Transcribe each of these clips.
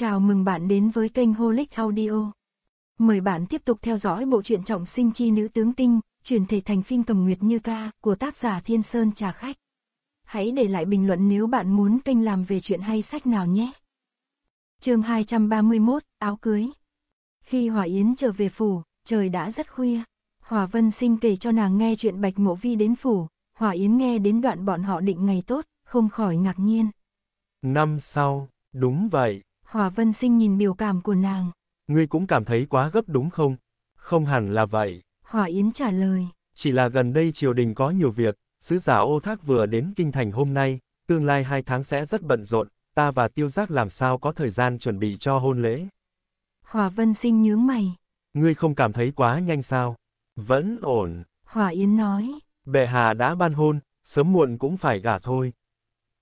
Chào mừng bạn đến với kênh Holic Audio. Mời bạn tiếp tục theo dõi bộ truyện trọng sinh chi nữ tướng tinh, chuyển thể thành phim cầm nguyệt như ca của tác giả Thiên Sơn Trà Khách. Hãy để lại bình luận nếu bạn muốn kênh làm về chuyện hay sách nào nhé. chương 231, Áo Cưới Khi Hòa Yến trở về phủ, trời đã rất khuya. Hòa Vân Sinh kể cho nàng nghe chuyện Bạch Mộ Vi đến phủ, Hòa Yến nghe đến đoạn bọn họ định ngày tốt, không khỏi ngạc nhiên. Năm sau, đúng vậy Hòa Vân Sinh nhìn biểu cảm của nàng. Ngươi cũng cảm thấy quá gấp đúng không? Không hẳn là vậy. Hòa Yến trả lời. Chỉ là gần đây triều đình có nhiều việc, sứ giả ô thác vừa đến kinh thành hôm nay, tương lai hai tháng sẽ rất bận rộn, ta và tiêu giác làm sao có thời gian chuẩn bị cho hôn lễ. Hòa Vân Sinh nhướng mày. Ngươi không cảm thấy quá nhanh sao? Vẫn ổn. Hòa Yến nói. Bệ hạ đã ban hôn, sớm muộn cũng phải gả thôi.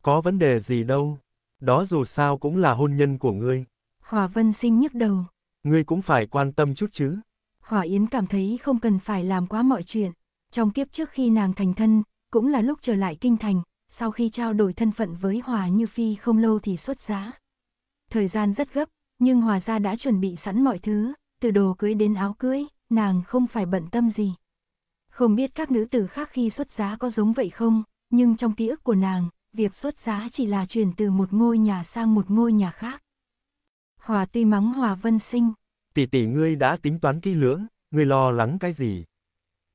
Có vấn đề gì đâu. Đó dù sao cũng là hôn nhân của ngươi. Hòa Vân Sinh nhức đầu. Ngươi cũng phải quan tâm chút chứ. Hòa Yến cảm thấy không cần phải làm quá mọi chuyện. Trong kiếp trước khi nàng thành thân, cũng là lúc trở lại kinh thành, sau khi trao đổi thân phận với Hòa Như Phi không lâu thì xuất giá. Thời gian rất gấp, nhưng Hòa gia đã chuẩn bị sẵn mọi thứ, từ đồ cưới đến áo cưới, nàng không phải bận tâm gì. Không biết các nữ tử khác khi xuất giá có giống vậy không, nhưng trong ký ức của nàng, việc xuất giá chỉ là chuyển từ một ngôi nhà sang một ngôi nhà khác. Hòa tuy mắng Hòa Vân Sinh. Tỷ tỷ ngươi đã tính toán kỹ lưỡng, ngươi lo lắng cái gì?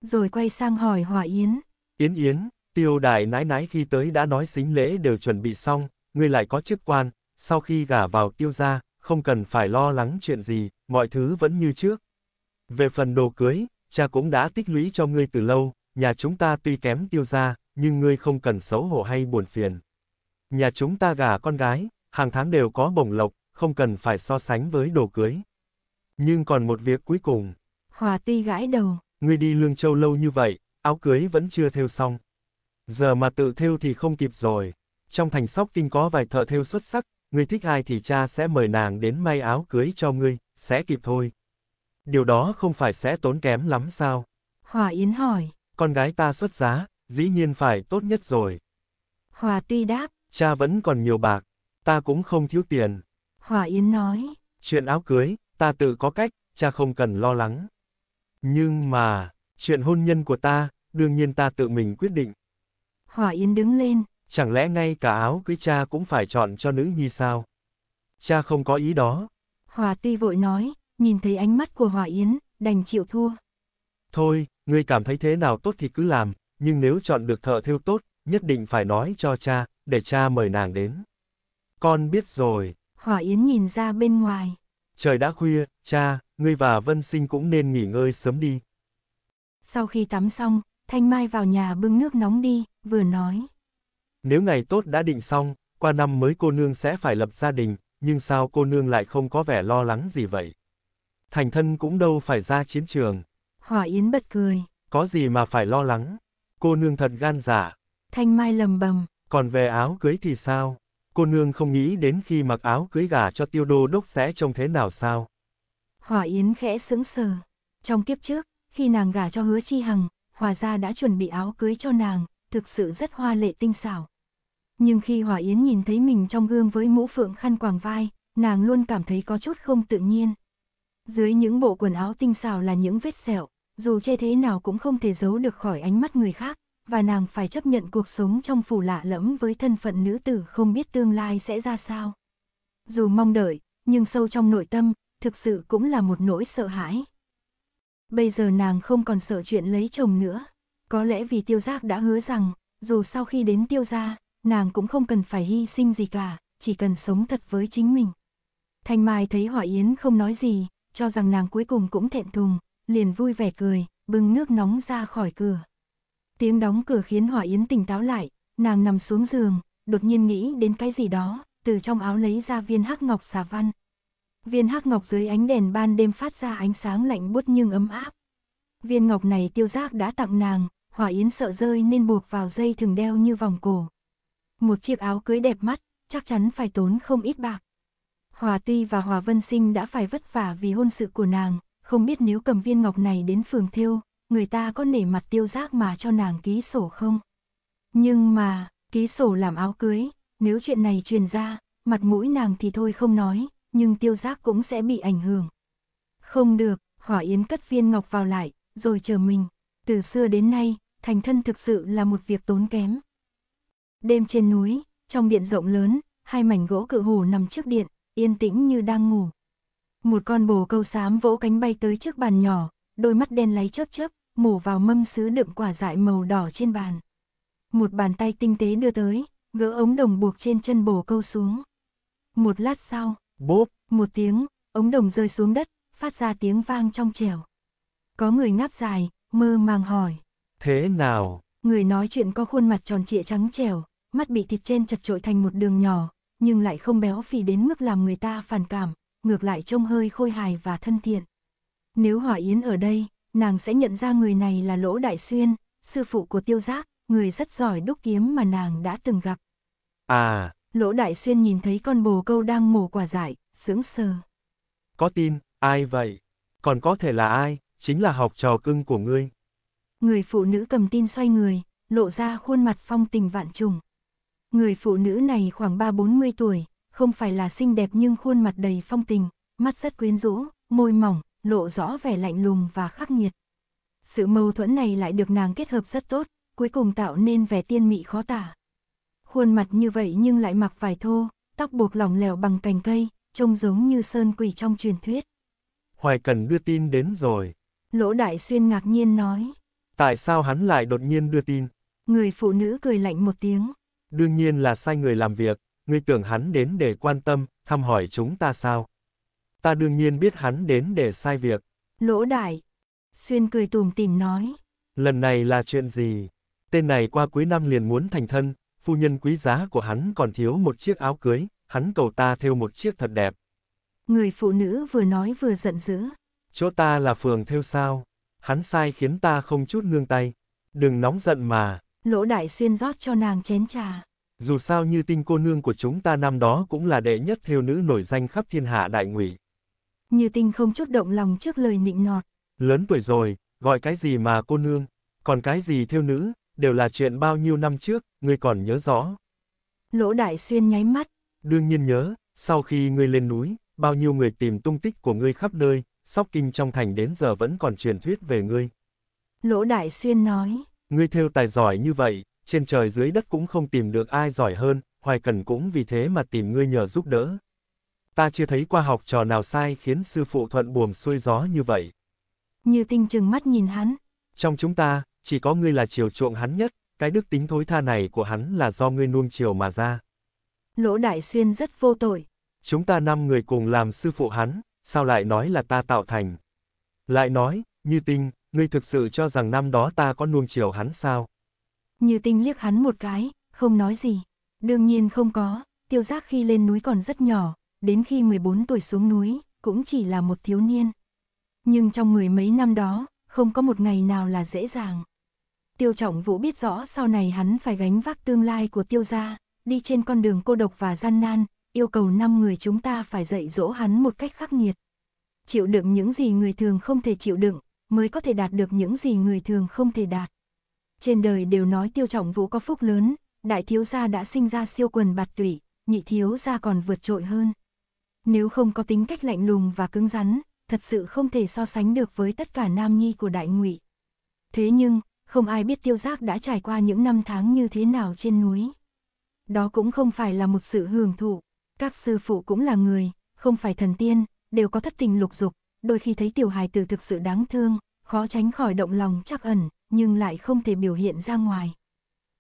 Rồi quay sang hỏi Hòa Yến. Yến Yến, tiêu đại nái nái khi tới đã nói xính lễ đều chuẩn bị xong, ngươi lại có chức quan, sau khi gả vào tiêu gia, không cần phải lo lắng chuyện gì, mọi thứ vẫn như trước. Về phần đồ cưới, cha cũng đã tích lũy cho ngươi từ lâu, nhà chúng ta tuy kém tiêu gia, nhưng ngươi không cần xấu hổ hay buồn phiền. Nhà chúng ta gả con gái, hàng tháng đều có bổng lộc, không cần phải so sánh với đồ cưới. Nhưng còn một việc cuối cùng. Hòa ti gãi đầu. Ngươi đi Lương Châu lâu như vậy, áo cưới vẫn chưa thêu xong. Giờ mà tự thêu thì không kịp rồi. Trong thành sóc kinh có vài thợ thêu xuất sắc, ngươi thích ai thì cha sẽ mời nàng đến may áo cưới cho ngươi, sẽ kịp thôi. Điều đó không phải sẽ tốn kém lắm sao? Hòa Yến hỏi. Con gái ta xuất giá, dĩ nhiên phải tốt nhất rồi. Hòa tuy đáp. Cha vẫn còn nhiều bạc, ta cũng không thiếu tiền. Hòa Yến nói. Chuyện áo cưới, ta tự có cách, cha không cần lo lắng. Nhưng mà, chuyện hôn nhân của ta, đương nhiên ta tự mình quyết định. Hòa Yến đứng lên. Chẳng lẽ ngay cả áo cưới cha cũng phải chọn cho nữ nhi sao? Cha không có ý đó. Hòa Tuy vội nói, nhìn thấy ánh mắt của Hòa Yến, đành chịu thua. Thôi, ngươi cảm thấy thế nào tốt thì cứ làm, nhưng nếu chọn được thợ thêu tốt, nhất định phải nói cho cha, để cha mời nàng đến. Con biết rồi. Hỏa Yến nhìn ra bên ngoài. Trời đã khuya, cha, ngươi và Vân Sinh cũng nên nghỉ ngơi sớm đi. Sau khi tắm xong, Thanh Mai vào nhà bưng nước nóng đi, vừa nói. Nếu ngày tốt đã định xong, qua năm mới cô nương sẽ phải lập gia đình, nhưng sao cô nương lại không có vẻ lo lắng gì vậy? Thành thân cũng đâu phải ra chiến trường. Hỏa Yến bật cười. Có gì mà phải lo lắng? Cô nương thật gan dạ. Thanh Mai lầm bầm. Còn về áo cưới thì sao? Cô nương không nghĩ đến khi mặc áo cưới gả cho tiêu đô đốc sẽ trông thế nào sao? Hòa Yến khẽ sững sờ. Trong kiếp trước, khi nàng gả cho hứa chi hằng, Hòa gia đã chuẩn bị áo cưới cho nàng, thực sự rất hoa lệ tinh xảo. Nhưng khi Hòa Yến nhìn thấy mình trong gương với mũ phượng khăn quàng vai, nàng luôn cảm thấy có chút không tự nhiên. Dưới những bộ quần áo tinh xảo là những vết sẹo, dù che thế nào cũng không thể giấu được khỏi ánh mắt người khác, và nàng phải chấp nhận cuộc sống trong phủ lạ lẫm với thân phận nữ tử không biết tương lai sẽ ra sao. Dù mong đợi, nhưng sâu trong nội tâm, thực sự cũng là một nỗi sợ hãi. Bây giờ nàng không còn sợ chuyện lấy chồng nữa, có lẽ vì tiêu giác đã hứa rằng, dù sau khi đến tiêu gia, nàng cũng không cần phải hy sinh gì cả, chỉ cần sống thật với chính mình. Thanh Mai thấy Hỏa Yến không nói gì, cho rằng nàng cuối cùng cũng thẹn thùng, liền vui vẻ cười, bưng nước nóng ra khỏi cửa. Tiếng đóng cửa khiến Hỏa Yến tỉnh táo lại, nàng nằm xuống giường, đột nhiên nghĩ đến cái gì đó, từ trong áo lấy ra viên hắc ngọc xà văn. Viên hắc ngọc dưới ánh đèn ban đêm phát ra ánh sáng lạnh buốt nhưng ấm áp. Viên ngọc này tiêu giác đã tặng nàng, Hỏa Yến sợ rơi nên buộc vào dây thường đeo như vòng cổ. Một chiếc áo cưới đẹp mắt, chắc chắn phải tốn không ít bạc. Hòa Tuy và Hòa Vân Sinh đã phải vất vả vì hôn sự của nàng, không biết nếu cầm viên ngọc này đến phường thiêu, người ta có nể mặt tiêu giác mà cho nàng ký sổ không? Nhưng mà, ký sổ làm áo cưới, nếu chuyện này truyền ra, mặt mũi nàng thì thôi không nói, nhưng tiêu giác cũng sẽ bị ảnh hưởng. Không được, hỏa yến cất viên ngọc vào lại, rồi chờ mình. Từ xưa đến nay, thành thân thực sự là một việc tốn kém. Đêm trên núi, trong điện rộng lớn, hai mảnh gỗ cự hủ nằm trước điện, yên tĩnh như đang ngủ một con bồ câu xám vỗ cánh bay tới trước bàn nhỏ, đôi mắt đen láy chớp chớp, mổ vào mâm sứ đựng quả dại màu đỏ trên bàn. Một bàn tay tinh tế đưa tới, gỡ ống đồng buộc trên chân bồ câu xuống. Một lát sau, bốp, một tiếng, ống đồng rơi xuống đất, phát ra tiếng vang trong trẻo. Có người ngáp dài, mơ màng hỏi. Thế nào? Người nói chuyện có khuôn mặt tròn trịa trắng trẻo, mắt bị thịt trên chật trội thành một đường nhỏ, nhưng lại không béo phì đến mức làm người ta phản cảm, ngược lại trông hơi khôi hài và thân thiện. Nếu Hỏa Yến ở đây, nàng sẽ nhận ra người này là Lỗ Đại Xuyên, sư phụ của Tiêu Giác, người rất giỏi đúc kiếm mà nàng đã từng gặp. À, Lỗ Đại Xuyên nhìn thấy con bồ câu đang mổ quả dại, sướng sờ. Có tin, ai vậy? Còn có thể là ai, chính là học trò cưng của ngươi. Người phụ nữ cầm tin xoay người, lộ ra khuôn mặt phong tình vạn trùng. Người phụ nữ này khoảng ba bốn mươi tuổi, không phải là xinh đẹp nhưng khuôn mặt đầy phong tình, mắt rất quyến rũ, môi mỏng, lộ rõ vẻ lạnh lùng và khắc nghiệt. Sự mâu thuẫn này lại được nàng kết hợp rất tốt, cuối cùng tạo nên vẻ tiên mị khó tả. Khuôn mặt như vậy nhưng lại mặc vải thô, tóc buộc lỏng lẻo bằng cành cây, trông giống như sơn quỷ trong truyền thuyết. Hoài Cần đưa tin đến rồi. Lỗ Đại Xuyên ngạc nhiên nói. Tại sao hắn lại đột nhiên đưa tin? Người phụ nữ cười lạnh một tiếng. Đương nhiên là sai người làm việc ngươi tưởng hắn đến để quan tâm, thăm hỏi chúng ta sao? Ta đương nhiên biết hắn đến để sai việc. Lỗ đại. Xuyên cười tùm tìm nói. Lần này là chuyện gì? Tên này qua cuối năm liền muốn thành thân, phu nhân quý giá của hắn còn thiếu một chiếc áo cưới, hắn cầu ta thêu một chiếc thật đẹp. Người phụ nữ vừa nói vừa giận dữ. Chỗ ta là phường thêu sao? Hắn sai khiến ta không chút nương tay. Đừng nóng giận mà. Lỗ đại xuyên rót cho nàng chén trà dù sao như tinh cô nương của chúng ta năm đó cũng là đệ nhất thiêu nữ nổi danh khắp thiên hạ đại ngụy. Như tinh không chút động lòng trước lời nịnh nọt. Lớn tuổi rồi, gọi cái gì mà cô nương, còn cái gì thiêu nữ, đều là chuyện bao nhiêu năm trước, ngươi còn nhớ rõ. Lỗ đại xuyên nháy mắt. Đương nhiên nhớ, sau khi ngươi lên núi, bao nhiêu người tìm tung tích của ngươi khắp nơi, sóc kinh trong thành đến giờ vẫn còn truyền thuyết về ngươi. Lỗ đại xuyên nói. Ngươi thêu tài giỏi như vậy, trên trời dưới đất cũng không tìm được ai giỏi hơn, Hoài Cần cũng vì thế mà tìm ngươi nhờ giúp đỡ. Ta chưa thấy qua học trò nào sai khiến sư phụ thuận buồm xuôi gió như vậy. Như tinh chừng mắt nhìn hắn. Trong chúng ta, chỉ có ngươi là chiều chuộng hắn nhất, cái đức tính thối tha này của hắn là do ngươi nuông chiều mà ra. Lỗ Đại Xuyên rất vô tội. Chúng ta năm người cùng làm sư phụ hắn, sao lại nói là ta tạo thành? Lại nói, như tinh, ngươi thực sự cho rằng năm đó ta có nuông chiều hắn sao? Như tinh liếc hắn một cái, không nói gì. Đương nhiên không có, tiêu giác khi lên núi còn rất nhỏ, đến khi 14 tuổi xuống núi, cũng chỉ là một thiếu niên. Nhưng trong mười mấy năm đó, không có một ngày nào là dễ dàng. Tiêu trọng vũ biết rõ sau này hắn phải gánh vác tương lai của tiêu gia, đi trên con đường cô độc và gian nan, yêu cầu năm người chúng ta phải dạy dỗ hắn một cách khắc nghiệt. Chịu đựng những gì người thường không thể chịu đựng, mới có thể đạt được những gì người thường không thể đạt. Trên đời đều nói tiêu trọng vũ có phúc lớn, đại thiếu gia đã sinh ra siêu quần bạt tủy, nhị thiếu gia còn vượt trội hơn. Nếu không có tính cách lạnh lùng và cứng rắn, thật sự không thể so sánh được với tất cả nam nhi của đại ngụy. Thế nhưng, không ai biết tiêu giác đã trải qua những năm tháng như thế nào trên núi. Đó cũng không phải là một sự hưởng thụ, các sư phụ cũng là người, không phải thần tiên, đều có thất tình lục dục, đôi khi thấy tiểu hài tử thực sự đáng thương, khó tránh khỏi động lòng chắc ẩn, nhưng lại không thể biểu hiện ra ngoài.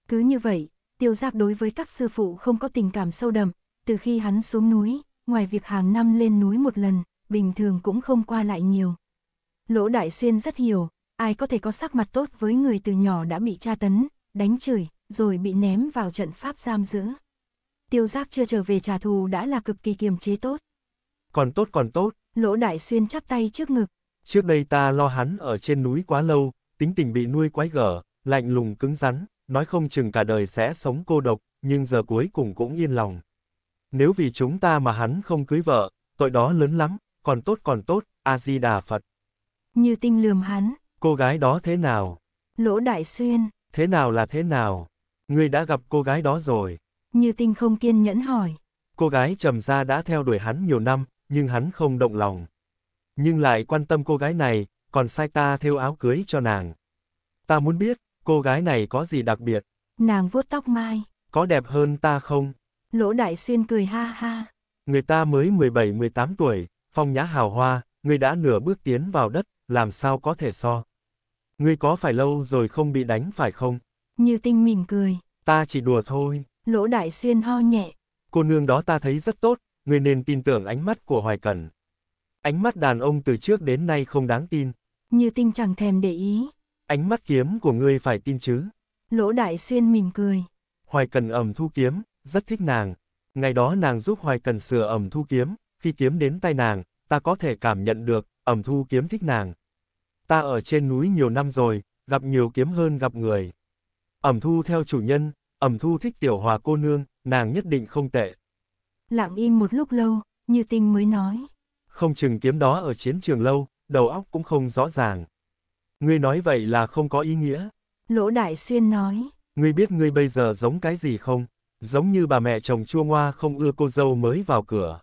Cứ như vậy, tiêu giáp đối với các sư phụ không có tình cảm sâu đậm, từ khi hắn xuống núi, ngoài việc hàng năm lên núi một lần, bình thường cũng không qua lại nhiều. Lỗ Đại Xuyên rất hiểu, ai có thể có sắc mặt tốt với người từ nhỏ đã bị tra tấn, đánh chửi, rồi bị ném vào trận pháp giam giữ. Tiêu giáp chưa trở về trả thù đã là cực kỳ kiềm chế tốt. Còn tốt còn tốt. Lỗ Đại Xuyên chắp tay trước ngực, Trước đây ta lo hắn ở trên núi quá lâu, tính tình bị nuôi quái gở, lạnh lùng cứng rắn, nói không chừng cả đời sẽ sống cô độc, nhưng giờ cuối cùng cũng yên lòng. Nếu vì chúng ta mà hắn không cưới vợ, tội đó lớn lắm, còn tốt còn tốt, A-di-đà Phật. Như tinh lườm hắn. Cô gái đó thế nào? Lỗ Đại Xuyên. Thế nào là thế nào? Ngươi đã gặp cô gái đó rồi. Như tinh không kiên nhẫn hỏi. Cô gái trầm ra đã theo đuổi hắn nhiều năm, nhưng hắn không động lòng nhưng lại quan tâm cô gái này, còn sai ta thêu áo cưới cho nàng. Ta muốn biết, cô gái này có gì đặc biệt? Nàng vuốt tóc mai. Có đẹp hơn ta không? Lỗ Đại Xuyên cười ha ha. Người ta mới 17-18 tuổi, phong nhã hào hoa, người đã nửa bước tiến vào đất, làm sao có thể so. Ngươi có phải lâu rồi không bị đánh phải không? Như tinh mỉm cười. Ta chỉ đùa thôi. Lỗ Đại Xuyên ho nhẹ. Cô nương đó ta thấy rất tốt, người nên tin tưởng ánh mắt của Hoài Cẩn. Ánh mắt đàn ông từ trước đến nay không đáng tin. Như tinh chẳng thèm để ý. Ánh mắt kiếm của ngươi phải tin chứ. Lỗ đại xuyên mỉm cười. Hoài cần ẩm thu kiếm, rất thích nàng. Ngày đó nàng giúp hoài cần sửa ẩm thu kiếm, khi kiếm đến tay nàng, ta có thể cảm nhận được, ẩm thu kiếm thích nàng. Ta ở trên núi nhiều năm rồi, gặp nhiều kiếm hơn gặp người. Ẩm thu theo chủ nhân, ẩm thu thích tiểu hòa cô nương, nàng nhất định không tệ. Lặng im một lúc lâu, như tinh mới nói không chừng kiếm đó ở chiến trường lâu, đầu óc cũng không rõ ràng. Ngươi nói vậy là không có ý nghĩa. Lỗ Đại Xuyên nói. Ngươi biết ngươi bây giờ giống cái gì không? Giống như bà mẹ chồng chua ngoa không ưa cô dâu mới vào cửa.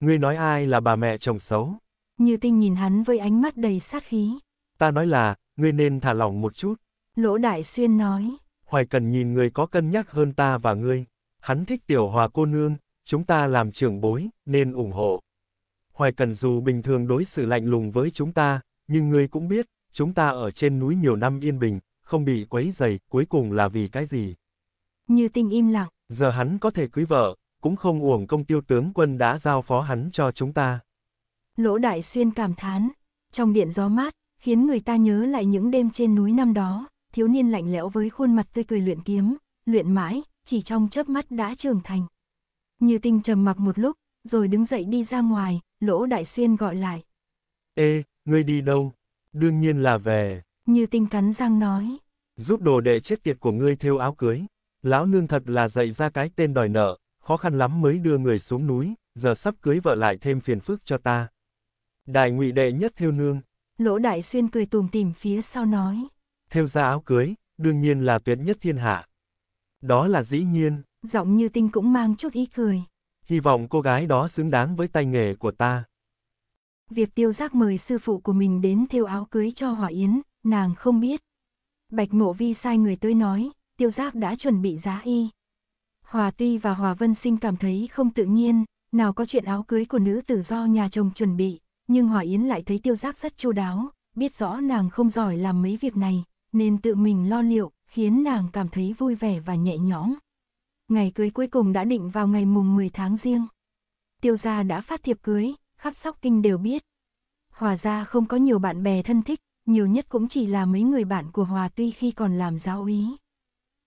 Ngươi nói ai là bà mẹ chồng xấu? Như tinh nhìn hắn với ánh mắt đầy sát khí. Ta nói là, ngươi nên thả lỏng một chút. Lỗ Đại Xuyên nói. Hoài cần nhìn người có cân nhắc hơn ta và ngươi. Hắn thích tiểu hòa cô nương, chúng ta làm trưởng bối, nên ủng hộ. Hoài Cần dù bình thường đối xử lạnh lùng với chúng ta, nhưng ngươi cũng biết, chúng ta ở trên núi nhiều năm yên bình, không bị quấy dày, cuối cùng là vì cái gì? Như tinh im lặng. Giờ hắn có thể cưới vợ, cũng không uổng công tiêu tướng quân đã giao phó hắn cho chúng ta. Lỗ Đại Xuyên cảm thán, trong điện gió mát, khiến người ta nhớ lại những đêm trên núi năm đó, thiếu niên lạnh lẽo với khuôn mặt tươi cười luyện kiếm, luyện mãi, chỉ trong chớp mắt đã trưởng thành. Như tinh trầm mặc một lúc, rồi đứng dậy đi ra ngoài, lỗ đại xuyên gọi lại. Ê, ngươi đi đâu? Đương nhiên là về. Như tinh cắn răng nói. Giúp đồ đệ chết tiệt của ngươi thêu áo cưới. Lão nương thật là dạy ra cái tên đòi nợ, khó khăn lắm mới đưa người xuống núi, giờ sắp cưới vợ lại thêm phiền phức cho ta. Đại ngụy đệ nhất thêu nương. Lỗ đại xuyên cười tùm tìm phía sau nói. Thêu ra áo cưới, đương nhiên là tuyệt nhất thiên hạ. Đó là dĩ nhiên. Giọng như tinh cũng mang chút ý cười hy vọng cô gái đó xứng đáng với tay nghề của ta. Việc tiêu giác mời sư phụ của mình đến thêu áo cưới cho Hỏa Yến, nàng không biết. Bạch Mộ Vi sai người tới nói, tiêu giác đã chuẩn bị giá y. Hòa Tuy và Hòa Vân Sinh cảm thấy không tự nhiên, nào có chuyện áo cưới của nữ tử do nhà chồng chuẩn bị, nhưng Hòa Yến lại thấy tiêu giác rất chu đáo, biết rõ nàng không giỏi làm mấy việc này, nên tự mình lo liệu, khiến nàng cảm thấy vui vẻ và nhẹ nhõm ngày cưới cuối cùng đã định vào ngày mùng 10 tháng riêng. Tiêu gia đã phát thiệp cưới, khắp sóc kinh đều biết. Hòa gia không có nhiều bạn bè thân thích, nhiều nhất cũng chỉ là mấy người bạn của Hòa Tuy khi còn làm giáo úy.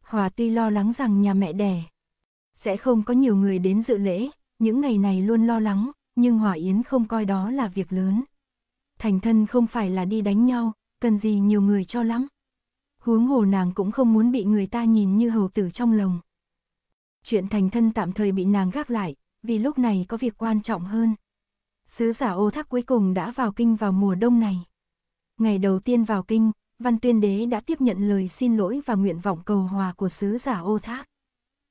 Hòa Tuy lo lắng rằng nhà mẹ đẻ sẽ không có nhiều người đến dự lễ, những ngày này luôn lo lắng, nhưng Hòa Yến không coi đó là việc lớn. Thành thân không phải là đi đánh nhau, cần gì nhiều người cho lắm. Huống hồ nàng cũng không muốn bị người ta nhìn như hầu tử trong lòng. Chuyện thành thân tạm thời bị nàng gác lại, vì lúc này có việc quan trọng hơn. Sứ giả ô Thác cuối cùng đã vào kinh vào mùa đông này. Ngày đầu tiên vào kinh, Văn Tuyên Đế đã tiếp nhận lời xin lỗi và nguyện vọng cầu hòa của sứ giả ô Thác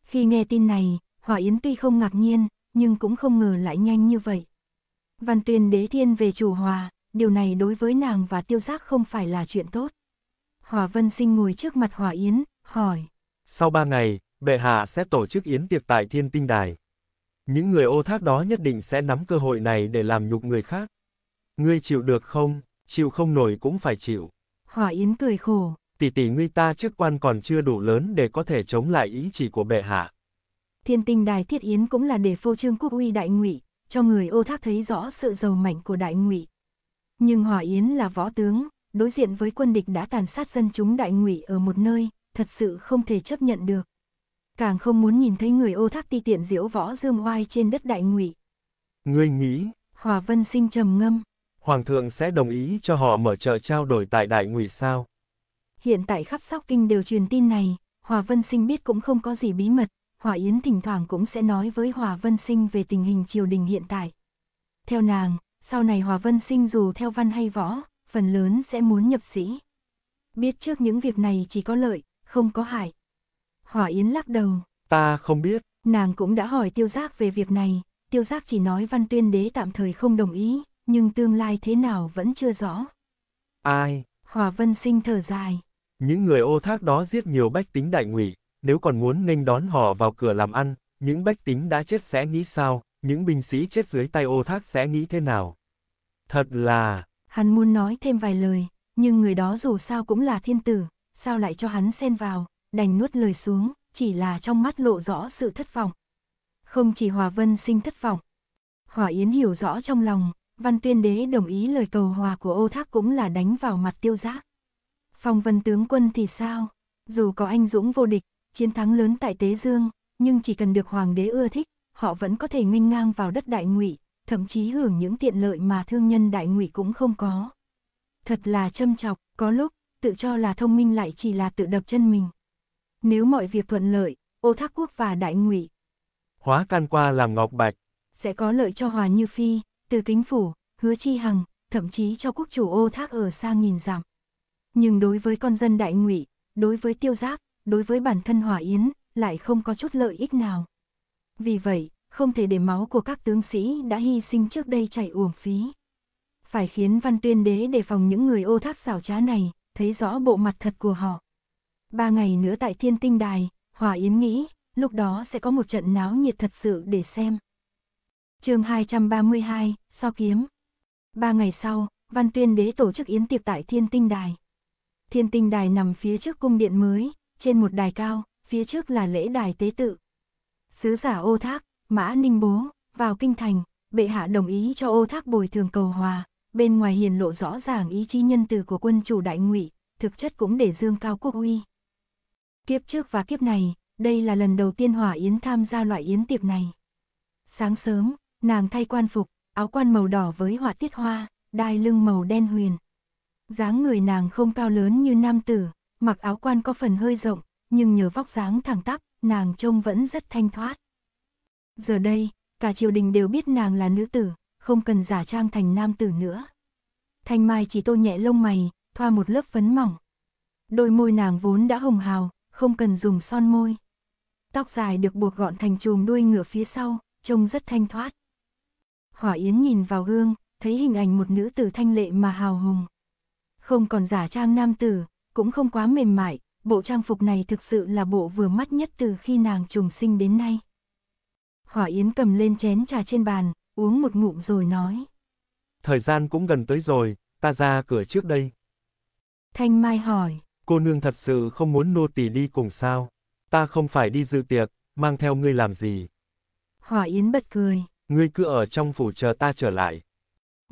Khi nghe tin này, Hòa Yến tuy không ngạc nhiên, nhưng cũng không ngờ lại nhanh như vậy. Văn Tuyên Đế thiên về chủ hòa, điều này đối với nàng và tiêu giác không phải là chuyện tốt. Hòa Vân Sinh ngồi trước mặt Hòa Yến, hỏi. Sau ba ngày, bệ hạ sẽ tổ chức yến tiệc tại thiên tinh đài. Những người ô thác đó nhất định sẽ nắm cơ hội này để làm nhục người khác. Ngươi chịu được không, chịu không nổi cũng phải chịu. Hỏa Yến cười khổ. Tỷ tỷ ngươi ta chức quan còn chưa đủ lớn để có thể chống lại ý chỉ của bệ hạ. Thiên tinh đài thiết yến cũng là để phô trương quốc uy đại ngụy, cho người ô thác thấy rõ sự giàu mạnh của đại ngụy. Nhưng Hỏa Yến là võ tướng, đối diện với quân địch đã tàn sát dân chúng đại ngụy ở một nơi, thật sự không thể chấp nhận được càng không muốn nhìn thấy người ô thác ti tiện diễu võ dương oai trên đất đại ngụy. Ngươi nghĩ, Hòa Vân Sinh trầm ngâm, Hoàng thượng sẽ đồng ý cho họ mở chợ trao đổi tại đại ngụy sao? Hiện tại khắp sóc kinh đều truyền tin này, Hòa Vân Sinh biết cũng không có gì bí mật, Hòa Yến thỉnh thoảng cũng sẽ nói với Hòa Vân Sinh về tình hình triều đình hiện tại. Theo nàng, sau này Hòa Vân Sinh dù theo văn hay võ, phần lớn sẽ muốn nhập sĩ. Biết trước những việc này chỉ có lợi, không có hại. Hỏa Yến lắc đầu. Ta không biết. Nàng cũng đã hỏi tiêu giác về việc này, tiêu giác chỉ nói văn tuyên đế tạm thời không đồng ý, nhưng tương lai thế nào vẫn chưa rõ. Ai? Hòa Vân Sinh thở dài. Những người ô thác đó giết nhiều bách tính đại ngụy, nếu còn muốn nghênh đón họ vào cửa làm ăn, những bách tính đã chết sẽ nghĩ sao, những binh sĩ chết dưới tay ô thác sẽ nghĩ thế nào. Thật là... Hắn muốn nói thêm vài lời, nhưng người đó dù sao cũng là thiên tử, sao lại cho hắn xen vào, đành nuốt lời xuống, chỉ là trong mắt lộ rõ sự thất vọng. Không chỉ Hòa Vân sinh thất vọng, Hòa Yến hiểu rõ trong lòng, Văn Tuyên Đế đồng ý lời cầu hòa của ô thác cũng là đánh vào mặt tiêu giác. Phong vân tướng quân thì sao? Dù có anh dũng vô địch, chiến thắng lớn tại Tế Dương, nhưng chỉ cần được hoàng đế ưa thích, họ vẫn có thể nghênh ngang vào đất đại ngụy, thậm chí hưởng những tiện lợi mà thương nhân đại ngụy cũng không có. Thật là châm chọc, có lúc, tự cho là thông minh lại chỉ là tự đập chân mình. Nếu mọi việc thuận lợi, ô thác quốc và đại ngụy. Hóa can qua làm ngọc bạch. Sẽ có lợi cho Hòa Như Phi, từ kính phủ, hứa chi hằng, thậm chí cho quốc chủ ô thác ở xa nghìn dặm. Nhưng đối với con dân đại ngụy, đối với tiêu giác, đối với bản thân Hòa Yến, lại không có chút lợi ích nào. Vì vậy, không thể để máu của các tướng sĩ đã hy sinh trước đây chảy uổng phí. Phải khiến văn tuyên đế đề phòng những người ô thác xảo trá này, thấy rõ bộ mặt thật của họ. Ba ngày nữa tại thiên tinh đài, Hòa Yến nghĩ, lúc đó sẽ có một trận náo nhiệt thật sự để xem. chương 232, So Kiếm Ba ngày sau, Văn Tuyên Đế tổ chức yến tiệc tại thiên tinh đài. Thiên tinh đài nằm phía trước cung điện mới, trên một đài cao, phía trước là lễ đài tế tự. Sứ giả ô thác, mã ninh bố, vào kinh thành, bệ hạ đồng ý cho ô thác bồi thường cầu hòa, bên ngoài hiền lộ rõ ràng ý chí nhân từ của quân chủ đại ngụy, thực chất cũng để dương cao quốc uy. Kiếp trước và kiếp này, đây là lần đầu tiên Hỏa Yến tham gia loại yến tiệc này. Sáng sớm, nàng thay quan phục, áo quan màu đỏ với họa tiết hoa, đai lưng màu đen huyền. Dáng người nàng không cao lớn như nam tử, mặc áo quan có phần hơi rộng, nhưng nhờ vóc dáng thẳng tắp, nàng trông vẫn rất thanh thoát. Giờ đây, cả triều đình đều biết nàng là nữ tử, không cần giả trang thành nam tử nữa. Thanh Mai chỉ tô nhẹ lông mày, thoa một lớp phấn mỏng. Đôi môi nàng vốn đã hồng hào, không cần dùng son môi. Tóc dài được buộc gọn thành chùm đuôi ngửa phía sau, trông rất thanh thoát. Hỏa Yến nhìn vào gương, thấy hình ảnh một nữ tử thanh lệ mà hào hùng. Không còn giả trang nam tử, cũng không quá mềm mại, bộ trang phục này thực sự là bộ vừa mắt nhất từ khi nàng trùng sinh đến nay. Hỏa Yến cầm lên chén trà trên bàn, uống một ngụm rồi nói. Thời gian cũng gần tới rồi, ta ra cửa trước đây. Thanh Mai hỏi cô nương thật sự không muốn nô tỳ đi cùng sao? Ta không phải đi dự tiệc, mang theo ngươi làm gì? Hỏa Yến bật cười. Ngươi cứ ở trong phủ chờ ta trở lại.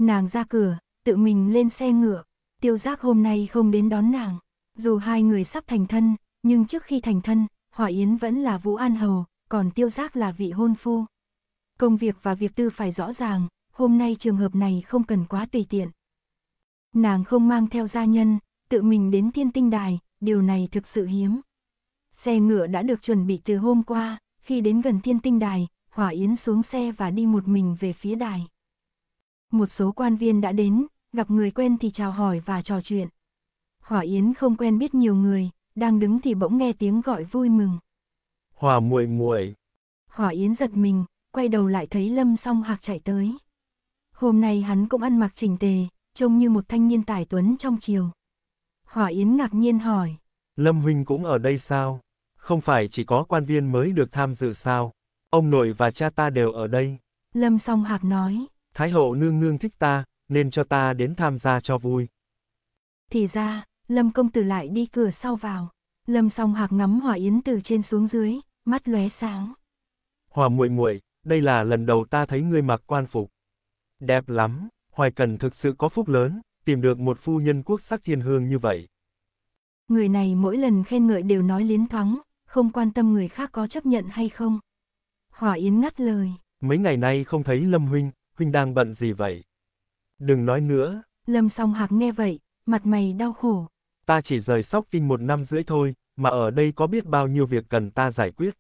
Nàng ra cửa, tự mình lên xe ngựa. Tiêu giác hôm nay không đến đón nàng. Dù hai người sắp thành thân, nhưng trước khi thành thân, Hỏa Yến vẫn là Vũ An Hầu, còn tiêu giác là vị hôn phu. Công việc và việc tư phải rõ ràng, hôm nay trường hợp này không cần quá tùy tiện. Nàng không mang theo gia nhân, tự mình đến thiên tinh đài, điều này thực sự hiếm. Xe ngựa đã được chuẩn bị từ hôm qua, khi đến gần thiên tinh đài, Hỏa Yến xuống xe và đi một mình về phía đài. Một số quan viên đã đến, gặp người quen thì chào hỏi và trò chuyện. Hỏa Yến không quen biết nhiều người, đang đứng thì bỗng nghe tiếng gọi vui mừng. Hỏa muội muội. Hỏa Yến giật mình, quay đầu lại thấy Lâm Song Hạc chạy tới. Hôm nay hắn cũng ăn mặc chỉnh tề, trông như một thanh niên tài tuấn trong chiều. Hỏa Yến ngạc nhiên hỏi. Lâm Huynh cũng ở đây sao? Không phải chỉ có quan viên mới được tham dự sao? Ông nội và cha ta đều ở đây. Lâm song hạc nói. Thái hậu nương nương thích ta, nên cho ta đến tham gia cho vui. Thì ra, Lâm công tử lại đi cửa sau vào. Lâm song hạc ngắm hỏa yến từ trên xuống dưới, mắt lóe sáng. Hòa muội muội, đây là lần đầu ta thấy ngươi mặc quan phục. Đẹp lắm, Hoài Cần thực sự có phúc lớn tìm được một phu nhân quốc sắc thiên hương như vậy. Người này mỗi lần khen ngợi đều nói liến thoáng, không quan tâm người khác có chấp nhận hay không. Hỏa Yến ngắt lời. Mấy ngày nay không thấy Lâm Huynh, Huynh đang bận gì vậy? Đừng nói nữa. Lâm song hạc nghe vậy, mặt mày đau khổ. Ta chỉ rời sóc kinh một năm rưỡi thôi, mà ở đây có biết bao nhiêu việc cần ta giải quyết.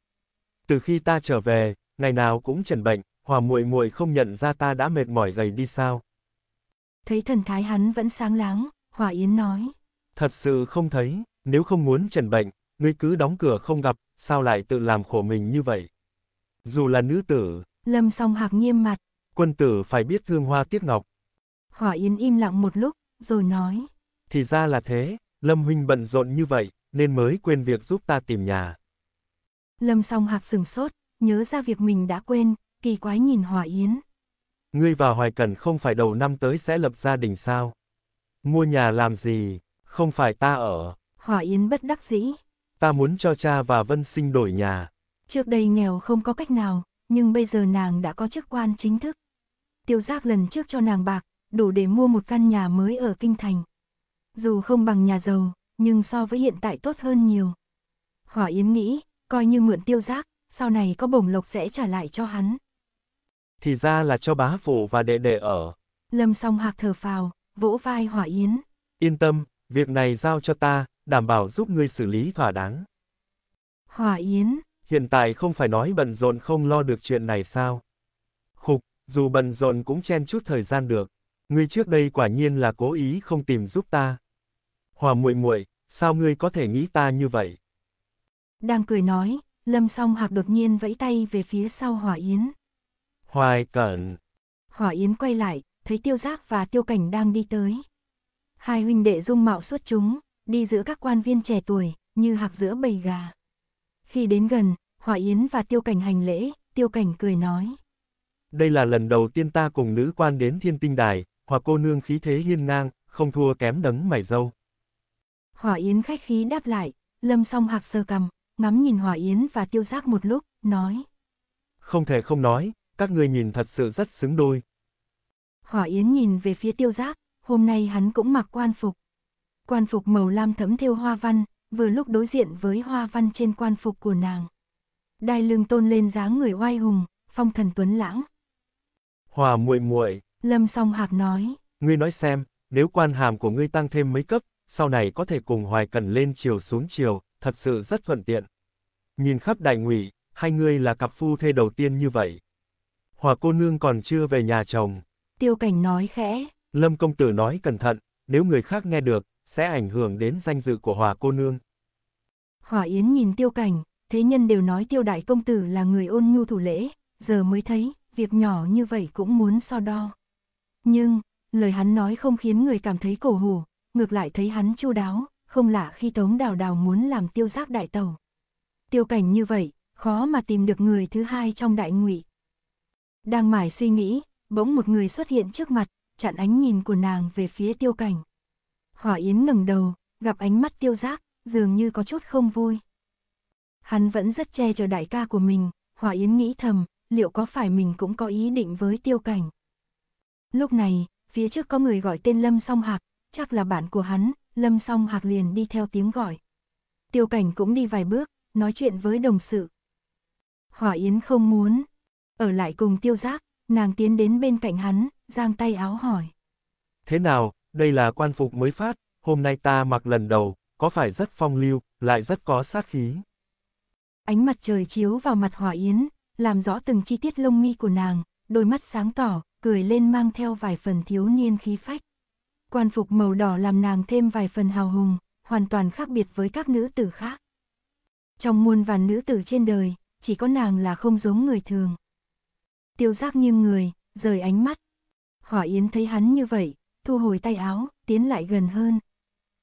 Từ khi ta trở về, ngày nào cũng trần bệnh, hòa muội muội không nhận ra ta đã mệt mỏi gầy đi sao thấy thần thái hắn vẫn sáng láng, Hỏa Yến nói. Thật sự không thấy, nếu không muốn trần bệnh, ngươi cứ đóng cửa không gặp, sao lại tự làm khổ mình như vậy? Dù là nữ tử. Lâm song hạc nghiêm mặt. Quân tử phải biết thương hoa tiếc ngọc. Hỏa Yến im lặng một lúc, rồi nói. Thì ra là thế, Lâm Huynh bận rộn như vậy, nên mới quên việc giúp ta tìm nhà. Lâm song hạc sừng sốt, nhớ ra việc mình đã quên, kỳ quái nhìn Hỏa Yến. Ngươi và Hoài Cẩn không phải đầu năm tới sẽ lập gia đình sao? Mua nhà làm gì? Không phải ta ở. Hòa Yến bất đắc dĩ. Ta muốn cho cha và Vân Sinh đổi nhà. Trước đây nghèo không có cách nào, nhưng bây giờ nàng đã có chức quan chính thức. Tiêu giác lần trước cho nàng bạc, đủ để mua một căn nhà mới ở Kinh Thành. Dù không bằng nhà giàu, nhưng so với hiện tại tốt hơn nhiều. Hỏa Yến nghĩ, coi như mượn tiêu giác, sau này có bổng lộc sẽ trả lại cho hắn. Thì ra là cho bá phụ và đệ đệ ở. Lâm song hạc thở phào, vỗ vai hỏa yến. Yên tâm, việc này giao cho ta, đảm bảo giúp ngươi xử lý thỏa đáng. Hỏa yến. Hiện tại không phải nói bận rộn không lo được chuyện này sao? Khục, dù bận rộn cũng chen chút thời gian được. Ngươi trước đây quả nhiên là cố ý không tìm giúp ta. Hòa muội muội, sao ngươi có thể nghĩ ta như vậy? Đang cười nói, Lâm Song Hạc đột nhiên vẫy tay về phía sau Hỏa Yến. Hoài cẩn. Hỏa Yến quay lại, thấy tiêu giác và tiêu cảnh đang đi tới. Hai huynh đệ dung mạo xuất chúng, đi giữa các quan viên trẻ tuổi, như hạc giữa bầy gà. Khi đến gần, Hỏa Yến và tiêu cảnh hành lễ, tiêu cảnh cười nói. Đây là lần đầu tiên ta cùng nữ quan đến thiên tinh đài, Hoa cô nương khí thế hiên ngang, không thua kém đấng mày dâu. Hỏa Yến khách khí đáp lại, lâm song hạc sơ cầm, ngắm nhìn Hỏa Yến và tiêu giác một lúc, nói. Không thể không nói, các người nhìn thật sự rất xứng đôi. Hỏa Yến nhìn về phía tiêu giác, hôm nay hắn cũng mặc quan phục. Quan phục màu lam thẫm theo hoa văn, vừa lúc đối diện với hoa văn trên quan phục của nàng. Đai lưng tôn lên dáng người oai hùng, phong thần tuấn lãng. Hòa muội muội, Lâm Song Hạc nói, ngươi nói xem, nếu quan hàm của ngươi tăng thêm mấy cấp, sau này có thể cùng Hoài Cần lên chiều xuống chiều, thật sự rất thuận tiện. Nhìn khắp đại ngụy, hai ngươi là cặp phu thê đầu tiên như vậy, Hòa cô nương còn chưa về nhà chồng. Tiêu cảnh nói khẽ. Lâm công tử nói cẩn thận, nếu người khác nghe được, sẽ ảnh hưởng đến danh dự của hòa cô nương. Hòa Yến nhìn tiêu cảnh, thế nhân đều nói tiêu đại công tử là người ôn nhu thủ lễ, giờ mới thấy, việc nhỏ như vậy cũng muốn so đo. Nhưng, lời hắn nói không khiến người cảm thấy cổ hủ, ngược lại thấy hắn chu đáo, không lạ khi Tống Đào Đào muốn làm tiêu giác đại tàu. Tiêu cảnh như vậy, khó mà tìm được người thứ hai trong đại ngụy. Đang mải suy nghĩ, bỗng một người xuất hiện trước mặt, chặn ánh nhìn của nàng về phía tiêu cảnh. Hỏa Yến ngẩng đầu, gặp ánh mắt tiêu giác, dường như có chút không vui. Hắn vẫn rất che chở đại ca của mình, Hỏa Yến nghĩ thầm, liệu có phải mình cũng có ý định với tiêu cảnh. Lúc này, phía trước có người gọi tên Lâm Song Hạc, chắc là bạn của hắn, Lâm Song Hạc liền đi theo tiếng gọi. Tiêu cảnh cũng đi vài bước, nói chuyện với đồng sự. Hỏa Yến không muốn, ở lại cùng tiêu giác, nàng tiến đến bên cạnh hắn, giang tay áo hỏi. Thế nào, đây là quan phục mới phát, hôm nay ta mặc lần đầu, có phải rất phong lưu, lại rất có sát khí. Ánh mặt trời chiếu vào mặt hỏa yến, làm rõ từng chi tiết lông mi của nàng, đôi mắt sáng tỏ, cười lên mang theo vài phần thiếu niên khí phách. Quan phục màu đỏ làm nàng thêm vài phần hào hùng, hoàn toàn khác biệt với các nữ tử khác. Trong muôn vàn nữ tử trên đời, chỉ có nàng là không giống người thường tiêu giác nghiêng người, rời ánh mắt. Hỏa Yến thấy hắn như vậy, thu hồi tay áo, tiến lại gần hơn.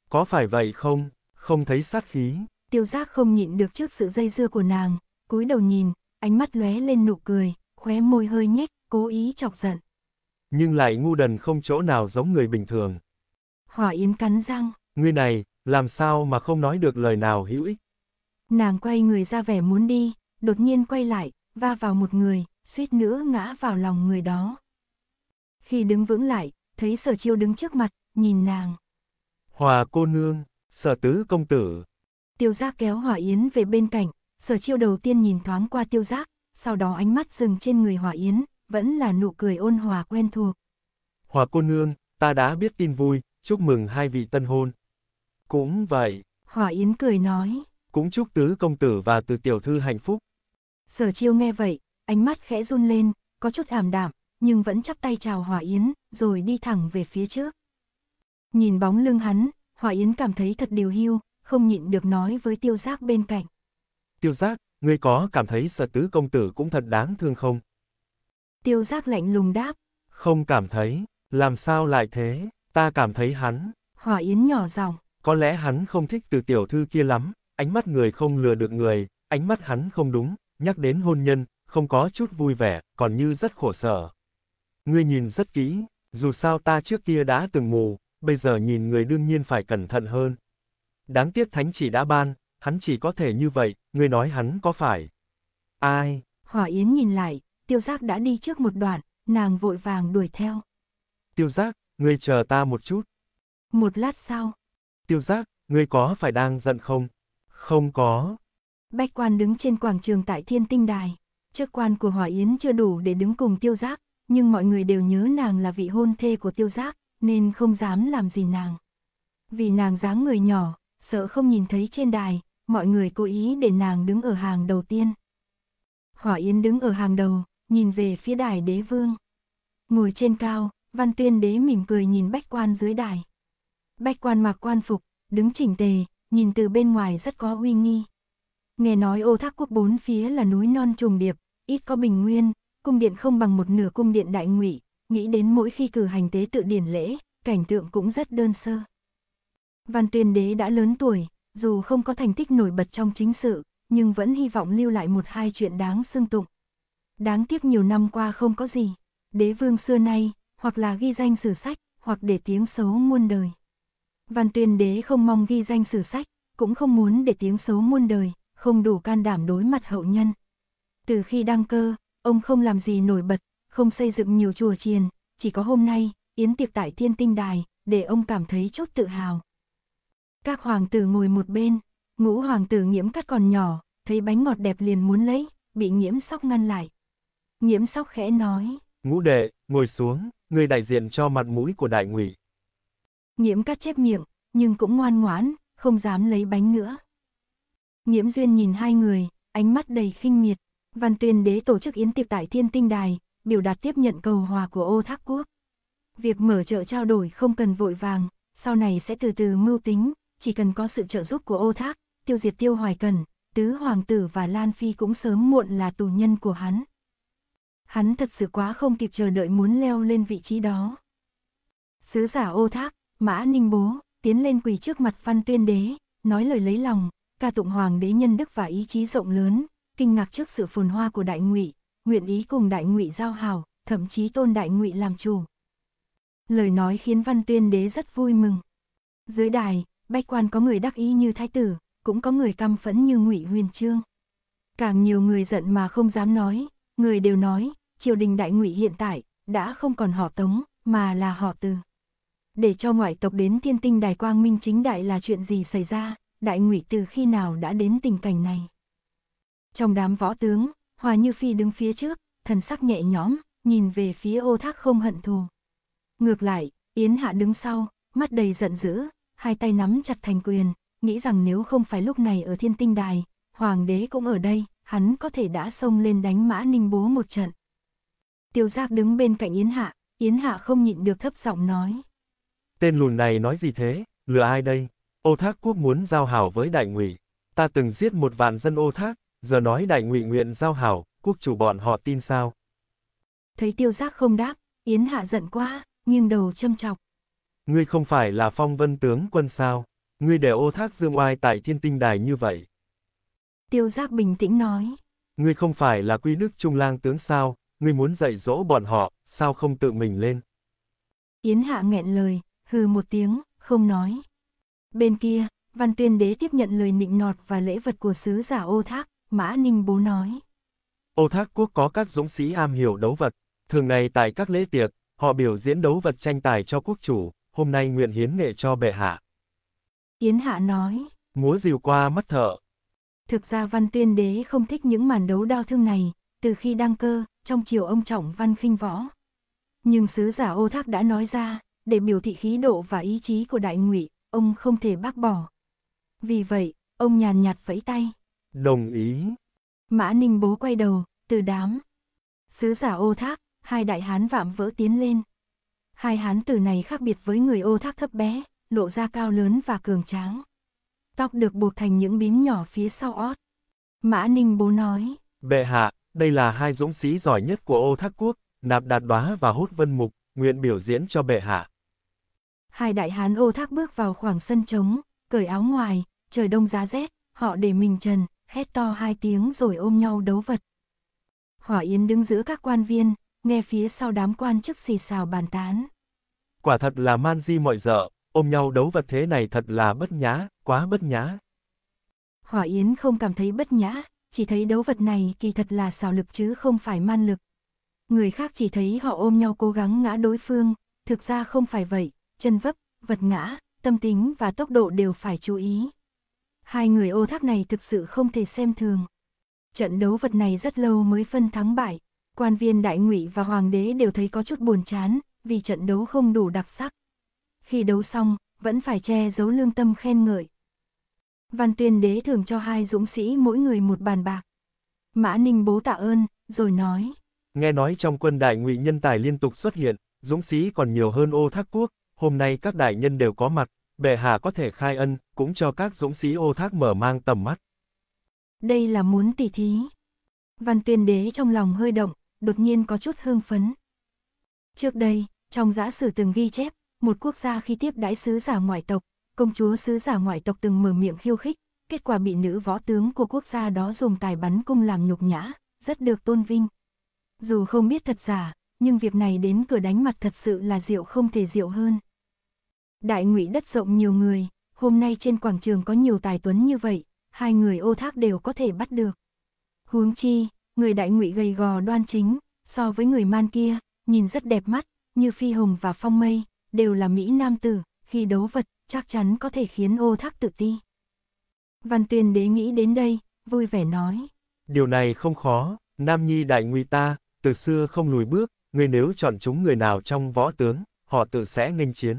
Có phải vậy không? Không thấy sát khí. Tiêu giác không nhịn được trước sự dây dưa của nàng, cúi đầu nhìn, ánh mắt lóe lên nụ cười, khóe môi hơi nhếch, cố ý chọc giận. Nhưng lại ngu đần không chỗ nào giống người bình thường. Hỏa Yến cắn răng. Ngươi này, làm sao mà không nói được lời nào hữu ích. Nàng quay người ra vẻ muốn đi, đột nhiên quay lại, va vào một người, suýt nữa ngã vào lòng người đó. Khi đứng vững lại, thấy sở chiêu đứng trước mặt, nhìn nàng. Hòa cô nương, sở tứ công tử. Tiêu giác kéo hòa yến về bên cạnh, sở chiêu đầu tiên nhìn thoáng qua tiêu giác, sau đó ánh mắt dừng trên người hòa yến, vẫn là nụ cười ôn hòa quen thuộc. Hòa cô nương, ta đã biết tin vui, chúc mừng hai vị tân hôn. Cũng vậy. hòa yến cười nói. Cũng chúc tứ công tử và từ tiểu thư hạnh phúc. Sở chiêu nghe vậy, ánh mắt khẽ run lên, có chút ảm đạm, nhưng vẫn chắp tay chào Hòa Yến, rồi đi thẳng về phía trước. Nhìn bóng lưng hắn, Hòa Yến cảm thấy thật điều hưu, không nhịn được nói với tiêu giác bên cạnh. Tiêu giác, ngươi có cảm thấy sở tứ công tử cũng thật đáng thương không? Tiêu giác lạnh lùng đáp. Không cảm thấy, làm sao lại thế, ta cảm thấy hắn. Hòa Yến nhỏ giọng. Có lẽ hắn không thích từ tiểu thư kia lắm, ánh mắt người không lừa được người, ánh mắt hắn không đúng, nhắc đến hôn nhân, không có chút vui vẻ, còn như rất khổ sở. Ngươi nhìn rất kỹ, dù sao ta trước kia đã từng mù, bây giờ nhìn người đương nhiên phải cẩn thận hơn. Đáng tiếc thánh chỉ đã ban, hắn chỉ có thể như vậy, ngươi nói hắn có phải. Ai? Hỏa Yến nhìn lại, tiêu giác đã đi trước một đoạn, nàng vội vàng đuổi theo. Tiêu giác, ngươi chờ ta một chút. Một lát sau. Tiêu giác, ngươi có phải đang giận không? Không có. Bách quan đứng trên quảng trường tại thiên tinh đài chức quan của Hòa Yến chưa đủ để đứng cùng tiêu giác, nhưng mọi người đều nhớ nàng là vị hôn thê của tiêu giác, nên không dám làm gì nàng. Vì nàng dáng người nhỏ, sợ không nhìn thấy trên đài, mọi người cố ý để nàng đứng ở hàng đầu tiên. Hỏa Yến đứng ở hàng đầu, nhìn về phía đài đế vương. Ngồi trên cao, văn tuyên đế mỉm cười nhìn bách quan dưới đài. Bách quan mặc quan phục, đứng chỉnh tề, nhìn từ bên ngoài rất có uy nghi. Nghe nói ô thác quốc bốn phía là núi non trùng điệp, ít có bình nguyên, cung điện không bằng một nửa cung điện đại ngụy, nghĩ đến mỗi khi cử hành tế tự điển lễ, cảnh tượng cũng rất đơn sơ. Văn tuyên đế đã lớn tuổi, dù không có thành tích nổi bật trong chính sự, nhưng vẫn hy vọng lưu lại một hai chuyện đáng xương tụng. Đáng tiếc nhiều năm qua không có gì, đế vương xưa nay, hoặc là ghi danh sử sách, hoặc để tiếng xấu muôn đời. Văn tuyên đế không mong ghi danh sử sách, cũng không muốn để tiếng xấu muôn đời, không đủ can đảm đối mặt hậu nhân. Từ khi đăng cơ, ông không làm gì nổi bật, không xây dựng nhiều chùa chiền, chỉ có hôm nay, yến tiệc tại thiên tinh đài, để ông cảm thấy chút tự hào. Các hoàng tử ngồi một bên, ngũ hoàng tử nhiễm cắt còn nhỏ, thấy bánh ngọt đẹp liền muốn lấy, bị nhiễm sóc ngăn lại. nhiễm sóc khẽ nói. Ngũ đệ, ngồi xuống, người đại diện cho mặt mũi của đại ngụy. nhiễm cắt chép miệng, nhưng cũng ngoan ngoãn, không dám lấy bánh nữa. nhiễm duyên nhìn hai người, ánh mắt đầy khinh miệt. Văn tuyên đế tổ chức yến tiệc tại Thiên Tinh Đài, biểu đạt tiếp nhận cầu hòa của ô thác quốc. Việc mở chợ trao đổi không cần vội vàng, sau này sẽ từ từ mưu tính, chỉ cần có sự trợ giúp của ô thác, tiêu diệt tiêu hoài cần, tứ hoàng tử và Lan Phi cũng sớm muộn là tù nhân của hắn. Hắn thật sự quá không kịp chờ đợi muốn leo lên vị trí đó. Sứ giả ô thác, mã ninh bố, tiến lên quỳ trước mặt văn tuyên đế, nói lời lấy lòng, ca tụng hoàng đế nhân đức và ý chí rộng lớn, kinh ngạc trước sự phồn hoa của đại ngụy, nguyện ý cùng đại ngụy giao hào, thậm chí tôn đại ngụy làm chủ. Lời nói khiến Văn Tuyên Đế rất vui mừng. Dưới đài, bách quan có người đắc ý như thái tử, cũng có người căm phẫn như ngụy huyền trương. Càng nhiều người giận mà không dám nói, người đều nói, triều đình đại ngụy hiện tại, đã không còn họ tống, mà là họ từ. Để cho ngoại tộc đến thiên tinh đài quang minh chính đại là chuyện gì xảy ra, đại ngụy từ khi nào đã đến tình cảnh này. Trong đám võ tướng, Hòa Như Phi đứng phía trước, thần sắc nhẹ nhõm, nhìn về phía ô thác không hận thù. Ngược lại, Yến Hạ đứng sau, mắt đầy giận dữ, hai tay nắm chặt thành quyền, nghĩ rằng nếu không phải lúc này ở thiên tinh đài, hoàng đế cũng ở đây, hắn có thể đã xông lên đánh mã ninh bố một trận. Tiêu giác đứng bên cạnh Yến Hạ, Yến Hạ không nhịn được thấp giọng nói. Tên lùn này nói gì thế, lừa ai đây? Ô thác quốc muốn giao hảo với đại ngụy. Ta từng giết một vạn dân ô thác, giờ nói đại ngụy nguyện giao hảo, quốc chủ bọn họ tin sao? Thấy tiêu giác không đáp, Yến Hạ giận quá, nghiêng đầu châm chọc. Ngươi không phải là phong vân tướng quân sao? Ngươi để ô thác dương oai tại thiên tinh đài như vậy. Tiêu giác bình tĩnh nói. Ngươi không phải là quy đức trung lang tướng sao? Ngươi muốn dạy dỗ bọn họ, sao không tự mình lên? Yến Hạ nghẹn lời, hừ một tiếng, không nói. Bên kia, Văn Tuyên Đế tiếp nhận lời nịnh nọt và lễ vật của sứ giả ô thác, Mã Ninh Bố nói. Ô Thác Quốc có các dũng sĩ am hiểu đấu vật, thường ngày tại các lễ tiệc, họ biểu diễn đấu vật tranh tài cho quốc chủ, hôm nay nguyện hiến nghệ cho bệ hạ. Yến Hạ nói. Múa dìu qua mắt thợ. Thực ra Văn Tuyên Đế không thích những màn đấu đao thương này, từ khi đăng cơ, trong triều ông Trọng Văn khinh võ. Nhưng sứ giả ô thác đã nói ra, để biểu thị khí độ và ý chí của đại ngụy, ông không thể bác bỏ. Vì vậy, ông nhàn nhạt vẫy tay. Đồng ý. Mã Ninh bố quay đầu, từ đám. Sứ giả ô thác, hai đại hán vạm vỡ tiến lên. Hai hán tử này khác biệt với người ô thác thấp bé, lộ ra cao lớn và cường tráng. Tóc được buộc thành những bím nhỏ phía sau ót. Mã Ninh bố nói. Bệ hạ, đây là hai dũng sĩ giỏi nhất của ô thác quốc, nạp đạt đoá và hốt vân mục, nguyện biểu diễn cho bệ hạ. Hai đại hán ô thác bước vào khoảng sân trống, cởi áo ngoài, trời đông giá rét, họ để mình trần, hét to hai tiếng rồi ôm nhau đấu vật. Hỏa Yến đứng giữa các quan viên, nghe phía sau đám quan chức xì xào bàn tán. Quả thật là man di mọi dợ, ôm nhau đấu vật thế này thật là bất nhã, quá bất nhã. Hỏa Yến không cảm thấy bất nhã, chỉ thấy đấu vật này kỳ thật là xào lực chứ không phải man lực. Người khác chỉ thấy họ ôm nhau cố gắng ngã đối phương, thực ra không phải vậy, chân vấp, vật ngã, tâm tính và tốc độ đều phải chú ý hai người ô tháp này thực sự không thể xem thường. Trận đấu vật này rất lâu mới phân thắng bại, quan viên đại ngụy và hoàng đế đều thấy có chút buồn chán, vì trận đấu không đủ đặc sắc. Khi đấu xong, vẫn phải che giấu lương tâm khen ngợi. Văn tuyên đế thường cho hai dũng sĩ mỗi người một bàn bạc. Mã Ninh bố tạ ơn, rồi nói. Nghe nói trong quân đại ngụy nhân tài liên tục xuất hiện, dũng sĩ còn nhiều hơn ô thác quốc, hôm nay các đại nhân đều có mặt, bệ hạ có thể khai ân, cũng cho các dũng sĩ ô thác mở mang tầm mắt. Đây là muốn tỉ thí. Văn tuyên đế trong lòng hơi động, đột nhiên có chút hương phấn. Trước đây, trong giã sử từng ghi chép, một quốc gia khi tiếp đãi sứ giả ngoại tộc, công chúa sứ giả ngoại tộc từng mở miệng khiêu khích, kết quả bị nữ võ tướng của quốc gia đó dùng tài bắn cung làm nhục nhã, rất được tôn vinh. Dù không biết thật giả, nhưng việc này đến cửa đánh mặt thật sự là diệu không thể diệu hơn. Đại ngụy đất rộng nhiều người, hôm nay trên quảng trường có nhiều tài tuấn như vậy, hai người ô thác đều có thể bắt được. Huống chi, người đại ngụy gầy gò đoan chính, so với người man kia, nhìn rất đẹp mắt, như phi hồng và phong mây, đều là mỹ nam tử, khi đấu vật, chắc chắn có thể khiến ô thác tự ti. Văn tuyên đế nghĩ đến đây, vui vẻ nói. Điều này không khó, nam nhi đại Ngụy ta, từ xưa không lùi bước, người nếu chọn chúng người nào trong võ tướng, họ tự sẽ nghênh chiến.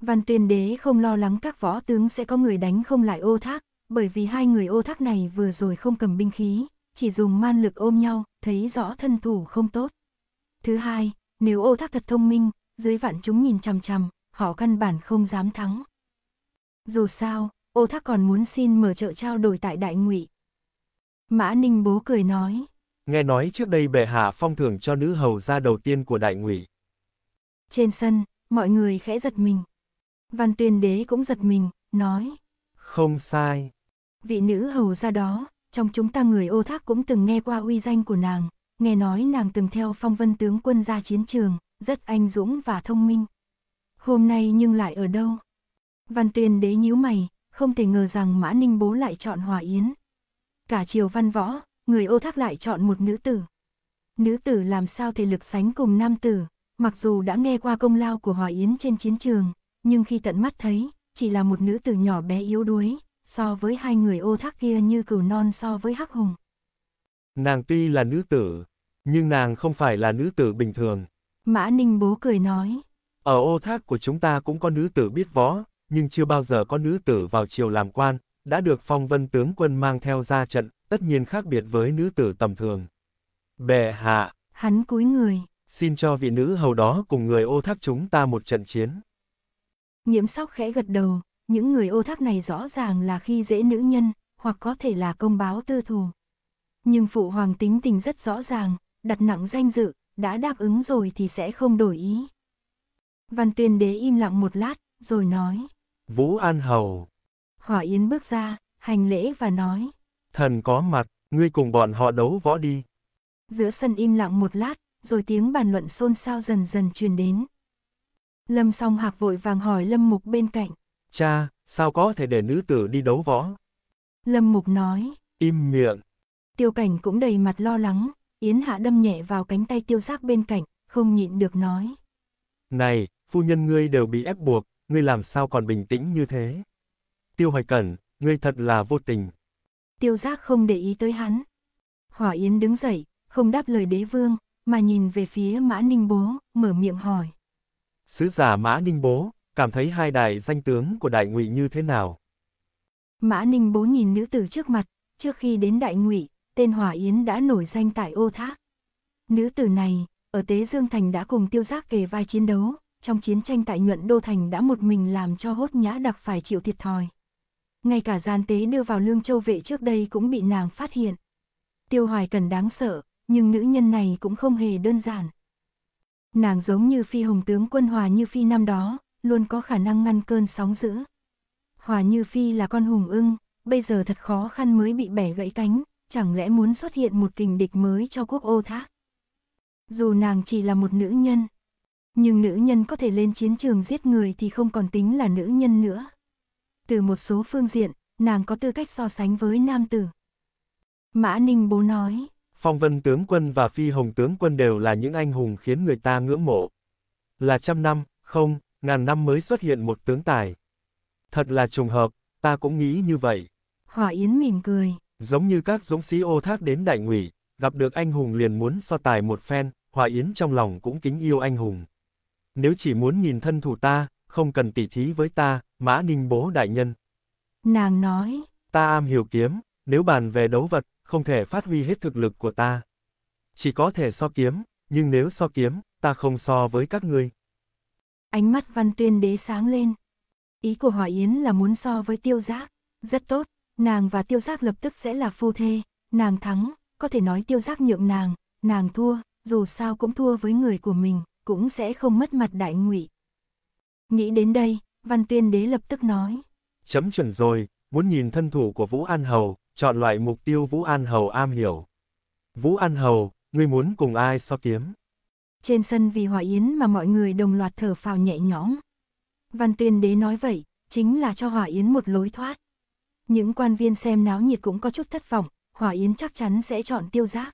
Văn tuyên đế không lo lắng các võ tướng sẽ có người đánh không lại ô thác, bởi vì hai người ô thác này vừa rồi không cầm binh khí, chỉ dùng man lực ôm nhau, thấy rõ thân thủ không tốt. Thứ hai, nếu ô thác thật thông minh, dưới vạn chúng nhìn chằm chằm, họ căn bản không dám thắng. Dù sao, ô thác còn muốn xin mở chợ trao đổi tại đại ngụy. Mã Ninh bố cười nói. Nghe nói trước đây bệ hạ phong thưởng cho nữ hầu gia đầu tiên của đại ngụy. Trên sân, mọi người khẽ giật mình. Văn tuyên đế cũng giật mình, nói. Không sai. Vị nữ hầu ra đó, trong chúng ta người ô thác cũng từng nghe qua uy danh của nàng, nghe nói nàng từng theo phong vân tướng quân ra chiến trường, rất anh dũng và thông minh. Hôm nay nhưng lại ở đâu? Văn tuyên đế nhíu mày, không thể ngờ rằng Mã Ninh Bố lại chọn Hòa Yến. Cả triều văn võ, người ô thác lại chọn một nữ tử. Nữ tử làm sao thể lực sánh cùng nam tử, mặc dù đã nghe qua công lao của Hòa Yến trên chiến trường, nhưng khi tận mắt thấy, chỉ là một nữ tử nhỏ bé yếu đuối, so với hai người ô thác kia như cừu non so với hắc hùng. Nàng tuy là nữ tử, nhưng nàng không phải là nữ tử bình thường. Mã Ninh bố cười nói. Ở ô thác của chúng ta cũng có nữ tử biết võ, nhưng chưa bao giờ có nữ tử vào triều làm quan, đã được phong vân tướng quân mang theo ra trận, tất nhiên khác biệt với nữ tử tầm thường. Bệ hạ. Hắn cúi người. Xin cho vị nữ hầu đó cùng người ô thác chúng ta một trận chiến. Nhiễm sóc khẽ gật đầu, những người ô tháp này rõ ràng là khi dễ nữ nhân, hoặc có thể là công báo tư thù. Nhưng phụ hoàng tính tình rất rõ ràng, đặt nặng danh dự, đã đáp ứng rồi thì sẽ không đổi ý. Văn tuyên đế im lặng một lát, rồi nói. Vũ An Hầu. Hỏa Yến bước ra, hành lễ và nói. Thần có mặt, ngươi cùng bọn họ đấu võ đi. Giữa sân im lặng một lát, rồi tiếng bàn luận xôn xao dần dần truyền đến. Lâm song hạc vội vàng hỏi Lâm Mục bên cạnh. Cha, sao có thể để nữ tử đi đấu võ? Lâm Mục nói. Im miệng. Tiêu cảnh cũng đầy mặt lo lắng, Yến Hạ đâm nhẹ vào cánh tay tiêu giác bên cạnh, không nhịn được nói. Này, phu nhân ngươi đều bị ép buộc, ngươi làm sao còn bình tĩnh như thế? Tiêu hoài cẩn, ngươi thật là vô tình. Tiêu giác không để ý tới hắn. Hỏa Yến đứng dậy, không đáp lời đế vương, mà nhìn về phía mã ninh bố, mở miệng hỏi. Sứ giả Mã Ninh Bố, cảm thấy hai đại danh tướng của Đại Ngụy như thế nào? Mã Ninh Bố nhìn nữ tử trước mặt, trước khi đến Đại Ngụy, tên Hỏa Yến đã nổi danh tại Ô Thác. Nữ tử này, ở Tế Dương Thành đã cùng tiêu giác kề vai chiến đấu, trong chiến tranh tại nhuận Đô Thành đã một mình làm cho hốt nhã đặc phải chịu thiệt thòi. Ngay cả gian tế đưa vào lương châu vệ trước đây cũng bị nàng phát hiện. Tiêu hoài cần đáng sợ, nhưng nữ nhân này cũng không hề đơn giản. Nàng giống như phi hồng tướng quân Hòa Như Phi năm đó, luôn có khả năng ngăn cơn sóng dữ. Hòa Như Phi là con hùng ưng, bây giờ thật khó khăn mới bị bẻ gãy cánh, chẳng lẽ muốn xuất hiện một kình địch mới cho quốc ô thác. Dù nàng chỉ là một nữ nhân, nhưng nữ nhân có thể lên chiến trường giết người thì không còn tính là nữ nhân nữa. Từ một số phương diện, nàng có tư cách so sánh với nam tử. Mã Ninh bố nói, Phong Vân tướng quân và Phi Hồng tướng quân đều là những anh hùng khiến người ta ngưỡng mộ. Là trăm năm, không, ngàn năm mới xuất hiện một tướng tài. Thật là trùng hợp, ta cũng nghĩ như vậy. Hỏa Yến mỉm cười. Giống như các dũng sĩ ô thác đến đại ngụy, gặp được anh hùng liền muốn so tài một phen, Hỏa Yến trong lòng cũng kính yêu anh hùng. Nếu chỉ muốn nhìn thân thủ ta, không cần tỉ thí với ta, mã ninh bố đại nhân. Nàng nói. Ta am hiểu kiếm, nếu bàn về đấu vật, không thể phát huy hết thực lực của ta. Chỉ có thể so kiếm, nhưng nếu so kiếm, ta không so với các ngươi. Ánh mắt văn tuyên đế sáng lên. Ý của hỏa Yến là muốn so với tiêu giác. Rất tốt, nàng và tiêu giác lập tức sẽ là phu thê. Nàng thắng, có thể nói tiêu giác nhượng nàng, nàng thua, dù sao cũng thua với người của mình, cũng sẽ không mất mặt đại ngụy. Nghĩ đến đây, văn tuyên đế lập tức nói. Chấm chuẩn rồi, muốn nhìn thân thủ của Vũ An Hầu, chọn loại mục tiêu Vũ An Hầu am hiểu. Vũ An Hầu, ngươi muốn cùng ai so kiếm? Trên sân vì hỏa yến mà mọi người đồng loạt thở phào nhẹ nhõm. Văn tuyên đế nói vậy, chính là cho hỏa yến một lối thoát. Những quan viên xem náo nhiệt cũng có chút thất vọng, hỏa yến chắc chắn sẽ chọn tiêu giác.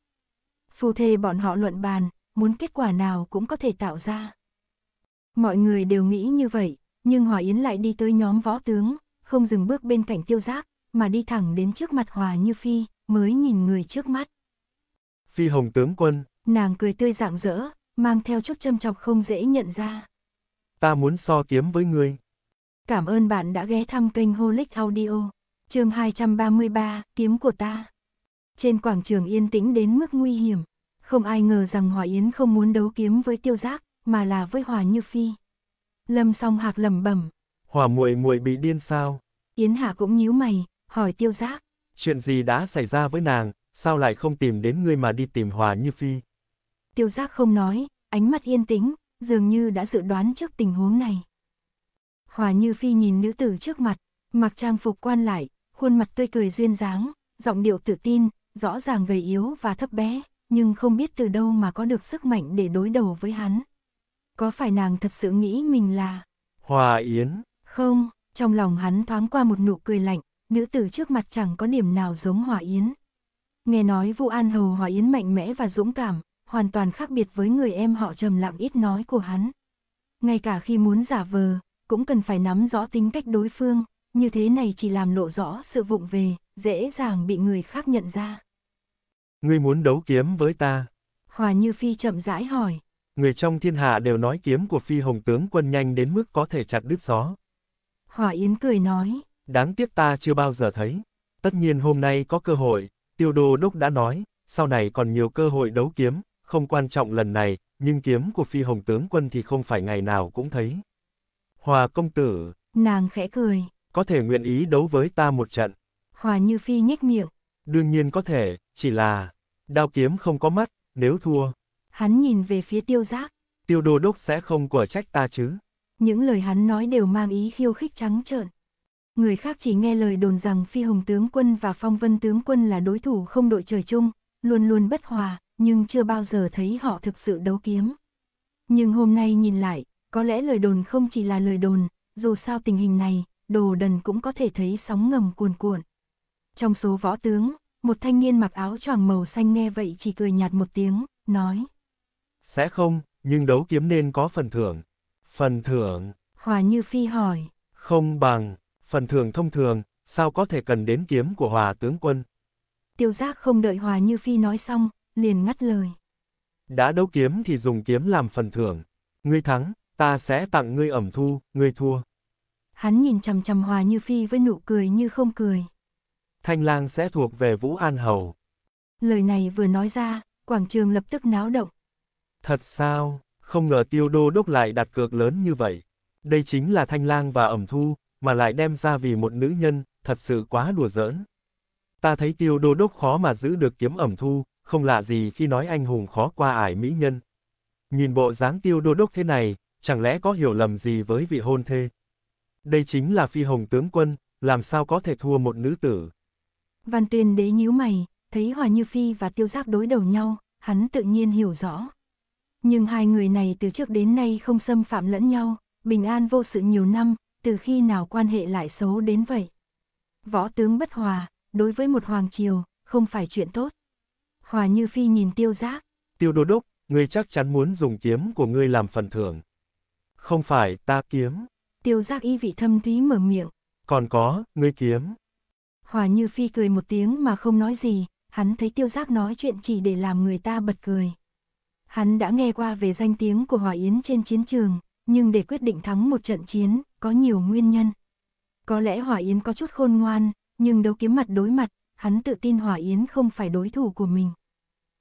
Phù thê bọn họ luận bàn, muốn kết quả nào cũng có thể tạo ra. Mọi người đều nghĩ như vậy, nhưng hỏa yến lại đi tới nhóm võ tướng, không dừng bước bên cạnh tiêu giác, mà đi thẳng đến trước mặt Hòa Như Phi, mới nhìn người trước mắt. Phi Hồng tướng quân. Nàng cười tươi rạng rỡ, mang theo chút châm chọc không dễ nhận ra. Ta muốn so kiếm với ngươi. Cảm ơn bạn đã ghé thăm kênh Holic Audio. Chương 233, kiếm của ta. Trên quảng trường yên tĩnh đến mức nguy hiểm, không ai ngờ rằng Hòa Yến không muốn đấu kiếm với Tiêu Giác, mà là với Hòa Như Phi. Lâm Song Hạc lẩm bẩm, "Hòa muội muội bị điên sao?" Yến Hạ cũng nhíu mày, hỏi tiêu giác. Chuyện gì đã xảy ra với nàng, sao lại không tìm đến ngươi mà đi tìm Hòa Như Phi? Tiêu giác không nói, ánh mắt yên tĩnh, dường như đã dự đoán trước tình huống này. Hòa Như Phi nhìn nữ tử trước mặt, mặc trang phục quan lại, khuôn mặt tươi cười duyên dáng, giọng điệu tự tin, rõ ràng gầy yếu và thấp bé, nhưng không biết từ đâu mà có được sức mạnh để đối đầu với hắn. Có phải nàng thật sự nghĩ mình là... Hòa Yến? Không, trong lòng hắn thoáng qua một nụ cười lạnh, nữ tử trước mặt chẳng có điểm nào giống hòa Yến. Nghe nói Vu An Hầu hòa Yến mạnh mẽ và dũng cảm, hoàn toàn khác biệt với người em họ trầm lặng ít nói của hắn. Ngay cả khi muốn giả vờ, cũng cần phải nắm rõ tính cách đối phương, như thế này chỉ làm lộ rõ sự vụng về, dễ dàng bị người khác nhận ra. Ngươi muốn đấu kiếm với ta? Hòa Như Phi chậm rãi hỏi. Người trong thiên hạ đều nói kiếm của Phi Hồng tướng quân nhanh đến mức có thể chặt đứt gió. Hòa Yến cười nói, đáng tiếc ta chưa bao giờ thấy. Tất nhiên hôm nay có cơ hội, tiêu đô đốc đã nói, sau này còn nhiều cơ hội đấu kiếm, không quan trọng lần này, nhưng kiếm của phi hồng tướng quân thì không phải ngày nào cũng thấy. Hòa công tử. Nàng khẽ cười. Có thể nguyện ý đấu với ta một trận. Hòa như phi nhếch miệng. Đương nhiên có thể, chỉ là, đao kiếm không có mắt, nếu thua. Hắn nhìn về phía tiêu giác. Tiêu đô đốc sẽ không quả trách ta chứ. Những lời hắn nói đều mang ý khiêu khích trắng trợn người khác chỉ nghe lời đồn rằng phi hồng tướng quân và phong vân tướng quân là đối thủ không đội trời chung, luôn luôn bất hòa, nhưng chưa bao giờ thấy họ thực sự đấu kiếm. Nhưng hôm nay nhìn lại, có lẽ lời đồn không chỉ là lời đồn, dù sao tình hình này, đồ đần cũng có thể thấy sóng ngầm cuồn cuộn. Trong số võ tướng, một thanh niên mặc áo choàng màu xanh nghe vậy chỉ cười nhạt một tiếng, nói. Sẽ không, nhưng đấu kiếm nên có phần thưởng. Phần thưởng. Hòa Như Phi hỏi. Không bằng, phần thưởng thông thường, sao có thể cần đến kiếm của hòa tướng quân. Tiêu giác không đợi hòa như phi nói xong, liền ngắt lời. Đã đấu kiếm thì dùng kiếm làm phần thưởng. Ngươi thắng, ta sẽ tặng ngươi ẩm thu, ngươi thua. Hắn nhìn chằm chằm hòa như phi với nụ cười như không cười. Thanh lang sẽ thuộc về Vũ An Hầu. Lời này vừa nói ra, quảng trường lập tức náo động. Thật sao, không ngờ tiêu đô đốc lại đặt cược lớn như vậy. Đây chính là thanh lang và ẩm thu, mà lại đem ra vì một nữ nhân, thật sự quá đùa giỡn. Ta thấy tiêu đô đốc khó mà giữ được kiếm ẩm thu, không lạ gì khi nói anh hùng khó qua ải mỹ nhân. Nhìn bộ dáng tiêu đô đốc thế này, chẳng lẽ có hiểu lầm gì với vị hôn thê? Đây chính là phi hồng tướng quân, làm sao có thể thua một nữ tử? Văn tuyên đế nhíu mày, thấy Hòa Như Phi và tiêu giáp đối đầu nhau, hắn tự nhiên hiểu rõ. Nhưng hai người này từ trước đến nay không xâm phạm lẫn nhau, bình an vô sự nhiều năm, từ khi nào quan hệ lại xấu đến vậy? Võ tướng bất hòa, đối với một hoàng triều, không phải chuyện tốt. Hòa Như Phi nhìn tiêu giác. Tiêu đô đốc, ngươi chắc chắn muốn dùng kiếm của ngươi làm phần thưởng. Không phải, ta kiếm. Tiêu giác y vị thâm túy mở miệng. Còn có, ngươi kiếm. Hòa Như Phi cười một tiếng mà không nói gì, hắn thấy tiêu giác nói chuyện chỉ để làm người ta bật cười. Hắn đã nghe qua về danh tiếng của Hòa Yến trên chiến trường, nhưng để quyết định thắng một trận chiến, có nhiều nguyên nhân. Có lẽ Hỏa Yến có chút khôn ngoan, nhưng đấu kiếm mặt đối mặt, hắn tự tin Hỏa Yến không phải đối thủ của mình.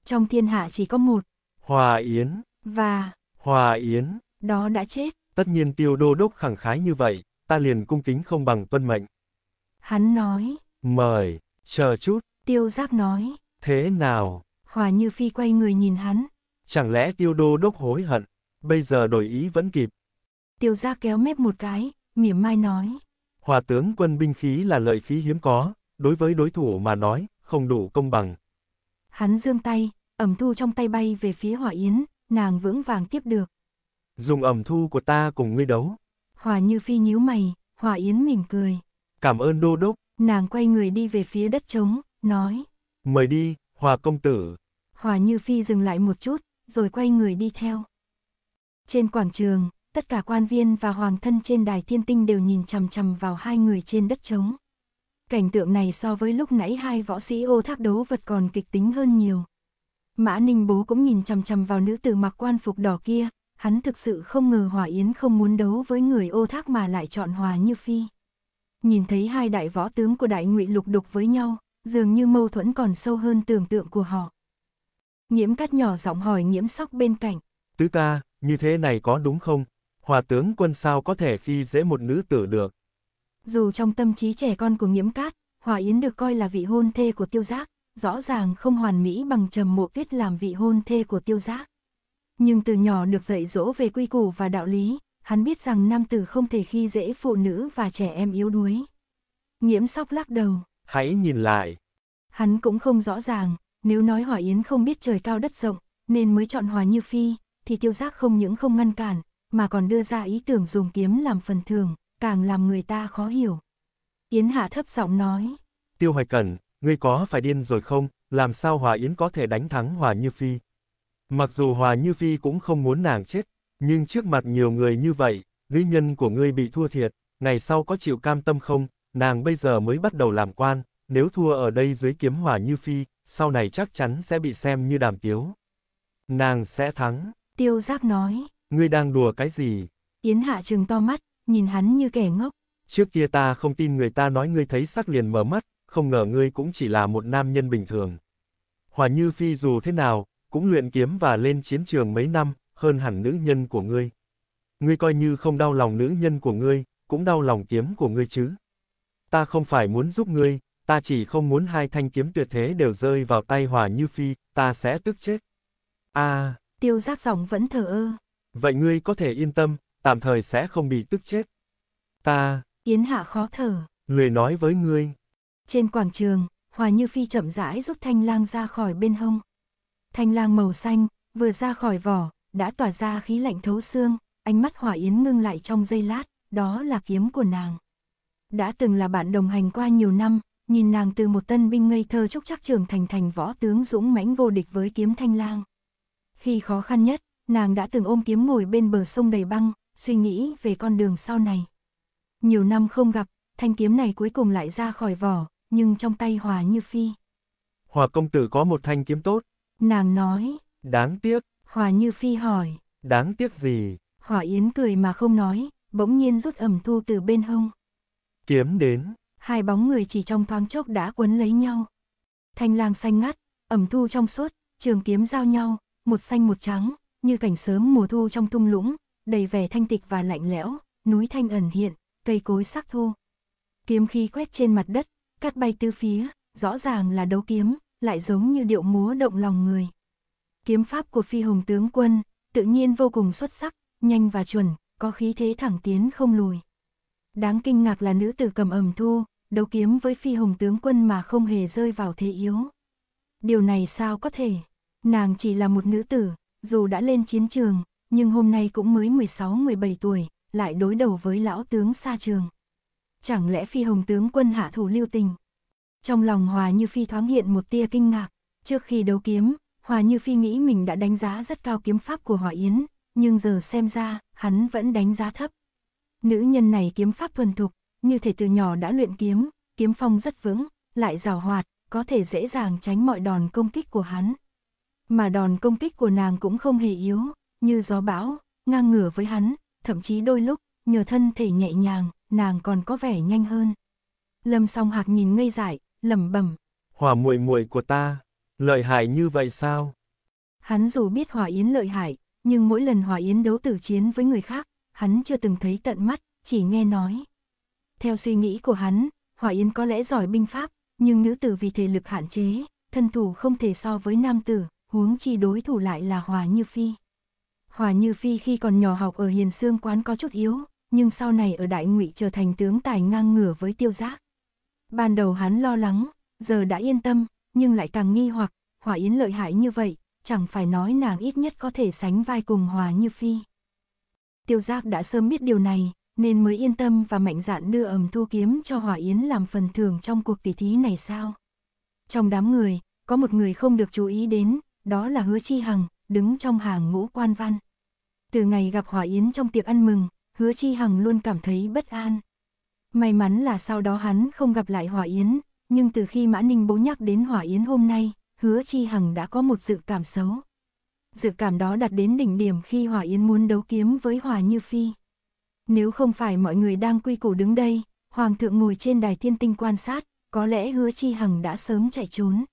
Trong thiên hạ chỉ có một. Hòa Yến. Và. Hòa Yến. Đó đã chết. Tất nhiên tiêu đô đốc khẳng khái như vậy, ta liền cung kính không bằng tuân mệnh. Hắn nói. Mời, chờ chút. Tiêu giáp nói. Thế nào? Hòa Như Phi quay người nhìn hắn. Chẳng lẽ tiêu đô đốc hối hận, bây giờ đổi ý vẫn kịp tiêu gia kéo mép một cái, mỉa mai nói. Hòa tướng quân binh khí là lợi khí hiếm có, đối với đối thủ mà nói, không đủ công bằng. Hắn dương tay, ẩm thu trong tay bay về phía hỏa yến, nàng vững vàng tiếp được. Dùng ẩm thu của ta cùng ngươi đấu. Hòa như phi nhíu mày, hỏa yến mỉm cười. Cảm ơn đô đốc. Nàng quay người đi về phía đất trống, nói. Mời đi, hòa công tử. Hòa như phi dừng lại một chút, rồi quay người đi theo. Trên quảng trường, tất cả quan viên và hoàng thân trên đài thiên tinh đều nhìn chằm chằm vào hai người trên đất trống. Cảnh tượng này so với lúc nãy hai võ sĩ ô thác đấu vật còn kịch tính hơn nhiều. Mã Ninh Bố cũng nhìn chằm chằm vào nữ tử mặc quan phục đỏ kia, hắn thực sự không ngờ Hòa Yến không muốn đấu với người ô thác mà lại chọn Hòa Như Phi. Nhìn thấy hai đại võ tướng của đại ngụy lục đục với nhau, dường như mâu thuẫn còn sâu hơn tưởng tượng của họ. Nhiễm cắt nhỏ giọng hỏi nhiễm sóc bên cạnh. Tứ ca, như thế này có đúng không? hòa tướng quân sao có thể khi dễ một nữ tử được. Dù trong tâm trí trẻ con của nghiễm cát, Hòa Yến được coi là vị hôn thê của tiêu giác, rõ ràng không hoàn mỹ bằng trầm mộ tuyết làm vị hôn thê của tiêu giác. Nhưng từ nhỏ được dạy dỗ về quy củ và đạo lý, hắn biết rằng nam tử không thể khi dễ phụ nữ và trẻ em yếu đuối. Nhiễm sóc lắc đầu. Hãy nhìn lại. Hắn cũng không rõ ràng, nếu nói Hỏa Yến không biết trời cao đất rộng, nên mới chọn Hòa Như Phi, thì tiêu giác không những không ngăn cản, mà còn đưa ra ý tưởng dùng kiếm làm phần thưởng, càng làm người ta khó hiểu. Yến Hạ thấp giọng nói. Tiêu Hoài Cẩn, ngươi có phải điên rồi không, làm sao Hòa Yến có thể đánh thắng Hòa Như Phi? Mặc dù Hòa Như Phi cũng không muốn nàng chết, nhưng trước mặt nhiều người như vậy, nữ nhân của ngươi bị thua thiệt, ngày sau có chịu cam tâm không, nàng bây giờ mới bắt đầu làm quan, nếu thua ở đây dưới kiếm Hòa Như Phi, sau này chắc chắn sẽ bị xem như đàm tiếu. Nàng sẽ thắng. Tiêu Giáp nói. Ngươi đang đùa cái gì? Yến Hạ trừng to mắt, nhìn hắn như kẻ ngốc. Trước kia ta không tin người ta nói ngươi thấy sắc liền mở mắt, không ngờ ngươi cũng chỉ là một nam nhân bình thường. Hòa Như Phi dù thế nào, cũng luyện kiếm và lên chiến trường mấy năm, hơn hẳn nữ nhân của ngươi. Ngươi coi như không đau lòng nữ nhân của ngươi, cũng đau lòng kiếm của ngươi chứ. Ta không phải muốn giúp ngươi, ta chỉ không muốn hai thanh kiếm tuyệt thế đều rơi vào tay Hòa Như Phi, ta sẽ tức chết. a à... Tiêu giác giọng vẫn thở ơ. Vậy ngươi có thể yên tâm, tạm thời sẽ không bị tức chết. Ta... Yến Hạ khó thở. Người nói với ngươi. Trên quảng trường, Hòa Như Phi chậm rãi rút thanh lang ra khỏi bên hông. Thanh lang màu xanh, vừa ra khỏi vỏ, đã tỏa ra khí lạnh thấu xương, ánh mắt Hòa Yến ngưng lại trong giây lát, đó là kiếm của nàng. Đã từng là bạn đồng hành qua nhiều năm, nhìn nàng từ một tân binh ngây thơ trúc chắc trưởng thành thành võ tướng dũng mãnh vô địch với kiếm thanh lang. Khi khó khăn nhất, Nàng đã từng ôm kiếm ngồi bên bờ sông đầy băng, suy nghĩ về con đường sau này. Nhiều năm không gặp, thanh kiếm này cuối cùng lại ra khỏi vỏ, nhưng trong tay Hòa Như Phi. Hòa công tử có một thanh kiếm tốt. Nàng nói. Đáng tiếc. Hòa Như Phi hỏi. Đáng tiếc gì? Hòa Yến cười mà không nói, bỗng nhiên rút ẩm thu từ bên hông. Kiếm đến. Hai bóng người chỉ trong thoáng chốc đã quấn lấy nhau. Thanh lang xanh ngắt, ẩm thu trong suốt, trường kiếm giao nhau, một xanh một trắng, như cảnh sớm mùa thu trong thung lũng, đầy vẻ thanh tịch và lạnh lẽo, núi thanh ẩn hiện, cây cối sắc thu Kiếm khí quét trên mặt đất, cắt bay tứ phía, rõ ràng là đấu kiếm, lại giống như điệu múa động lòng người. Kiếm pháp của phi hồng tướng quân, tự nhiên vô cùng xuất sắc, nhanh và chuẩn, có khí thế thẳng tiến không lùi. Đáng kinh ngạc là nữ tử cầm ẩm thu, đấu kiếm với phi hồng tướng quân mà không hề rơi vào thế yếu. Điều này sao có thể? Nàng chỉ là một nữ tử, dù đã lên chiến trường, nhưng hôm nay cũng mới 16-17 tuổi, lại đối đầu với lão tướng xa trường. Chẳng lẽ phi hồng tướng quân hạ thủ lưu tình? Trong lòng Hòa Như Phi thoáng hiện một tia kinh ngạc, trước khi đấu kiếm, Hòa Như Phi nghĩ mình đã đánh giá rất cao kiếm pháp của Hòa Yến, nhưng giờ xem ra, hắn vẫn đánh giá thấp. Nữ nhân này kiếm pháp thuần thục, như thể từ nhỏ đã luyện kiếm, kiếm phong rất vững, lại giàu hoạt, có thể dễ dàng tránh mọi đòn công kích của hắn mà đòn công kích của nàng cũng không hề yếu, như gió bão, ngang ngửa với hắn, thậm chí đôi lúc, nhờ thân thể nhẹ nhàng, nàng còn có vẻ nhanh hơn. Lâm song hạc nhìn ngây dại, lẩm bẩm. Hỏa muội muội của ta, lợi hại như vậy sao? Hắn dù biết Hỏa Yến lợi hại, nhưng mỗi lần Hỏa Yến đấu tử chiến với người khác, hắn chưa từng thấy tận mắt, chỉ nghe nói. Theo suy nghĩ của hắn, Hỏa Yến có lẽ giỏi binh pháp, nhưng nữ tử vì thể lực hạn chế, thân thủ không thể so với nam tử, huống chi đối thủ lại là Hòa Như Phi. Hòa Như Phi khi còn nhỏ học ở Hiền Sương quán có chút yếu, nhưng sau này ở Đại Ngụy trở thành tướng tài ngang ngửa với Tiêu Giác. Ban đầu hắn lo lắng, giờ đã yên tâm, nhưng lại càng nghi hoặc, Hòa Yến lợi hại như vậy, chẳng phải nói nàng ít nhất có thể sánh vai cùng Hòa Như Phi. Tiêu Giác đã sớm biết điều này, nên mới yên tâm và mạnh dạn đưa ẩm thu kiếm cho Hòa Yến làm phần thưởng trong cuộc tỷ thí này sao. Trong đám người, có một người không được chú ý đến, đó là Hứa Chi Hằng, đứng trong hàng ngũ quan văn. Từ ngày gặp Hòa Yến trong tiệc ăn mừng, Hứa Chi Hằng luôn cảm thấy bất an. May mắn là sau đó hắn không gặp lại Hòa Yến, nhưng từ khi Mã Ninh bố nhắc đến Hòa Yến hôm nay, Hứa Chi Hằng đã có một sự cảm xấu. Dự cảm đó đặt đến đỉnh điểm khi Hòa Yến muốn đấu kiếm với Hòa Như Phi. Nếu không phải mọi người đang quy củ đứng đây, Hoàng thượng ngồi trên đài thiên tinh quan sát, có lẽ Hứa Chi Hằng đã sớm chạy trốn.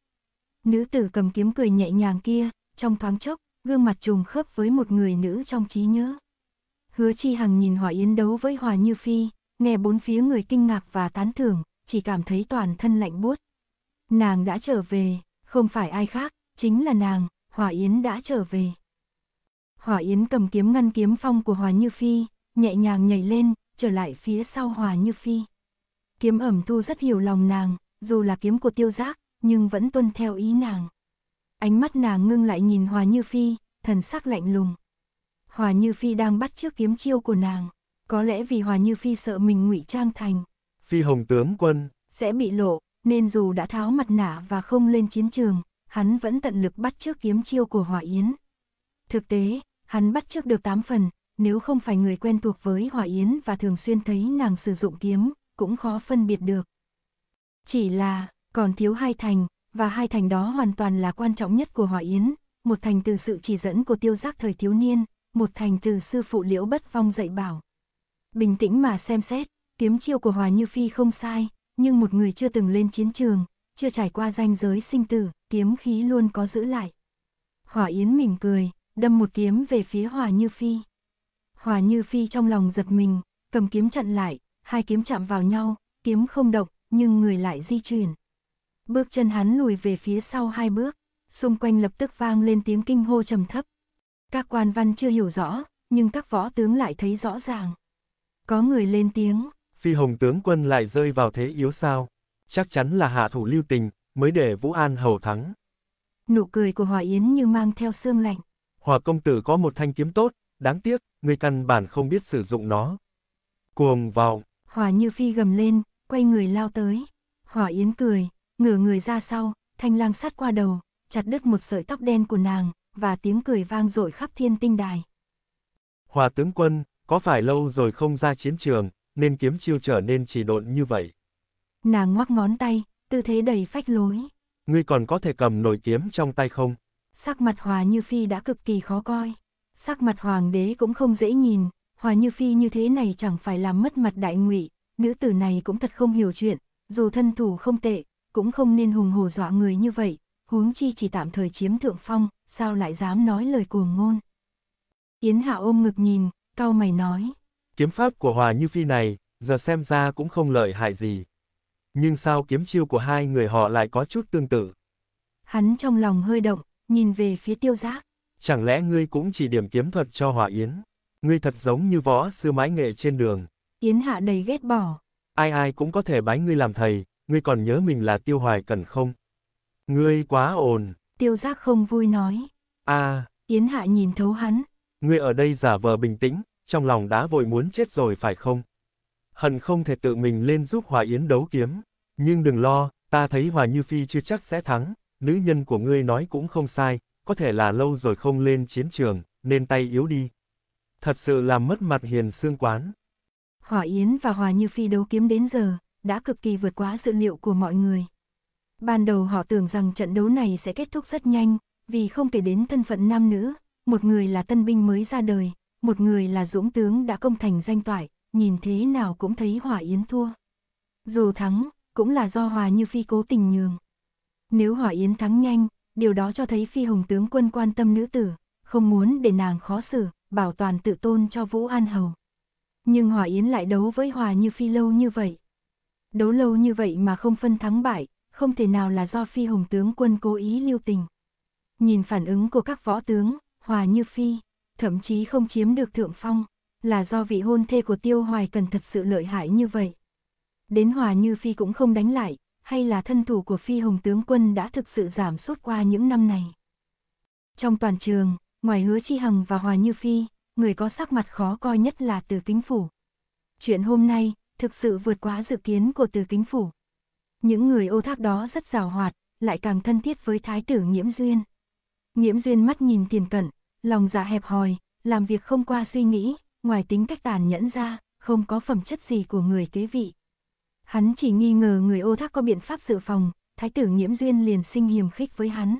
Nữ tử cầm kiếm cười nhẹ nhàng kia, trong thoáng chốc, gương mặt trùng khớp với một người nữ trong trí nhớ. Hứa Chi Hằng nhìn Hòa Yến đấu với Hòa Như Phi, nghe bốn phía người kinh ngạc và tán thưởng, chỉ cảm thấy toàn thân lạnh buốt. Nàng đã trở về, không phải ai khác, chính là nàng, Hòa Yến đã trở về. Hòa Yến cầm kiếm ngăn kiếm phong của Hòa Như Phi, nhẹ nhàng nhảy lên, trở lại phía sau Hòa Như Phi. Kiếm ẩm thu rất hiểu lòng nàng, dù là kiếm của tiêu giác, nhưng vẫn tuân theo ý nàng. Ánh mắt nàng ngưng lại nhìn Hòa Như Phi, thần sắc lạnh lùng. Hòa Như Phi đang bắt trước kiếm chiêu của nàng, có lẽ vì Hòa Như Phi sợ mình ngụy trang thành. Phi Hồng tướng quân sẽ bị lộ, nên dù đã tháo mặt nạ và không lên chiến trường, hắn vẫn tận lực bắt trước kiếm chiêu của Hòa Yến. Thực tế, hắn bắt trước được 8 phần, nếu không phải người quen thuộc với Hòa Yến và thường xuyên thấy nàng sử dụng kiếm, cũng khó phân biệt được. Chỉ là, còn thiếu hai thành, và hai thành đó hoàn toàn là quan trọng nhất của hỏa Yến, một thành từ sự chỉ dẫn của tiêu giác thời thiếu niên, một thành từ sư phụ liễu bất phong dạy bảo. Bình tĩnh mà xem xét, kiếm chiêu của Hòa Như Phi không sai, nhưng một người chưa từng lên chiến trường, chưa trải qua ranh giới sinh tử, kiếm khí luôn có giữ lại. Hỏa Yến mỉm cười, đâm một kiếm về phía Hòa Như Phi. Hòa Như Phi trong lòng giật mình, cầm kiếm chặn lại, hai kiếm chạm vào nhau, kiếm không động, nhưng người lại di chuyển. Bước chân hắn lùi về phía sau hai bước, xung quanh lập tức vang lên tiếng kinh hô trầm thấp. Các quan văn chưa hiểu rõ, nhưng các võ tướng lại thấy rõ ràng. Có người lên tiếng. Phi hồng tướng quân lại rơi vào thế yếu sao. Chắc chắn là hạ thủ lưu tình, mới để Vũ An hầu thắng. Nụ cười của Hòa Yến như mang theo sương lạnh. Hòa công tử có một thanh kiếm tốt, đáng tiếc, người căn bản không biết sử dụng nó. Cuồng vào. Hòa Như Phi gầm lên, quay người lao tới. Hòa Yến cười, ngửa người ra sau, thanh lang sát qua đầu, chặt đứt một sợi tóc đen của nàng, và tiếng cười vang dội khắp thiên tinh đài. Hòa tướng quân, có phải lâu rồi không ra chiến trường, nên kiếm chiêu trở nên chỉ độn như vậy? Nàng ngoắc ngón tay, tư thế đầy phách lối. Ngươi còn có thể cầm nổi kiếm trong tay không? Sắc mặt Hòa Như Phi đã cực kỳ khó coi. Sắc mặt Hoàng đế cũng không dễ nhìn, Hòa Như Phi như thế này chẳng phải làm mất mặt đại ngụy, nữ tử này cũng thật không hiểu chuyện, dù thân thủ không tệ, cũng không nên hùng hổ dọa người như vậy, huống chi chỉ tạm thời chiếm thượng phong, sao lại dám nói lời cuồng ngôn. Yến Hạ ôm ngực nhìn, cau mày nói. Kiếm pháp của Hòa Như Phi này, giờ xem ra cũng không lợi hại gì. Nhưng sao kiếm chiêu của hai người họ lại có chút tương tự? Hắn trong lòng hơi động, nhìn về phía tiêu giác. Chẳng lẽ ngươi cũng chỉ điểm kiếm thuật cho Hòa Yến? Ngươi thật giống như võ sư mãi nghệ trên đường. Yến Hạ đầy ghét bỏ. Ai ai cũng có thể bái ngươi làm thầy, ngươi còn nhớ mình là tiêu hoài cần không? Ngươi quá ồn. Tiêu giác không vui nói. A. À. Yến hạ nhìn thấu hắn. Ngươi ở đây giả vờ bình tĩnh, trong lòng đã vội muốn chết rồi phải không? Hận không thể tự mình lên giúp Hòa Yến đấu kiếm. Nhưng đừng lo, ta thấy Hòa Như Phi chưa chắc sẽ thắng, nữ nhân của ngươi nói cũng không sai, có thể là lâu rồi không lên chiến trường, nên tay yếu đi. Thật sự làm mất mặt hiền xương quán. Hòa Yến và Hòa Như Phi đấu kiếm đến giờ, đã cực kỳ vượt quá dự liệu của mọi người. Ban đầu họ tưởng rằng trận đấu này sẽ kết thúc rất nhanh, vì không kể đến thân phận nam nữ, một người là tân binh mới ra đời, một người là dũng tướng đã công thành danh toại, nhìn thế nào cũng thấy Hòa Yến thua. Dù thắng, cũng là do Hòa Như Phi cố tình nhường. Nếu Hòa Yến thắng nhanh, điều đó cho thấy Phi Hồng tướng quân quan tâm nữ tử, không muốn để nàng khó xử, bảo toàn tự tôn cho Vũ An Hầu. Nhưng Hòa Yến lại đấu với Hòa Như Phi lâu như vậy, Đấu lâu như vậy mà không phân thắng bại, không thể nào là do phi hùng tướng quân cố ý lưu tình. Nhìn phản ứng của các võ tướng, hòa như phi, thậm chí không chiếm được thượng phong, là do vị hôn thê của tiêu hoài cần thật sự lợi hại như vậy. Đến hòa như phi cũng không đánh lại, hay là thân thủ của phi hùng tướng quân đã thực sự giảm sút qua những năm này. Trong toàn trường, ngoài hứa chi hằng và hòa như phi, người có sắc mặt khó coi nhất là từ kính phủ. Chuyện hôm nay, thực sự vượt quá dự kiến của từ kính phủ. Những người ô thác đó rất rào hoạt, lại càng thân thiết với thái tử Nhiễm Duyên. Nhiễm Duyên mắt nhìn tiền cận, lòng dạ hẹp hòi, làm việc không qua suy nghĩ, ngoài tính cách tàn nhẫn ra, không có phẩm chất gì của người kế vị. Hắn chỉ nghi ngờ người ô thác có biện pháp dự phòng, thái tử Nhiễm Duyên liền sinh hiềm khích với hắn.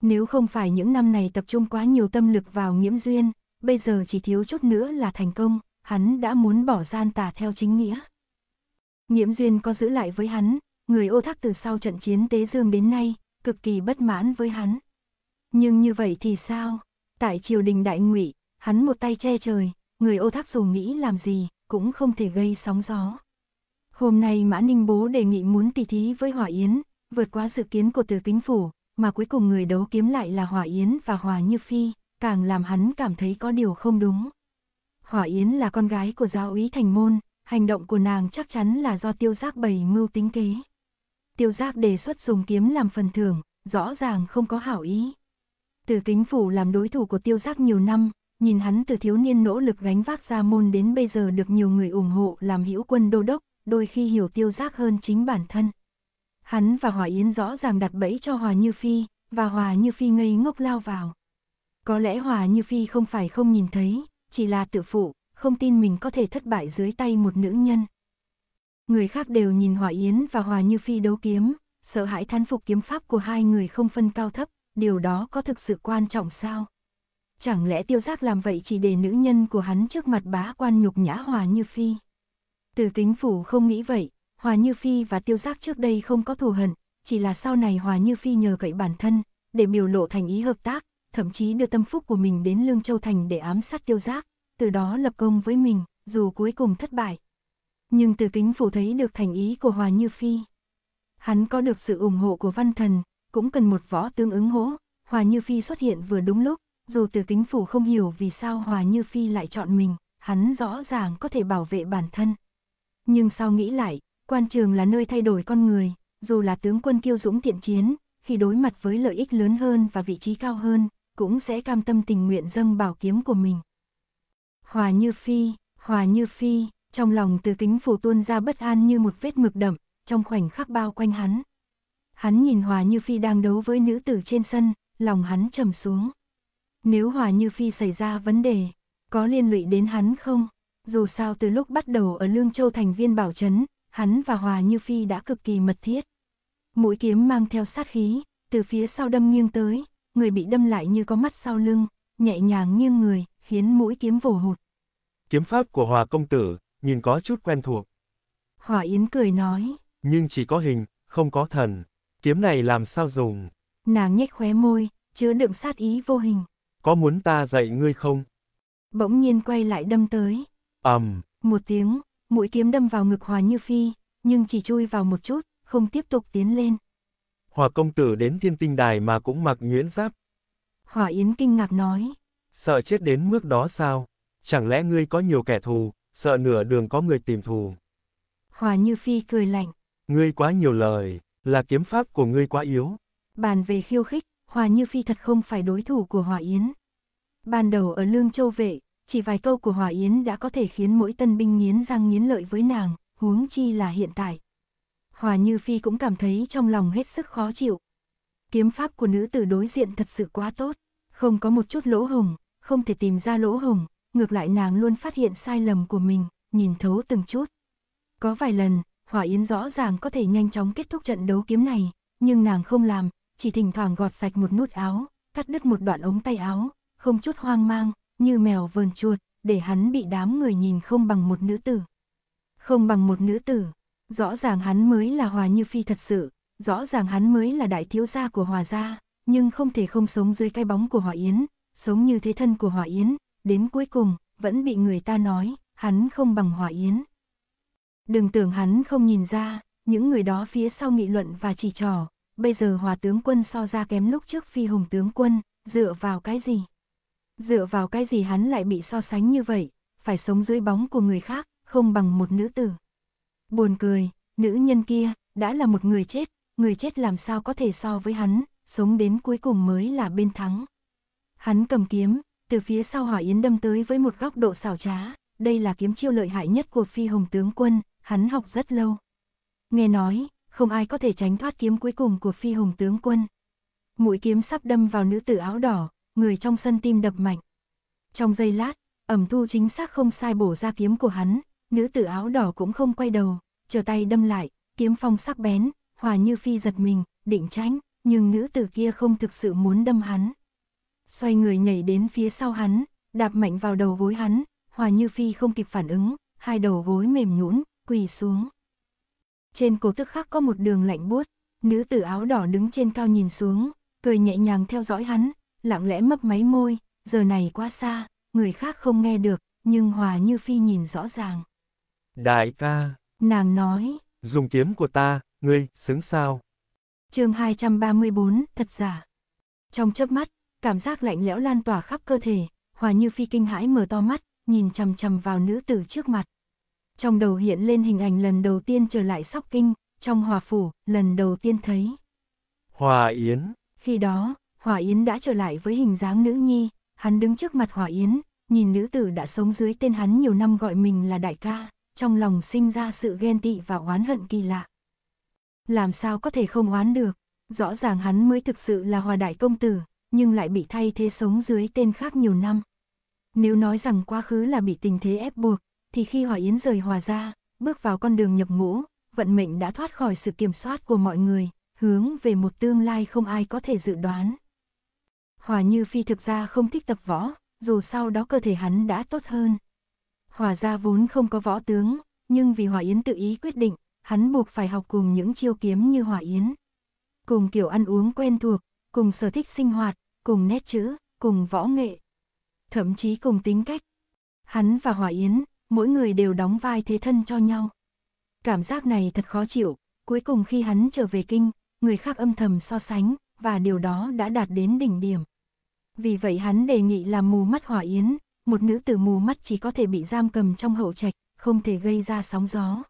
Nếu không phải những năm này tập trung quá nhiều tâm lực vào Nhiễm Duyên, bây giờ chỉ thiếu chút nữa là thành công hắn đã muốn bỏ gian tà theo chính nghĩa. Nhiễm duyên có giữ lại với hắn, người ô thác từ sau trận chiến Tế Dương đến nay, cực kỳ bất mãn với hắn. Nhưng như vậy thì sao? Tại triều đình đại ngụy, hắn một tay che trời, người ô thác dù nghĩ làm gì, cũng không thể gây sóng gió. Hôm nay Mã Ninh Bố đề nghị muốn tỷ thí với hỏa Yến, vượt qua dự kiến của từ kính phủ, mà cuối cùng người đấu kiếm lại là hỏa Yến và Hòa Như Phi, càng làm hắn cảm thấy có điều không đúng. Hỏa Yến là con gái của giáo úy thành môn, hành động của nàng chắc chắn là do tiêu giác bày mưu tính kế. Tiêu giác đề xuất dùng kiếm làm phần thưởng, rõ ràng không có hảo ý. Từ kính phủ làm đối thủ của tiêu giác nhiều năm, nhìn hắn từ thiếu niên nỗ lực gánh vác ra môn đến bây giờ được nhiều người ủng hộ làm hữu quân đô đốc, đôi khi hiểu tiêu giác hơn chính bản thân. Hắn và Hòa Yến rõ ràng đặt bẫy cho Hòa Như Phi, và Hòa Như Phi ngây ngốc lao vào. Có lẽ Hòa Như Phi không phải không nhìn thấy, chỉ là tự phụ, không tin mình có thể thất bại dưới tay một nữ nhân. Người khác đều nhìn Hòa Yến và Hòa Như Phi đấu kiếm, sợ hãi thán phục kiếm pháp của hai người không phân cao thấp, điều đó có thực sự quan trọng sao? Chẳng lẽ tiêu giác làm vậy chỉ để nữ nhân của hắn trước mặt bá quan nhục nhã Hòa Như Phi? Từ kính phủ không nghĩ vậy, Hòa Như Phi và tiêu giác trước đây không có thù hận, chỉ là sau này Hòa Như Phi nhờ cậy bản thân, để biểu lộ thành ý hợp tác, thậm chí đưa tâm phúc của mình đến Lương Châu Thành để ám sát tiêu giác, từ đó lập công với mình, dù cuối cùng thất bại. Nhưng từ kính phủ thấy được thành ý của Hòa Như Phi. Hắn có được sự ủng hộ của văn thần, cũng cần một võ tương ứng hỗ, Hòa Như Phi xuất hiện vừa đúng lúc, dù từ kính phủ không hiểu vì sao Hòa Như Phi lại chọn mình, hắn rõ ràng có thể bảo vệ bản thân. Nhưng sau nghĩ lại, quan trường là nơi thay đổi con người, dù là tướng quân kiêu dũng tiện chiến, khi đối mặt với lợi ích lớn hơn và vị trí cao hơn, cũng sẽ cam tâm tình nguyện dâng bảo kiếm của mình. Hòa Như Phi, Hòa Như Phi, trong lòng từ kính phủ tuôn ra bất an như một vết mực đậm, trong khoảnh khắc bao quanh hắn. Hắn nhìn Hòa Như Phi đang đấu với nữ tử trên sân, lòng hắn trầm xuống. Nếu Hòa Như Phi xảy ra vấn đề, có liên lụy đến hắn không? Dù sao từ lúc bắt đầu ở Lương Châu thành viên bảo trấn, hắn và Hòa Như Phi đã cực kỳ mật thiết. Mũi kiếm mang theo sát khí, từ phía sau đâm nghiêng tới, người bị đâm lại như có mắt sau lưng, nhẹ nhàng nghiêng người, khiến mũi kiếm vồ hụt. Kiếm pháp của Hòa công tử, nhìn có chút quen thuộc. Hòa Yến cười nói. Nhưng chỉ có hình, không có thần. Kiếm này làm sao dùng? Nàng nhếch khóe môi, chứa đựng sát ý vô hình. Có muốn ta dạy ngươi không? Bỗng nhiên quay lại đâm tới. ầm um. Một tiếng, mũi kiếm đâm vào ngực Hòa Như Phi, nhưng chỉ chui vào một chút, không tiếp tục tiến lên hòa công tử đến thiên tinh đài mà cũng mặc nhuyễn giáp. Hòa Yến kinh ngạc nói. Sợ chết đến mức đó sao? Chẳng lẽ ngươi có nhiều kẻ thù, sợ nửa đường có người tìm thù? Hòa Như Phi cười lạnh. Ngươi quá nhiều lời, là kiếm pháp của ngươi quá yếu. Bàn về khiêu khích, Hòa Như Phi thật không phải đối thủ của Hòa Yến. Ban đầu ở Lương Châu Vệ, chỉ vài câu của Hòa Yến đã có thể khiến mỗi tân binh nghiến răng nghiến lợi với nàng, huống chi là hiện tại. Hòa Như Phi cũng cảm thấy trong lòng hết sức khó chịu. Kiếm pháp của nữ tử đối diện thật sự quá tốt, không có một chút lỗ hồng, không thể tìm ra lỗ hồng, ngược lại nàng luôn phát hiện sai lầm của mình, nhìn thấu từng chút. Có vài lần, Hỏa Yến rõ ràng có thể nhanh chóng kết thúc trận đấu kiếm này, nhưng nàng không làm, chỉ thỉnh thoảng gọt sạch một nút áo, cắt đứt một đoạn ống tay áo, không chút hoang mang, như mèo vờn chuột, để hắn bị đám người nhìn không bằng một nữ tử. Không bằng một nữ tử, Rõ ràng hắn mới là Hòa Như Phi thật sự, rõ ràng hắn mới là đại thiếu gia của Hòa gia, nhưng không thể không sống dưới cái bóng của Hòa Yến, sống như thế thân của Hòa Yến, đến cuối cùng, vẫn bị người ta nói, hắn không bằng Hòa Yến. Đừng tưởng hắn không nhìn ra, những người đó phía sau nghị luận và chỉ trỏ, bây giờ Hòa tướng quân so ra kém lúc trước Phi Hùng tướng quân, dựa vào cái gì? Dựa vào cái gì hắn lại bị so sánh như vậy, phải sống dưới bóng của người khác, không bằng một nữ tử. Buồn cười, nữ nhân kia, đã là một người chết, người chết làm sao có thể so với hắn, sống đến cuối cùng mới là bên thắng. Hắn cầm kiếm, từ phía sau hỏa yến đâm tới với một góc độ xảo trá, đây là kiếm chiêu lợi hại nhất của phi hồng tướng quân, hắn học rất lâu. Nghe nói, không ai có thể tránh thoát kiếm cuối cùng của phi hồng tướng quân. Mũi kiếm sắp đâm vào nữ tử áo đỏ, người trong sân tim đập mạnh. Trong giây lát, ẩm thu chính xác không sai bổ ra kiếm của hắn, nữ tử áo đỏ cũng không quay đầu, chờ tay đâm lại, kiếm phong sắc bén, hòa như phi giật mình, định tránh, nhưng nữ tử kia không thực sự muốn đâm hắn. Xoay người nhảy đến phía sau hắn, đạp mạnh vào đầu gối hắn, hòa như phi không kịp phản ứng, hai đầu gối mềm nhũn, quỳ xuống. Trên cổ tức khắc có một đường lạnh buốt, nữ tử áo đỏ đứng trên cao nhìn xuống, cười nhẹ nhàng theo dõi hắn, lặng lẽ mấp máy môi, giờ này quá xa, người khác không nghe được, nhưng Hòa Như Phi nhìn rõ ràng. Đại ca. Nàng nói. Dùng kiếm của ta, ngươi, xứng sao? chương 234, thật giả. Trong chớp mắt, cảm giác lạnh lẽo lan tỏa khắp cơ thể, Hòa Như Phi kinh hãi mở to mắt, nhìn chằm chằm vào nữ tử trước mặt. Trong đầu hiện lên hình ảnh lần đầu tiên trở lại sóc kinh, trong hòa phủ, lần đầu tiên thấy. Hòa Yến. Khi đó, Hòa Yến đã trở lại với hình dáng nữ nhi, hắn đứng trước mặt Hòa Yến, nhìn nữ tử đã sống dưới tên hắn nhiều năm gọi mình là đại ca trong lòng sinh ra sự ghen tị và oán hận kỳ lạ. Làm sao có thể không oán được, rõ ràng hắn mới thực sự là hòa đại công tử, nhưng lại bị thay thế sống dưới tên khác nhiều năm. Nếu nói rằng quá khứ là bị tình thế ép buộc, thì khi Hòa Yến rời Hòa ra, bước vào con đường nhập ngũ, vận mệnh đã thoát khỏi sự kiểm soát của mọi người, hướng về một tương lai không ai có thể dự đoán. Hòa Như Phi thực ra không thích tập võ, dù sau đó cơ thể hắn đã tốt hơn. Hòa gia vốn không có võ tướng, nhưng vì Hòa Yến tự ý quyết định, hắn buộc phải học cùng những chiêu kiếm như Hòa Yến. Cùng kiểu ăn uống quen thuộc, cùng sở thích sinh hoạt, cùng nét chữ, cùng võ nghệ. Thậm chí cùng tính cách. Hắn và Hòa Yến, mỗi người đều đóng vai thế thân cho nhau. Cảm giác này thật khó chịu, cuối cùng khi hắn trở về kinh, người khác âm thầm so sánh, và điều đó đã đạt đến đỉnh điểm. Vì vậy hắn đề nghị làm mù mắt Hòa Yến, một nữ tử mù mắt chỉ có thể bị giam cầm trong hậu trạch, không thể gây ra sóng gió.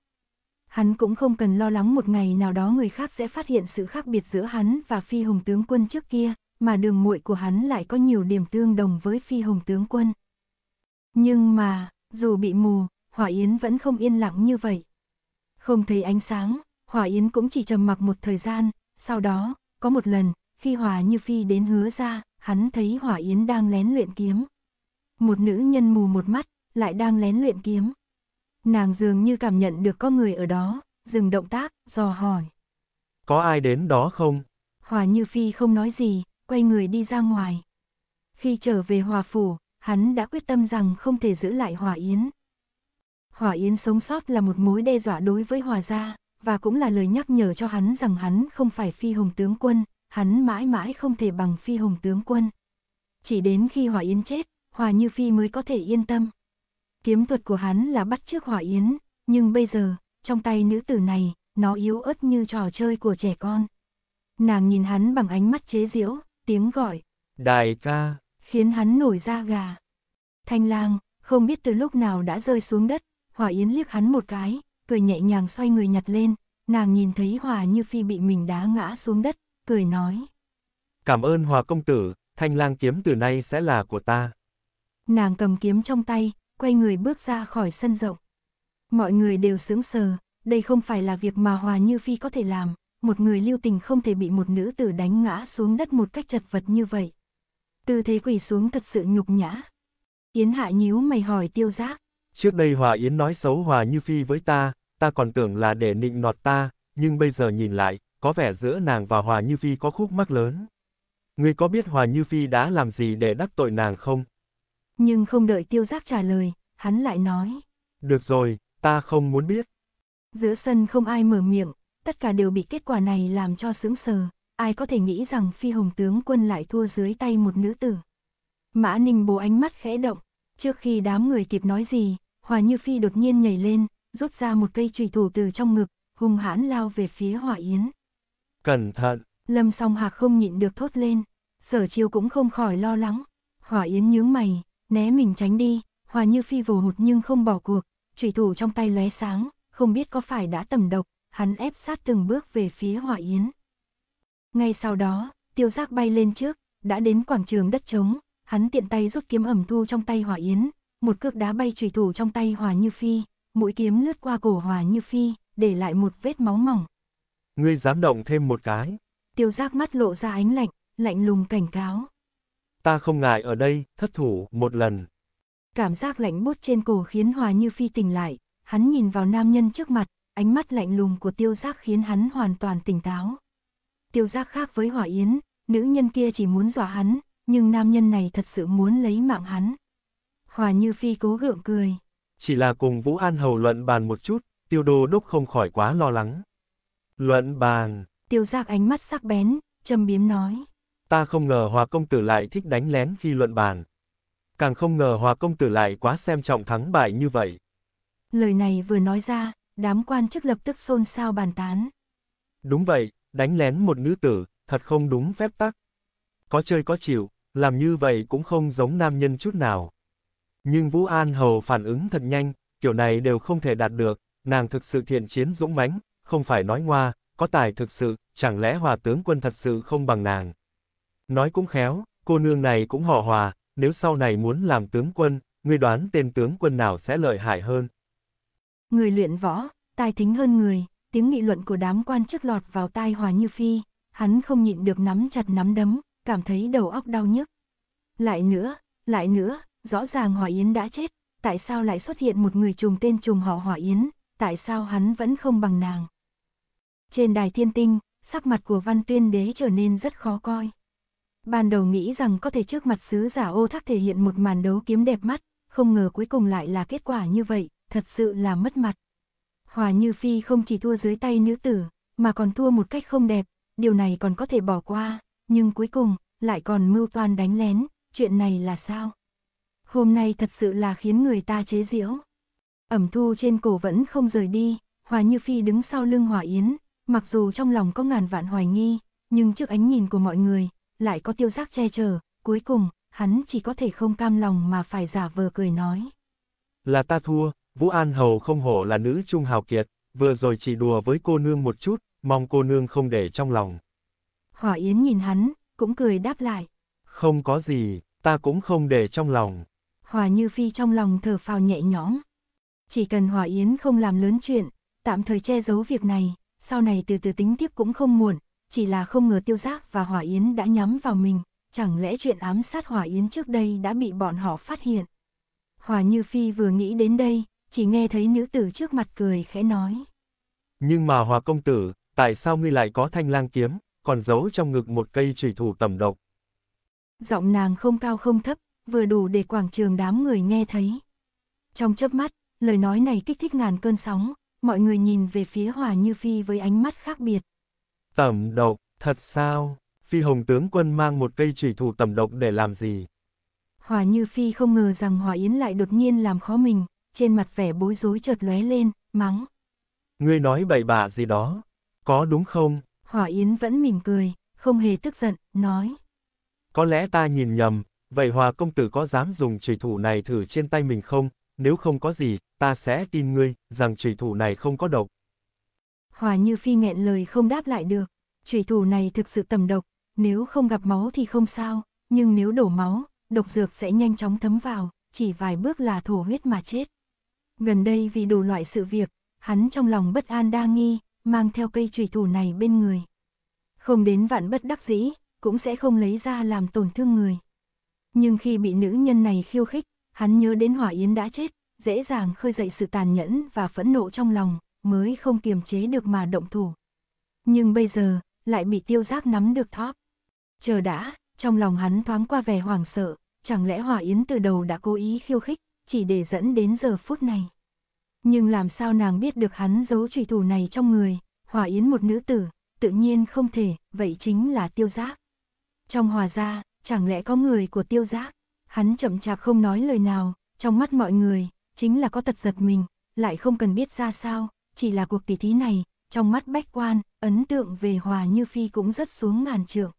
Hắn cũng không cần lo lắng một ngày nào đó người khác sẽ phát hiện sự khác biệt giữa hắn và phi hồng tướng quân trước kia, mà đường muội của hắn lại có nhiều điểm tương đồng với phi hồng tướng quân. Nhưng mà, dù bị mù, Hỏa Yến vẫn không yên lặng như vậy. Không thấy ánh sáng, Hỏa Yến cũng chỉ trầm mặc một thời gian, sau đó, có một lần, khi hòa Như Phi đến hứa ra, hắn thấy Hỏa Yến đang lén luyện kiếm một nữ nhân mù một mắt, lại đang lén luyện kiếm. Nàng dường như cảm nhận được có người ở đó, dừng động tác, dò hỏi. Có ai đến đó không? Hòa Như Phi không nói gì, quay người đi ra ngoài. Khi trở về Hòa Phủ, hắn đã quyết tâm rằng không thể giữ lại Hòa Yến. Hòa Yến sống sót là một mối đe dọa đối với Hòa Gia, và cũng là lời nhắc nhở cho hắn rằng hắn không phải phi hồng tướng quân, hắn mãi mãi không thể bằng phi hồng tướng quân. Chỉ đến khi Hòa Yến chết, Hòa Như Phi mới có thể yên tâm. Kiếm thuật của hắn là bắt chước Hỏa Yến, nhưng bây giờ, trong tay nữ tử này, nó yếu ớt như trò chơi của trẻ con. Nàng nhìn hắn bằng ánh mắt chế giễu, tiếng gọi. Đại ca. Khiến hắn nổi da gà. Thanh lang, không biết từ lúc nào đã rơi xuống đất, Hỏa Yến liếc hắn một cái, cười nhẹ nhàng xoay người nhặt lên, nàng nhìn thấy Hòa Như Phi bị mình đá ngã xuống đất, cười nói. Cảm ơn Hòa Công Tử, Thanh lang kiếm từ nay sẽ là của ta. Nàng cầm kiếm trong tay, quay người bước ra khỏi sân rộng. Mọi người đều sững sờ, đây không phải là việc mà Hòa Như Phi có thể làm, một người lưu tình không thể bị một nữ tử đánh ngã xuống đất một cách chật vật như vậy. Tư thế quỳ xuống thật sự nhục nhã. Yến Hạ nhíu mày hỏi tiêu giác. Trước đây Hòa Yến nói xấu Hòa Như Phi với ta, ta còn tưởng là để nịnh nọt ta, nhưng bây giờ nhìn lại, có vẻ giữa nàng và Hòa Như Phi có khúc mắc lớn. Ngươi có biết Hòa Như Phi đã làm gì để đắc tội nàng không? Nhưng không đợi tiêu giác trả lời, hắn lại nói. Được rồi, ta không muốn biết. Giữa sân không ai mở miệng, tất cả đều bị kết quả này làm cho sững sờ. Ai có thể nghĩ rằng phi hồng tướng quân lại thua dưới tay một nữ tử. Mã Ninh bố ánh mắt khẽ động, trước khi đám người kịp nói gì, Hòa Như Phi đột nhiên nhảy lên, rút ra một cây trùy thủ từ trong ngực, hung hãn lao về phía Hỏa Yến. Cẩn thận! Lâm song hạc không nhịn được thốt lên, sở chiêu cũng không khỏi lo lắng. Hỏa Yến nhướng mày, né mình tránh đi, Hòa Như Phi vồ hụt nhưng không bỏ cuộc, chủy thủ trong tay lóe sáng, không biết có phải đã tầm độc, hắn ép sát từng bước về phía Hỏa Yến. Ngay sau đó, tiêu giác bay lên trước, đã đến quảng trường đất trống, hắn tiện tay rút kiếm ẩm thu trong tay Hỏa Yến, một cước đá bay chủy thủ trong tay Hòa Như Phi, mũi kiếm lướt qua cổ Hòa Như Phi, để lại một vết máu mỏng. Ngươi dám động thêm một cái. Tiêu giác mắt lộ ra ánh lạnh, lạnh lùng cảnh cáo ta không ngại ở đây, thất thủ, một lần. Cảm giác lạnh bút trên cổ khiến Hòa Như Phi tỉnh lại, hắn nhìn vào nam nhân trước mặt, ánh mắt lạnh lùng của tiêu giác khiến hắn hoàn toàn tỉnh táo. Tiêu giác khác với Hòa Yến, nữ nhân kia chỉ muốn dọa hắn, nhưng nam nhân này thật sự muốn lấy mạng hắn. Hòa Như Phi cố gượng cười. Chỉ là cùng Vũ An Hầu luận bàn một chút, tiêu đô đốc không khỏi quá lo lắng. Luận bàn. Tiêu giác ánh mắt sắc bén, châm biếm nói. Ta không ngờ Hòa Công Tử lại thích đánh lén khi luận bàn. Càng không ngờ Hòa Công Tử lại quá xem trọng thắng bại như vậy. Lời này vừa nói ra, đám quan chức lập tức xôn xao bàn tán. Đúng vậy, đánh lén một nữ tử, thật không đúng phép tắc. Có chơi có chịu, làm như vậy cũng không giống nam nhân chút nào. Nhưng Vũ An Hầu phản ứng thật nhanh, kiểu này đều không thể đạt được, nàng thực sự thiện chiến dũng mãnh, không phải nói ngoa, có tài thực sự, chẳng lẽ hòa tướng quân thật sự không bằng nàng. Nói cũng khéo, cô nương này cũng họ hòa, nếu sau này muốn làm tướng quân, ngươi đoán tên tướng quân nào sẽ lợi hại hơn. Người luyện võ, tài thính hơn người, tiếng nghị luận của đám quan chức lọt vào tai Hòa Như Phi, hắn không nhịn được nắm chặt nắm đấm, cảm thấy đầu óc đau nhức. Lại nữa, lại nữa, rõ ràng Hòa Yến đã chết, tại sao lại xuất hiện một người trùng tên trùng họ Hòa Yến, tại sao hắn vẫn không bằng nàng. Trên đài thiên tinh, sắc mặt của văn tuyên đế trở nên rất khó coi. Ban đầu nghĩ rằng có thể trước mặt sứ giả ô thác thể hiện một màn đấu kiếm đẹp mắt, không ngờ cuối cùng lại là kết quả như vậy, thật sự là mất mặt. Hòa Như Phi không chỉ thua dưới tay nữ tử, mà còn thua một cách không đẹp, điều này còn có thể bỏ qua, nhưng cuối cùng, lại còn mưu toan đánh lén, chuyện này là sao? Hôm nay thật sự là khiến người ta chế giễu. Ẩm thu trên cổ vẫn không rời đi, Hòa Như Phi đứng sau lưng Hòa Yến, mặc dù trong lòng có ngàn vạn hoài nghi, nhưng trước ánh nhìn của mọi người, lại có tiêu giác che chở, cuối cùng, hắn chỉ có thể không cam lòng mà phải giả vờ cười nói. Là ta thua, Vũ An Hầu không hổ là nữ trung hào kiệt, vừa rồi chỉ đùa với cô nương một chút, mong cô nương không để trong lòng. Hỏa Yến nhìn hắn, cũng cười đáp lại. Không có gì, ta cũng không để trong lòng. Hòa Như Phi trong lòng thở phào nhẹ nhõm. Chỉ cần Hòa Yến không làm lớn chuyện, tạm thời che giấu việc này, sau này từ từ tính tiếp cũng không muộn, chỉ là không ngờ tiêu giác và Hỏa Yến đã nhắm vào mình, chẳng lẽ chuyện ám sát Hỏa Yến trước đây đã bị bọn họ phát hiện. Hòa Như Phi vừa nghĩ đến đây, chỉ nghe thấy nữ tử trước mặt cười khẽ nói. Nhưng mà Hòa Công Tử, tại sao ngươi lại có thanh lang kiếm, còn giấu trong ngực một cây trùy thủ tầm độc? Giọng nàng không cao không thấp, vừa đủ để quảng trường đám người nghe thấy. Trong chớp mắt, lời nói này kích thích ngàn cơn sóng, mọi người nhìn về phía Hòa Như Phi với ánh mắt khác biệt. Tẩm độc, thật sao? Phi hồng tướng quân mang một cây trùy thủ tẩm độc để làm gì? Hòa Như Phi không ngờ rằng Hòa Yến lại đột nhiên làm khó mình, trên mặt vẻ bối rối chợt lóe lên, mắng. Ngươi nói bậy bạ gì đó, có đúng không? Hòa Yến vẫn mỉm cười, không hề tức giận, nói. Có lẽ ta nhìn nhầm, vậy Hòa công tử có dám dùng trùy thủ này thử trên tay mình không? Nếu không có gì, ta sẽ tin ngươi, rằng trùy thủ này không có độc. Hòa Như Phi nghẹn lời không đáp lại được, trùy thủ này thực sự tầm độc, nếu không gặp máu thì không sao, nhưng nếu đổ máu, độc dược sẽ nhanh chóng thấm vào, chỉ vài bước là thổ huyết mà chết. Gần đây vì đủ loại sự việc, hắn trong lòng bất an đa nghi, mang theo cây trùy thủ này bên người. Không đến vạn bất đắc dĩ, cũng sẽ không lấy ra làm tổn thương người. Nhưng khi bị nữ nhân này khiêu khích, hắn nhớ đến Hỏa Yến đã chết, dễ dàng khơi dậy sự tàn nhẫn và phẫn nộ trong lòng, mới không kiềm chế được mà động thủ. Nhưng bây giờ, lại bị tiêu giác nắm được thóp. Chờ đã, trong lòng hắn thoáng qua vẻ hoảng sợ, chẳng lẽ Hòa Yến từ đầu đã cố ý khiêu khích, chỉ để dẫn đến giờ phút này. Nhưng làm sao nàng biết được hắn giấu trùy thủ này trong người, Hòa Yến một nữ tử, tự nhiên không thể, vậy chính là tiêu giác. Trong hòa gia, chẳng lẽ có người của tiêu giác, hắn chậm chạp không nói lời nào, trong mắt mọi người, chính là có tật giật mình, lại không cần biết ra sao, chỉ là cuộc tỷ thí này, trong mắt bách quan, ấn tượng về Hòa Như Phi cũng rất xuống ngàn trượng.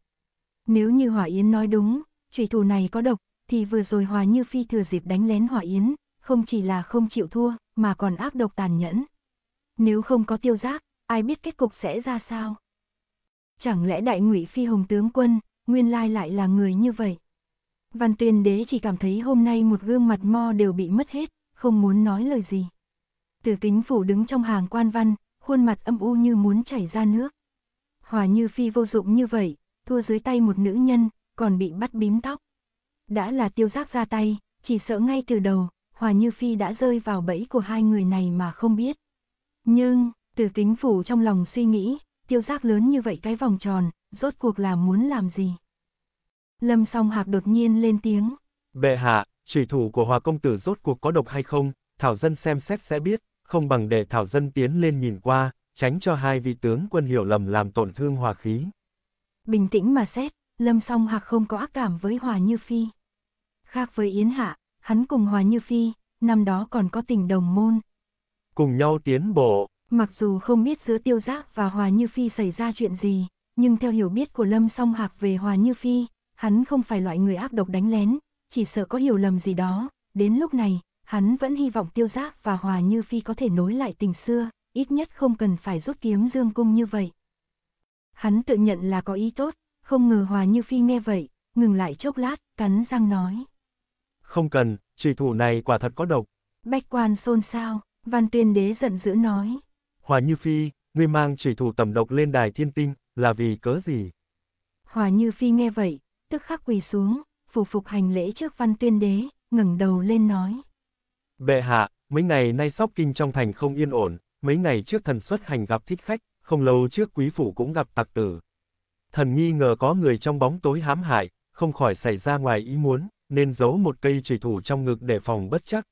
Nếu như Hòa Yến nói đúng, trùy thủ này có độc, thì vừa rồi Hòa Như Phi thừa dịp đánh lén Hòa Yến, không chỉ là không chịu thua, mà còn ác độc tàn nhẫn. Nếu không có tiêu giác, ai biết kết cục sẽ ra sao? Chẳng lẽ đại ngụy phi hồng tướng quân, nguyên lai lại là người như vậy? Văn tuyên đế chỉ cảm thấy hôm nay một gương mặt mo đều bị mất hết, không muốn nói lời gì. Từ kính phủ đứng trong hàng quan văn, khuôn mặt âm u như muốn chảy ra nước. Hòa Như Phi vô dụng như vậy, thua dưới tay một nữ nhân, còn bị bắt bím tóc. Đã là tiêu giác ra tay, chỉ sợ ngay từ đầu, Hòa Như Phi đã rơi vào bẫy của hai người này mà không biết. Nhưng, từ kính phủ trong lòng suy nghĩ, tiêu giác lớn như vậy cái vòng tròn, rốt cuộc là muốn làm gì? Lâm song hạc đột nhiên lên tiếng. Bệ hạ, chỉ thủ của Hòa Công Tử rốt cuộc có độc hay không, Thảo Dân xem xét sẽ biết không bằng để Thảo Dân tiến lên nhìn qua, tránh cho hai vị tướng quân hiểu lầm làm tổn thương hòa khí. Bình tĩnh mà xét, Lâm Song Hạc không có ác cảm với Hòa Như Phi. Khác với Yến Hạ, hắn cùng Hòa Như Phi, năm đó còn có tình đồng môn. Cùng nhau tiến bộ. Mặc dù không biết giữa Tiêu Giác và Hòa Như Phi xảy ra chuyện gì, nhưng theo hiểu biết của Lâm Song Hạc về Hòa Như Phi, hắn không phải loại người ác độc đánh lén, chỉ sợ có hiểu lầm gì đó, đến lúc này, hắn vẫn hy vọng tiêu giác và hòa như phi có thể nối lại tình xưa, ít nhất không cần phải rút kiếm dương cung như vậy. Hắn tự nhận là có ý tốt, không ngờ hòa như phi nghe vậy, ngừng lại chốc lát, cắn răng nói. Không cần, chỉ thủ này quả thật có độc. Bách quan xôn xao, văn tuyên đế giận dữ nói. Hòa như phi, ngươi mang chỉ thủ tầm độc lên đài thiên tinh, là vì cớ gì? Hòa như phi nghe vậy, tức khắc quỳ xuống, phủ phục hành lễ trước văn tuyên đế, ngẩng đầu lên nói. Bệ hạ, mấy ngày nay sóc kinh trong thành không yên ổn, mấy ngày trước thần xuất hành gặp thích khách, không lâu trước quý phủ cũng gặp tặc tử. Thần nghi ngờ có người trong bóng tối hãm hại, không khỏi xảy ra ngoài ý muốn, nên giấu một cây trùy thủ trong ngực để phòng bất chắc.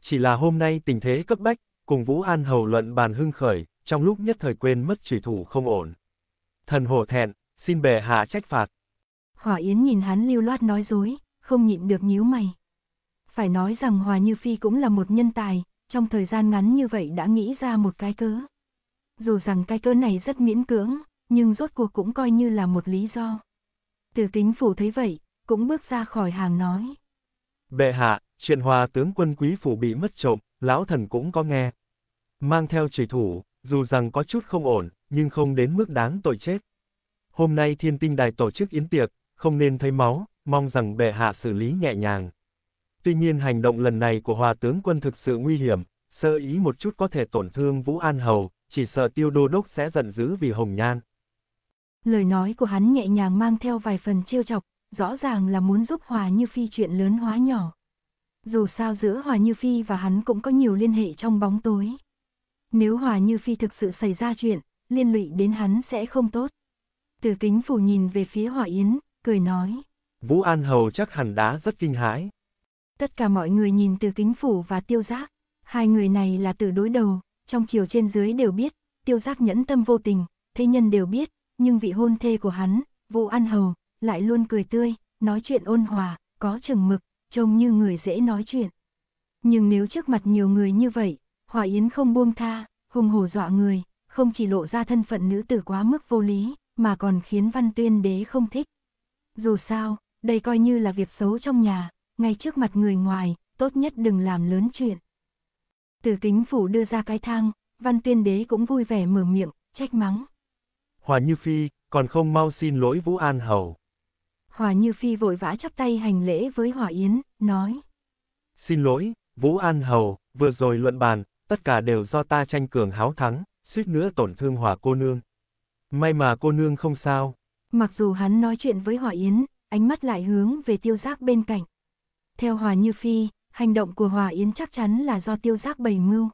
Chỉ là hôm nay tình thế cấp bách, cùng Vũ An hầu luận bàn hưng khởi, trong lúc nhất thời quên mất trùy thủ không ổn. Thần hổ thẹn, xin bệ hạ trách phạt. Hỏa Yến nhìn hắn lưu loát nói dối, không nhịn được nhíu mày. Phải nói rằng Hòa Như Phi cũng là một nhân tài, trong thời gian ngắn như vậy đã nghĩ ra một cái cớ. Dù rằng cái cớ này rất miễn cưỡng, nhưng rốt cuộc cũng coi như là một lý do. Từ kính phủ thấy vậy, cũng bước ra khỏi hàng nói. Bệ hạ, chuyện hòa tướng quân quý phủ bị mất trộm, lão thần cũng có nghe. Mang theo chỉ thủ, dù rằng có chút không ổn, nhưng không đến mức đáng tội chết. Hôm nay thiên tinh đài tổ chức yến tiệc, không nên thấy máu, mong rằng bệ hạ xử lý nhẹ nhàng. Tuy nhiên hành động lần này của hòa tướng quân thực sự nguy hiểm, sơ ý một chút có thể tổn thương Vũ An Hầu, chỉ sợ tiêu đô đốc sẽ giận dữ vì Hồng Nhan. Lời nói của hắn nhẹ nhàng mang theo vài phần trêu chọc, rõ ràng là muốn giúp Hòa Như Phi chuyện lớn hóa nhỏ. Dù sao giữa Hòa Như Phi và hắn cũng có nhiều liên hệ trong bóng tối. Nếu Hòa Như Phi thực sự xảy ra chuyện, liên lụy đến hắn sẽ không tốt. Từ kính phủ nhìn về phía Hòa Yến, cười nói. Vũ An Hầu chắc hẳn đã rất kinh hãi tất cả mọi người nhìn từ kính phủ và tiêu giác. Hai người này là từ đối đầu, trong chiều trên dưới đều biết, tiêu giác nhẫn tâm vô tình, thế nhân đều biết, nhưng vị hôn thê của hắn, vụ ăn hầu, lại luôn cười tươi, nói chuyện ôn hòa, có chừng mực, trông như người dễ nói chuyện. Nhưng nếu trước mặt nhiều người như vậy, Hòa Yến không buông tha, hùng hổ dọa người, không chỉ lộ ra thân phận nữ tử quá mức vô lý, mà còn khiến văn tuyên đế không thích. Dù sao, đây coi như là việc xấu trong nhà, ngay trước mặt người ngoài, tốt nhất đừng làm lớn chuyện. Từ kính phủ đưa ra cái thang, văn tuyên đế cũng vui vẻ mở miệng, trách mắng. Hòa Như Phi, còn không mau xin lỗi Vũ An Hầu. Hòa Như Phi vội vã chắp tay hành lễ với Hòa Yến, nói. Xin lỗi, Vũ An Hầu, vừa rồi luận bàn, tất cả đều do ta tranh cường háo thắng, suýt nữa tổn thương Hòa cô nương. May mà cô nương không sao. Mặc dù hắn nói chuyện với Hòa Yến, ánh mắt lại hướng về tiêu giác bên cạnh. Theo Hòa Như Phi, hành động của Hòa Yến chắc chắn là do tiêu giác bày mưu.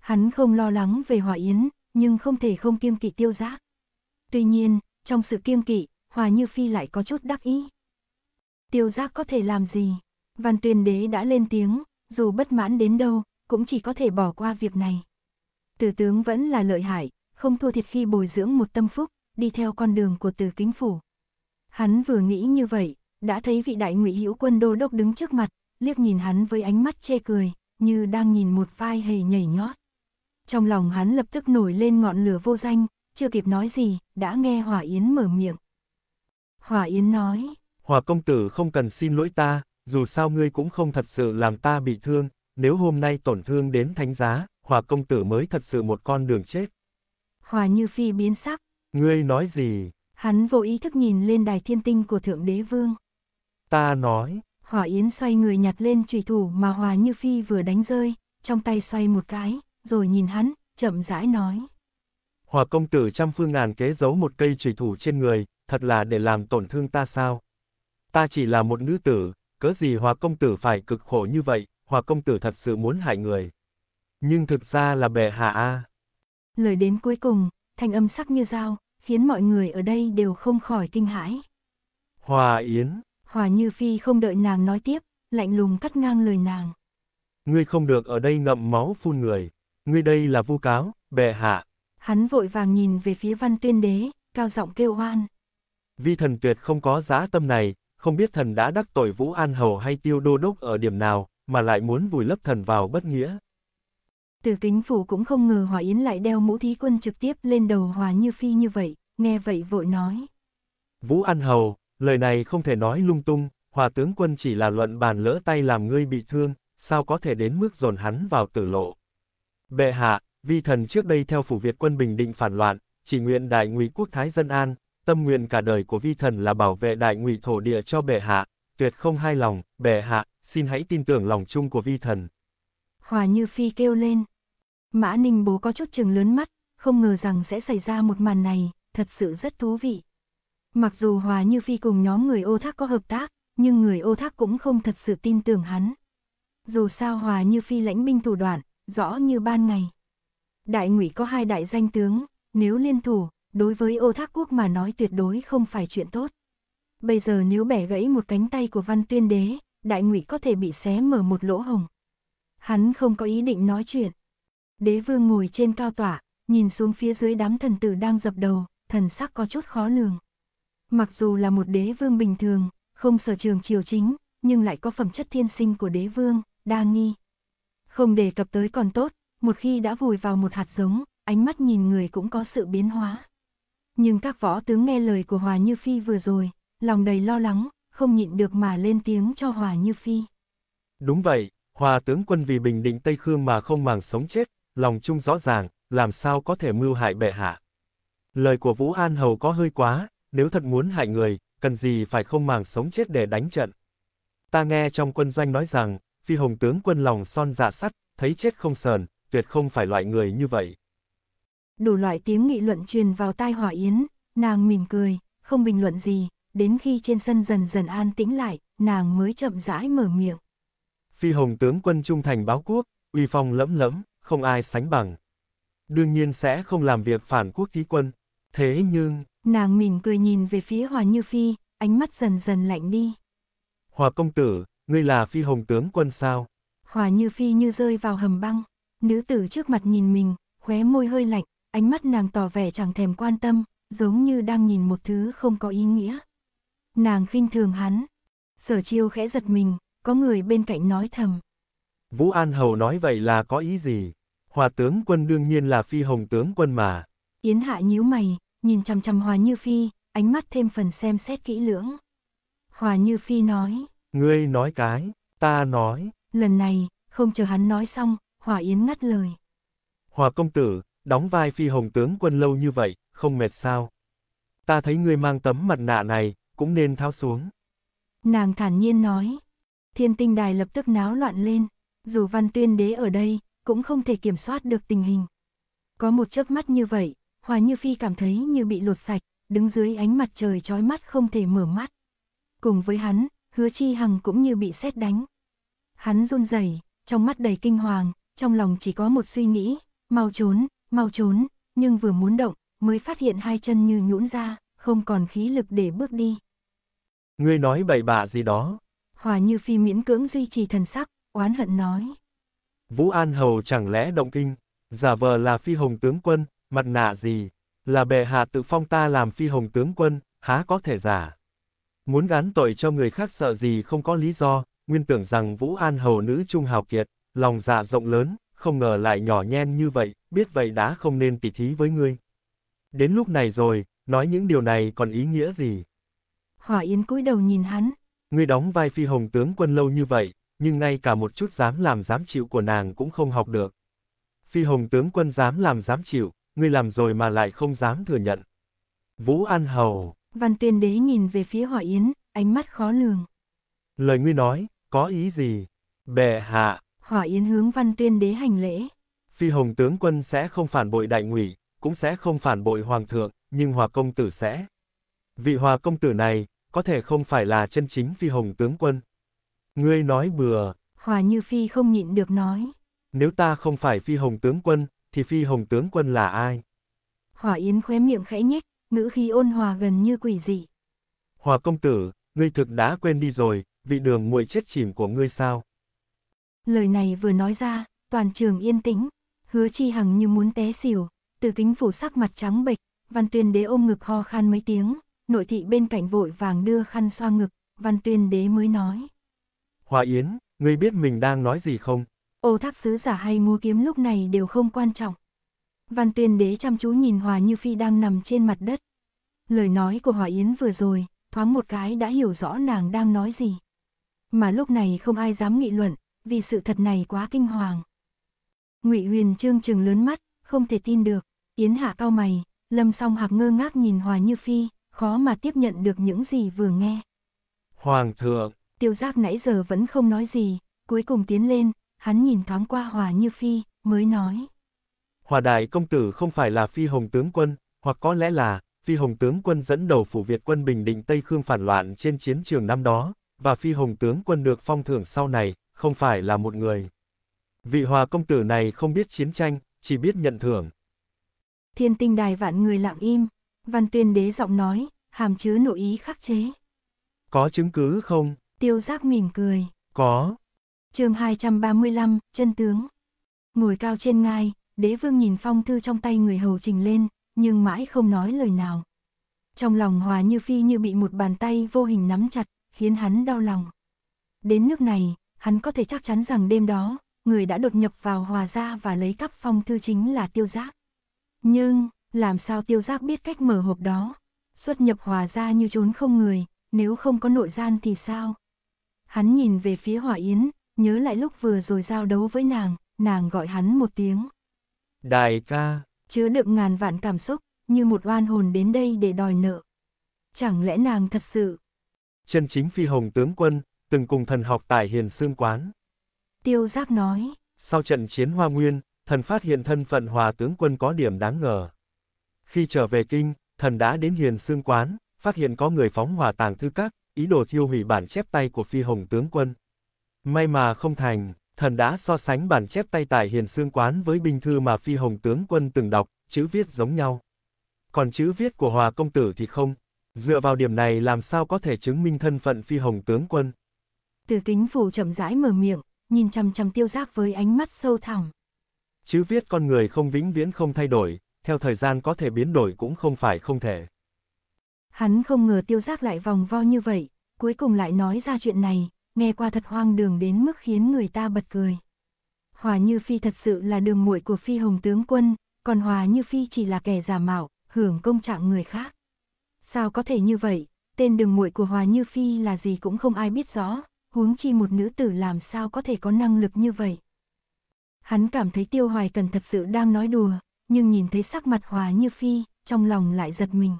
Hắn không lo lắng về Hòa Yến, nhưng không thể không kiêng kỵ tiêu giác. Tuy nhiên, trong sự kiêng kỵ, Hòa Như Phi lại có chút đắc ý. Tiêu giác có thể làm gì? Văn tuyên đế đã lên tiếng, dù bất mãn đến đâu, cũng chỉ có thể bỏ qua việc này. Tử tướng vẫn là lợi hại, không thua thiệt khi bồi dưỡng một tâm phúc, đi theo con đường của từ kính phủ. Hắn vừa nghĩ như vậy, đã thấy vị đại ngụy hữu quân đô đốc đứng trước mặt, liếc nhìn hắn với ánh mắt chê cười, như đang nhìn một vai hề nhảy nhót. Trong lòng hắn lập tức nổi lên ngọn lửa vô danh, chưa kịp nói gì, đã nghe Hỏa Yến mở miệng. Hỏa Yến nói, hòa công tử không cần xin lỗi ta, dù sao ngươi cũng không thật sự làm ta bị thương, nếu hôm nay tổn thương đến thánh giá, hòa công tử mới thật sự một con đường chết. hòa Như Phi biến sắc. Ngươi nói gì? Hắn vô ý thức nhìn lên đài thiên tinh của Thượng Đế Vương. Ta nói. Hỏa Yến xoay người nhặt lên trùy thủ mà Hòa Như Phi vừa đánh rơi, trong tay xoay một cái, rồi nhìn hắn, chậm rãi nói. Hòa công tử trăm phương ngàn kế giấu một cây trùy thủ trên người, thật là để làm tổn thương ta sao? Ta chỉ là một nữ tử, cớ gì Hòa công tử phải cực khổ như vậy, Hòa công tử thật sự muốn hại người. Nhưng thực ra là bệ hạ a. Lời đến cuối cùng, thanh âm sắc như dao, khiến mọi người ở đây đều không khỏi kinh hãi. Hòa Yến Hòa Như Phi không đợi nàng nói tiếp, lạnh lùng cắt ngang lời nàng. Ngươi không được ở đây ngậm máu phun người, ngươi đây là vu cáo, bệ hạ. Hắn vội vàng nhìn về phía văn tuyên đế, cao giọng kêu oan. Vi thần tuyệt không có giá tâm này, không biết thần đã đắc tội Vũ An Hầu hay tiêu đô đốc ở điểm nào, mà lại muốn vùi lấp thần vào bất nghĩa. Từ kính phủ cũng không ngờ Hòa Yến lại đeo mũ thí quân trực tiếp lên đầu Hòa Như Phi như vậy, nghe vậy vội nói. Vũ An Hầu, lời này không thể nói lung tung, hòa tướng quân chỉ là luận bàn lỡ tay làm ngươi bị thương, sao có thể đến mức dồn hắn vào tử lộ. Bệ hạ, vi thần trước đây theo phủ Việt quân Bình Định phản loạn, chỉ nguyện đại ngụy quốc thái dân an, tâm nguyện cả đời của vi thần là bảo vệ đại ngụy thổ địa cho bệ hạ, tuyệt không hai lòng, bệ hạ, xin hãy tin tưởng lòng chung của vi thần. Hòa Như Phi kêu lên. Mã Ninh bố có chút chừng lớn mắt, không ngờ rằng sẽ xảy ra một màn này, thật sự rất thú vị. Mặc dù Hòa Như Phi cùng nhóm người ô thác có hợp tác, nhưng người ô thác cũng không thật sự tin tưởng hắn. Dù sao Hòa Như Phi lãnh binh thủ đoạn, rõ như ban ngày. Đại ngụy có hai đại danh tướng, nếu liên thủ, đối với ô thác quốc mà nói tuyệt đối không phải chuyện tốt. Bây giờ nếu bẻ gãy một cánh tay của văn tuyên đế, đại ngụy có thể bị xé mở một lỗ hồng. Hắn không có ý định nói chuyện. Đế vương ngồi trên cao tỏa, nhìn xuống phía dưới đám thần tử đang dập đầu, thần sắc có chút khó lường. Mặc dù là một đế vương bình thường, không sở trường triều chính, nhưng lại có phẩm chất thiên sinh của đế vương, đa nghi. Không đề cập tới còn tốt, một khi đã vùi vào một hạt giống, ánh mắt nhìn người cũng có sự biến hóa. Nhưng các võ tướng nghe lời của Hòa Như Phi vừa rồi, lòng đầy lo lắng, không nhịn được mà lên tiếng cho Hòa Như Phi. Đúng vậy, Hòa tướng quân vì bình định Tây Khương mà không màng sống chết, lòng chung rõ ràng, làm sao có thể mưu hại bệ hạ. Lời của Vũ An Hầu có hơi quá, nếu thật muốn hại người, cần gì phải không màng sống chết để đánh trận. Ta nghe trong quân doanh nói rằng, phi hồng tướng quân lòng son dạ sắt, thấy chết không sờn, tuyệt không phải loại người như vậy. Đủ loại tiếng nghị luận truyền vào tai hỏa yến, nàng mỉm cười, không bình luận gì, đến khi trên sân dần dần an tĩnh lại, nàng mới chậm rãi mở miệng. Phi hồng tướng quân trung thành báo quốc, uy phong lẫm lẫm, không ai sánh bằng. Đương nhiên sẽ không làm việc phản quốc thí quân. Thế nhưng, Nàng mỉm cười nhìn về phía Hòa Như Phi, ánh mắt dần dần lạnh đi. Hòa công tử, ngươi là phi hồng tướng quân sao? Hòa Như Phi như rơi vào hầm băng, nữ tử trước mặt nhìn mình, khóe môi hơi lạnh, ánh mắt nàng tỏ vẻ chẳng thèm quan tâm, giống như đang nhìn một thứ không có ý nghĩa. Nàng khinh thường hắn, sở chiêu khẽ giật mình, có người bên cạnh nói thầm. Vũ An Hầu nói vậy là có ý gì? Hòa tướng quân đương nhiên là phi hồng tướng quân mà. Yến Hạ nhíu mày, nhìn chằm chằm Hòa Như Phi, ánh mắt thêm phần xem xét kỹ lưỡng. Hòa Như Phi nói, ngươi nói cái, ta nói. Lần này, không chờ hắn nói xong, Hòa Yến ngắt lời. Hòa công tử, đóng vai phi hồng tướng quân lâu như vậy, không mệt sao? Ta thấy ngươi mang tấm mặt nạ này, cũng nên tháo xuống. Nàng thản nhiên nói. Thiên tinh đài lập tức náo loạn lên, dù văn tuyên đế ở đây, cũng không thể kiểm soát được tình hình. Có một chớp mắt như vậy, Hòa Như Phi cảm thấy như bị lột sạch, đứng dưới ánh mặt trời chói mắt không thể mở mắt. Cùng với hắn, hứa chi hằng cũng như bị sét đánh. Hắn run rẩy, trong mắt đầy kinh hoàng, trong lòng chỉ có một suy nghĩ, mau trốn, mau trốn, nhưng vừa muốn động, mới phát hiện hai chân như nhũn ra, không còn khí lực để bước đi. Ngươi nói bậy bạ gì đó. Hòa Như Phi miễn cưỡng duy trì thần sắc, oán hận nói. Vũ An Hầu chẳng lẽ động kinh, giả vờ là phi hồng tướng quân, mặt nạ gì, là bệ hạ tự phong ta làm phi hồng tướng quân, há có thể giả. Muốn gán tội cho người khác sợ gì không có lý do, nguyên tưởng rằng Vũ An hầu nữ trung hào kiệt, lòng dạ rộng lớn, không ngờ lại nhỏ nhen như vậy, biết vậy đã không nên tỉ thí với ngươi. Đến lúc này rồi, nói những điều này còn ý nghĩa gì? Hỏa Yến cúi đầu nhìn hắn. Ngươi đóng vai phi hồng tướng quân lâu như vậy, nhưng ngay cả một chút dám làm dám chịu của nàng cũng không học được. Phi hồng tướng quân dám làm dám chịu, ngươi làm rồi mà lại không dám thừa nhận. Vũ An Hầu. Văn tuyên đế nhìn về phía Hòa Yến, ánh mắt khó lường. Lời ngươi nói, có ý gì? Bệ hạ. Hòa Yến hướng văn tuyên đế hành lễ. Phi hồng tướng quân sẽ không phản bội đại ngụy, cũng sẽ không phản bội hoàng thượng, nhưng hòa công tử sẽ. Vị hòa công tử này, có thể không phải là chân chính phi hồng tướng quân. Ngươi nói bừa. Hòa Như Phi không nhịn được nói. Nếu ta không phải phi hồng tướng quân, thì phi hồng tướng quân là ai? Hỏa Yến khóe miệng khẽ nhếch, ngữ khí ôn hòa gần như quỷ dị. Hòa công tử, ngươi thực đã quên đi rồi, vị đường muội chết chìm của ngươi sao? Lời này vừa nói ra, toàn trường yên tĩnh, hứa chi hằng như muốn té xỉu, từ kính phủ sắc mặt trắng bệch, văn tuyên đế ôm ngực ho khan mấy tiếng, nội thị bên cạnh vội vàng đưa khăn xoa ngực, văn tuyên đế mới nói. Hòa Yến, ngươi biết mình đang nói gì không? Ô thác sứ giả hay mua kiếm lúc này đều không quan trọng. Văn tuyên đế chăm chú nhìn Hòa Như Phi đang nằm trên mặt đất. Lời nói của Hòa Yến vừa rồi, thoáng một cái đã hiểu rõ nàng đang nói gì. Mà lúc này không ai dám nghị luận, vì sự thật này quá kinh hoàng. Ngụy Huyền Trương trừng lớn mắt, không thể tin được, Yến Hạ cao mày, Lâm Song Hạc ngơ ngác nhìn Hòa Như Phi, khó mà tiếp nhận được những gì vừa nghe. Hoàng thượng, Tiêu Giác nãy giờ vẫn không nói gì, cuối cùng tiến lên, hắn nhìn thoáng qua Hòa Như Phi, mới nói. Hòa đại công tử không phải là phi hồng tướng quân, hoặc có lẽ là, phi hồng tướng quân dẫn đầu phủ Việt quân Bình Định Tây Khương phản loạn trên chiến trường năm đó, và phi hồng tướng quân được phong thưởng sau này, không phải là một người. Vị hòa công tử này không biết chiến tranh, chỉ biết nhận thưởng. Thiên tinh đài vạn người lặng im, văn tuyên đế giọng nói, hàm chứa nội ý khắc chế. Có chứng cứ không? Tiêu giác mỉm cười. Có chương 235, chân tướng. Ngồi cao trên ngai, đế vương nhìn phong thư trong tay người hầu trình lên, nhưng mãi không nói lời nào. Trong lòng hòa như phi như bị một bàn tay vô hình nắm chặt, khiến hắn đau lòng. Đến nước này, hắn có thể chắc chắn rằng đêm đó, người đã đột nhập vào hòa gia và lấy cắp phong thư chính là tiêu giác. Nhưng, làm sao tiêu giác biết cách mở hộp đó? Xuất nhập hòa gia như trốn không người, nếu không có nội gian thì sao? Hắn nhìn về phía hỏa yến, nhớ lại lúc vừa rồi giao đấu với nàng, nàng gọi hắn một tiếng. Đại ca, chứa đựng ngàn vạn cảm xúc, như một oan hồn đến đây để đòi nợ. Chẳng lẽ nàng thật sự? Chân chính phi hồng tướng quân, từng cùng thần học tại hiền xương quán. Tiêu giáp nói. Sau trận chiến hoa nguyên, thần phát hiện thân phận hòa tướng quân có điểm đáng ngờ. Khi trở về kinh, thần đã đến hiền xương quán, phát hiện có người phóng hòa tàng thư các, ý đồ thiêu hủy bản chép tay của phi hồng tướng quân. May mà không thành, thần đã so sánh bản chép tay tại hiền xương quán với binh thư mà phi hồng tướng quân từng đọc, chữ viết giống nhau. Còn chữ viết của hòa công tử thì không. Dựa vào điểm này làm sao có thể chứng minh thân phận phi hồng tướng quân. Từ kính phủ chậm rãi mở miệng, nhìn chằm chằm tiêu giác với ánh mắt sâu thẳm. Chữ viết con người không vĩnh viễn không thay đổi, theo thời gian có thể biến đổi cũng không phải không thể. Hắn không ngờ tiêu giác lại vòng vo như vậy, cuối cùng lại nói ra chuyện này nghe qua thật hoang đường đến mức khiến người ta bật cười. Hòa Như Phi thật sự là đường muội của Phi Hồng tướng quân, còn Hòa Như Phi chỉ là kẻ giả mạo, hưởng công trạng người khác. Sao có thể như vậy, tên đường muội của Hòa Như Phi là gì cũng không ai biết rõ, huống chi một nữ tử làm sao có thể có năng lực như vậy. Hắn cảm thấy Tiêu Hoài Cần thật sự đang nói đùa, nhưng nhìn thấy sắc mặt Hòa Như Phi, trong lòng lại giật mình.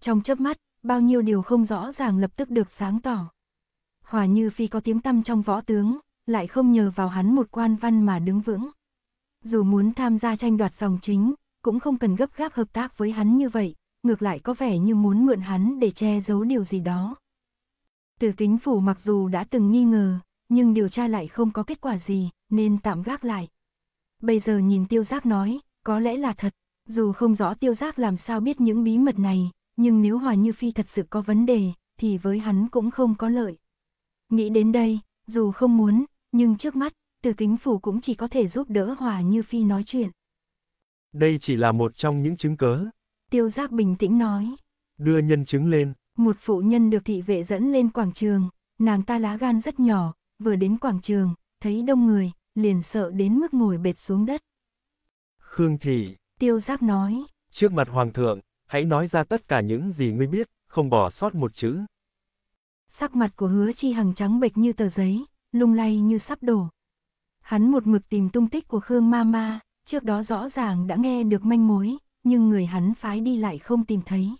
Trong chớp mắt, bao nhiêu điều không rõ ràng lập tức được sáng tỏ. Hòa Như Phi có tiếng tăm trong võ tướng, lại không nhờ vào hắn một quan văn mà đứng vững. Dù muốn tham gia tranh đoạt dòng chính, cũng không cần gấp gáp hợp tác với hắn như vậy, ngược lại có vẻ như muốn mượn hắn để che giấu điều gì đó. Từ kính phủ mặc dù đã từng nghi ngờ, nhưng điều tra lại không có kết quả gì, nên tạm gác lại. Bây giờ nhìn tiêu giác nói, có lẽ là thật, dù không rõ tiêu giác làm sao biết những bí mật này, nhưng nếu Hòa Như Phi thật sự có vấn đề, thì với hắn cũng không có lợi. Nghĩ đến đây, dù không muốn, nhưng trước mắt, từ kính phủ cũng chỉ có thể giúp đỡ Hòa Như Phi nói chuyện. Đây chỉ là một trong những chứng cớ. Tiêu giác bình tĩnh nói. Đưa nhân chứng lên. Một phụ nhân được thị vệ dẫn lên quảng trường, nàng ta lá gan rất nhỏ, vừa đến quảng trường, thấy đông người, liền sợ đến mức ngồi bệt xuống đất. Khương Thị. Tiêu giác nói. Trước mặt Hoàng thượng, hãy nói ra tất cả những gì ngươi biết, không bỏ sót một chữ sắc mặt của hứa chi hằng trắng bệch như tờ giấy, lung lay như sắp đổ. Hắn một mực tìm tung tích của Khương Ma Ma. trước đó rõ ràng đã nghe được manh mối, nhưng người hắn phái đi lại không tìm thấy.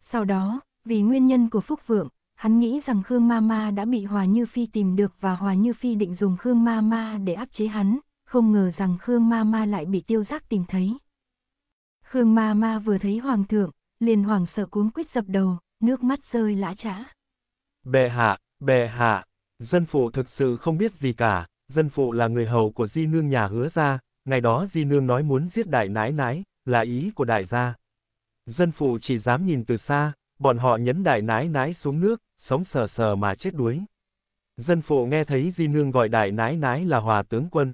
Sau đó, vì nguyên nhân của Phúc Vượng, hắn nghĩ rằng Khương Ma Ma đã bị Hòa Như Phi tìm được và Hòa Như Phi định dùng Khương Ma Ma để áp chế hắn, không ngờ rằng Khương Ma Ma lại bị tiêu giác tìm thấy. Khương Ma Ma vừa thấy Hoàng thượng, liền hoảng sợ cuống quýt dập đầu, nước mắt rơi lã trã. Bệ hạ, bệ hạ, dân phụ thực sự không biết gì cả, dân phụ là người hầu của di nương nhà hứa ra, ngày đó di nương nói muốn giết đại nái nái, là ý của đại gia. Dân phụ chỉ dám nhìn từ xa, bọn họ nhấn đại nái nái xuống nước, sống sờ sờ mà chết đuối. Dân phụ nghe thấy di nương gọi đại nái nái là hòa tướng quân.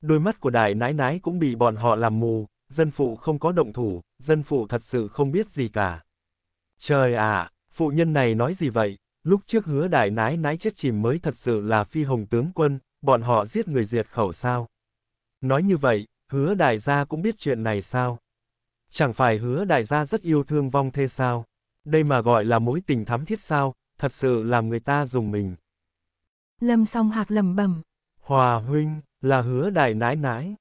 Đôi mắt của đại nái nái cũng bị bọn họ làm mù, dân phụ không có động thủ, dân phụ thật sự không biết gì cả. Trời ạ, à, phụ nhân này nói gì vậy, Lúc trước hứa đại nái nái chết chìm mới thật sự là phi hồng tướng quân, bọn họ giết người diệt khẩu sao? Nói như vậy, hứa đại gia cũng biết chuyện này sao? Chẳng phải hứa đại gia rất yêu thương vong thê sao? Đây mà gọi là mối tình thắm thiết sao, thật sự làm người ta dùng mình. Lâm song hạc lầm bẩm Hòa huynh, là hứa đại nái nái.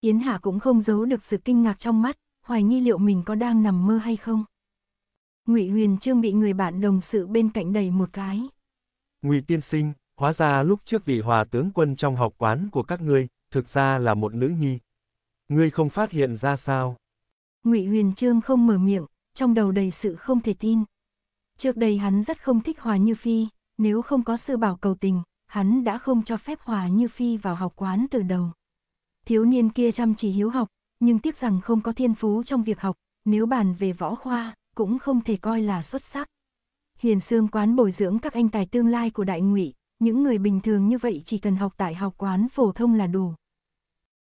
Yến Hạ cũng không giấu được sự kinh ngạc trong mắt, hoài nghi liệu mình có đang nằm mơ hay không. Ngụy Huyền Trương bị người bạn đồng sự bên cạnh đẩy một cái. Ngụy tiên sinh, hóa ra lúc trước vị hòa tướng quân trong học quán của các ngươi, thực ra là một nữ nhi. Ngươi không phát hiện ra sao? Ngụy Huyền Trương không mở miệng, trong đầu đầy sự không thể tin. Trước đây hắn rất không thích Hòa Như Phi, nếu không có sư bảo cầu tình, hắn đã không cho phép Hòa Như Phi vào học quán từ đầu. Thiếu niên kia chăm chỉ hiếu học, nhưng tiếc rằng không có thiên phú trong việc học, nếu bàn về võ khoa, cũng không thể coi là xuất sắc. Hiền Sương quán bồi dưỡng các anh tài tương lai của Đại Ngụy, những người bình thường như vậy chỉ cần học tại học quán phổ thông là đủ.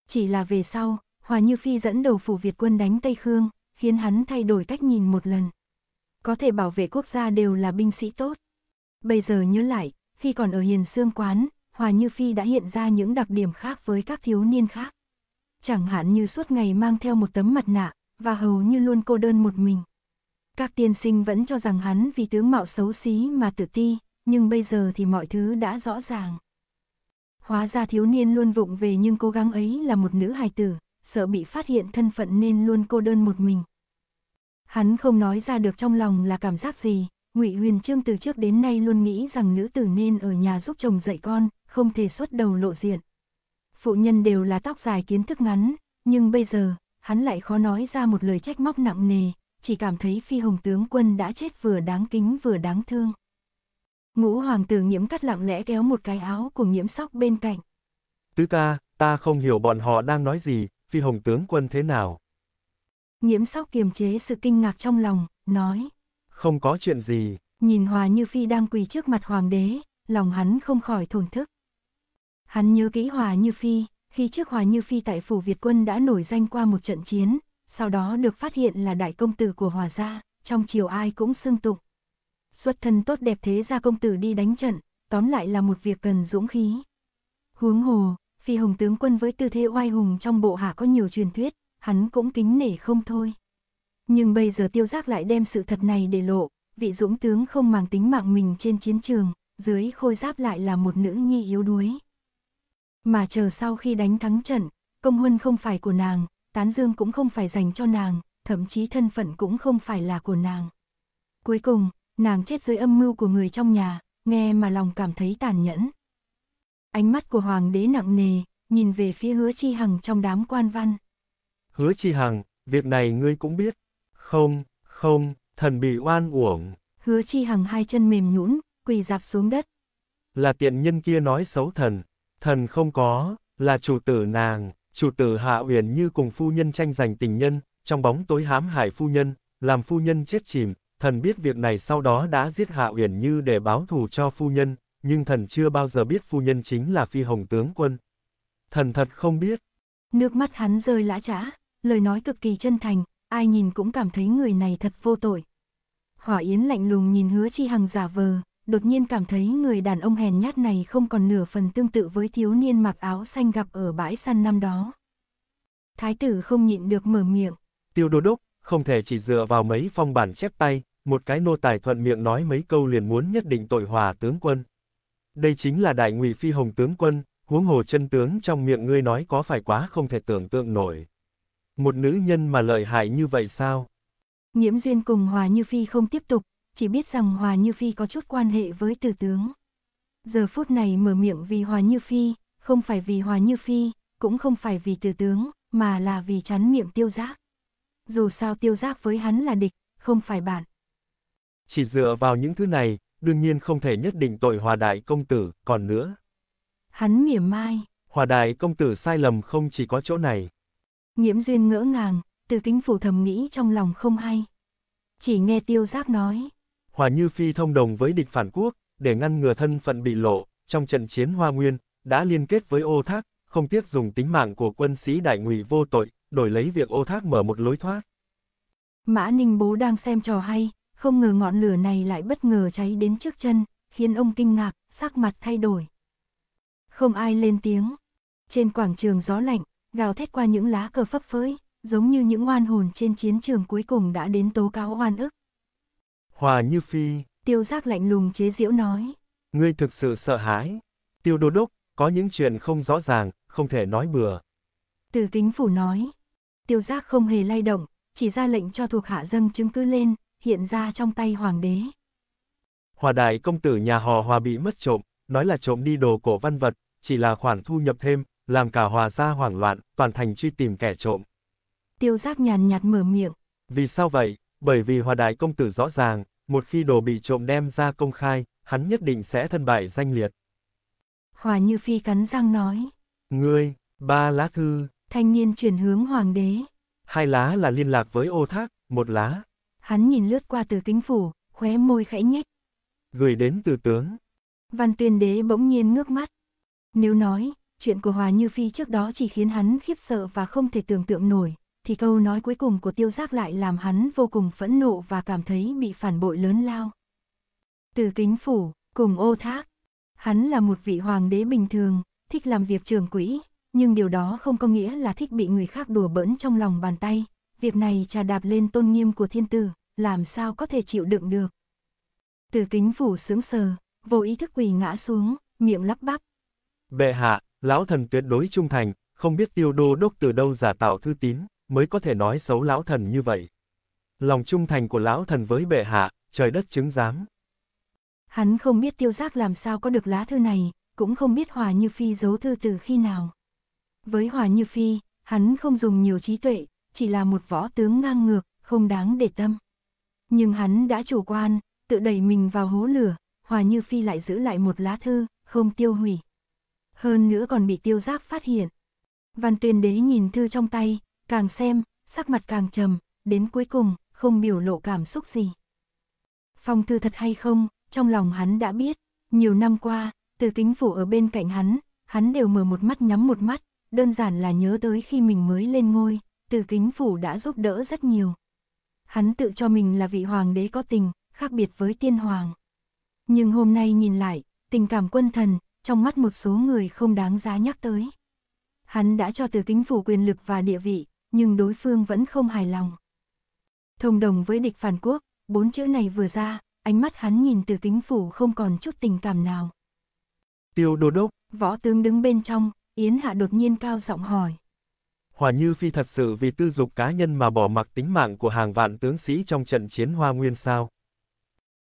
Chỉ là về sau, Hòa Như Phi dẫn đầu phủ Việt quân đánh Tây Khương, khiến hắn thay đổi cách nhìn một lần. Có thể bảo vệ quốc gia đều là binh sĩ tốt. Bây giờ nhớ lại, khi còn ở Hiền Sương quán, Hòa Như Phi đã hiện ra những đặc điểm khác với các thiếu niên khác. Chẳng hạn như suốt ngày mang theo một tấm mặt nạ, và hầu như luôn cô đơn một mình. Các tiên sinh vẫn cho rằng hắn vì tướng mạo xấu xí mà tự ti, nhưng bây giờ thì mọi thứ đã rõ ràng. Hóa ra thiếu niên luôn vụng về nhưng cố gắng ấy là một nữ hài tử, sợ bị phát hiện thân phận nên luôn cô đơn một mình. Hắn không nói ra được trong lòng là cảm giác gì, Ngụy Huyền Trương từ trước đến nay luôn nghĩ rằng nữ tử nên ở nhà giúp chồng dạy con, không thể xuất đầu lộ diện. Phụ nhân đều là tóc dài kiến thức ngắn, nhưng bây giờ, hắn lại khó nói ra một lời trách móc nặng nề, chỉ cảm thấy phi hồng tướng quân đã chết vừa đáng kính vừa đáng thương. Ngũ hoàng tử nhiễm cắt lặng lẽ kéo một cái áo của nhiễm sóc bên cạnh. Tứ ca, ta không hiểu bọn họ đang nói gì, phi hồng tướng quân thế nào. Nhiễm sóc kiềm chế sự kinh ngạc trong lòng, nói. Không có chuyện gì. Nhìn hòa như phi đang quỳ trước mặt hoàng đế, lòng hắn không khỏi thổn thức. Hắn nhớ kỹ hòa như phi, khi trước hòa như phi tại phủ Việt quân đã nổi danh qua một trận chiến, sau đó được phát hiện là đại công tử của Hòa gia, trong chiều ai cũng xưng tụng. Xuất thân tốt đẹp thế ra công tử đi đánh trận, tóm lại là một việc cần dũng khí. Huống hồ, phi hồng tướng quân với tư thế oai hùng trong bộ hạ có nhiều truyền thuyết, hắn cũng kính nể không thôi. Nhưng bây giờ tiêu giác lại đem sự thật này để lộ, vị dũng tướng không màng tính mạng mình trên chiến trường, dưới khôi giáp lại là một nữ nhi yếu đuối. Mà chờ sau khi đánh thắng trận, công huân không phải của nàng, tán dương cũng không phải dành cho nàng, thậm chí thân phận cũng không phải là của nàng. Cuối cùng, nàng chết dưới âm mưu của người trong nhà, nghe mà lòng cảm thấy tàn nhẫn. Ánh mắt của hoàng đế nặng nề, nhìn về phía hứa chi hằng trong đám quan văn. Hứa chi hằng, việc này ngươi cũng biết. Không, không, thần bị oan uổng. Hứa chi hằng hai chân mềm nhũn, quỳ dạp xuống đất. Là tiện nhân kia nói xấu thần, thần không có, là chủ tử nàng chủ tử Hạ Uyển như cùng phu nhân tranh giành tình nhân, trong bóng tối hãm hại phu nhân, làm phu nhân chết chìm, thần biết việc này sau đó đã giết Hạ Uyển như để báo thù cho phu nhân, nhưng thần chưa bao giờ biết phu nhân chính là phi hồng tướng quân. Thần thật không biết. Nước mắt hắn rơi lã trã, lời nói cực kỳ chân thành, ai nhìn cũng cảm thấy người này thật vô tội. Hỏa Yến lạnh lùng nhìn hứa chi hằng giả vờ, đột nhiên cảm thấy người đàn ông hèn nhát này không còn nửa phần tương tự với thiếu niên mặc áo xanh gặp ở bãi săn năm đó. Thái tử không nhịn được mở miệng. Tiêu đô đốc, không thể chỉ dựa vào mấy phong bản chép tay, một cái nô tài thuận miệng nói mấy câu liền muốn nhất định tội hòa tướng quân. Đây chính là đại ngụy phi hồng tướng quân, huống hồ chân tướng trong miệng ngươi nói có phải quá không thể tưởng tượng nổi. Một nữ nhân mà lợi hại như vậy sao? Nhiễm duyên cùng hòa như phi không tiếp tục, chỉ biết rằng Hòa Như Phi có chút quan hệ với tử tướng. Giờ phút này mở miệng vì Hòa Như Phi, không phải vì Hòa Như Phi, cũng không phải vì tử tướng, mà là vì chắn miệng tiêu giác. Dù sao tiêu giác với hắn là địch, không phải bạn. Chỉ dựa vào những thứ này, đương nhiên không thể nhất định tội hòa đại công tử, còn nữa. Hắn mỉa mai. Hòa đại công tử sai lầm không chỉ có chỗ này. nhiễm duyên ngỡ ngàng, từ kính phủ thầm nghĩ trong lòng không hay. Chỉ nghe tiêu giác nói. Hòa Như Phi thông đồng với địch phản quốc, để ngăn ngừa thân phận bị lộ, trong trận chiến Hoa Nguyên, đã liên kết với Ô Thác, không tiếc dùng tính mạng của quân sĩ đại ngụy vô tội, đổi lấy việc Ô Thác mở một lối thoát. Mã Ninh Bố đang xem trò hay, không ngờ ngọn lửa này lại bất ngờ cháy đến trước chân, khiến ông kinh ngạc, sắc mặt thay đổi. Không ai lên tiếng. Trên quảng trường gió lạnh, gào thét qua những lá cờ phấp phới, giống như những oan hồn trên chiến trường cuối cùng đã đến tố cáo oan ức. Hòa Như Phi. Tiêu giác lạnh lùng chế giễu nói. Ngươi thực sự sợ hãi. Tiêu đô đốc, có những chuyện không rõ ràng, không thể nói bừa. Từ kính phủ nói. Tiêu giác không hề lay động, chỉ ra lệnh cho thuộc hạ dâng chứng cứ lên, hiện ra trong tay hoàng đế. Hòa đại công tử nhà họ hòa bị mất trộm, nói là trộm đi đồ cổ văn vật, chỉ là khoản thu nhập thêm, làm cả hòa gia hoảng loạn, toàn thành truy tìm kẻ trộm. Tiêu giác nhàn nhạt mở miệng. Vì sao vậy? Bởi vì hòa đại công tử rõ ràng, một khi đồ bị trộm đem ra công khai, hắn nhất định sẽ thân bại danh liệt. Hòa Như Phi cắn răng nói. Ngươi, ba lá thư. Thanh niên chuyển hướng hoàng đế. Hai lá là liên lạc với ô thác, một lá. Hắn nhìn lướt qua từ kính phủ, khóe môi khẽ nhếch. Gửi đến từ tướng. Văn tuyên đế bỗng nhiên ngước mắt. Nếu nói, chuyện của Hòa Như Phi trước đó chỉ khiến hắn khiếp sợ và không thể tưởng tượng nổi, thì câu nói cuối cùng của tiêu giác lại làm hắn vô cùng phẫn nộ và cảm thấy bị phản bội lớn lao. Từ kính phủ, cùng ô thác, hắn là một vị hoàng đế bình thường, thích làm việc trường quỹ, nhưng điều đó không có nghĩa là thích bị người khác đùa bỡn trong lòng bàn tay. Việc này trà đạp lên tôn nghiêm của thiên tử, làm sao có thể chịu đựng được. Từ kính phủ sướng sờ, vô ý thức quỳ ngã xuống, miệng lắp bắp. Bệ hạ, lão thần tuyệt đối trung thành, không biết tiêu đô đốc từ đâu giả tạo thư tín, mới có thể nói xấu lão thần như vậy. Lòng trung thành của lão thần với bệ hạ, trời đất chứng giám. Hắn không biết tiêu giác làm sao có được lá thư này, cũng không biết Hòa Như Phi giấu thư từ khi nào. Với Hòa Như Phi, hắn không dùng nhiều trí tuệ, chỉ là một võ tướng ngang ngược, không đáng để tâm. Nhưng hắn đã chủ quan, tự đẩy mình vào hố lửa, Hòa Như Phi lại giữ lại một lá thư, không tiêu hủy. Hơn nữa còn bị tiêu giác phát hiện. Văn tuyên đế nhìn thư trong tay, càng xem, sắc mặt càng trầm, đến cuối cùng, không biểu lộ cảm xúc gì. Phong Thư thật hay không, trong lòng hắn đã biết, nhiều năm qua, từ kính phủ ở bên cạnh hắn, hắn đều mở một mắt nhắm một mắt, đơn giản là nhớ tới khi mình mới lên ngôi, từ kính phủ đã giúp đỡ rất nhiều. Hắn tự cho mình là vị hoàng đế có tình, khác biệt với tiên hoàng. Nhưng hôm nay nhìn lại, tình cảm quân thần, trong mắt một số người không đáng giá nhắc tới. Hắn đã cho từ kính phủ quyền lực và địa vị, nhưng đối phương vẫn không hài lòng. Thông đồng với địch phản quốc, bốn chữ này vừa ra, ánh mắt hắn nhìn từ kính phủ không còn chút tình cảm nào. Tiêu đô đốc. Võ tướng đứng bên trong, Yến Hạ đột nhiên cao giọng hỏi. Hòa Như Phi thật sự vì tư dục cá nhân mà bỏ mặc tính mạng của hàng vạn tướng sĩ trong trận chiến hoa nguyên sao?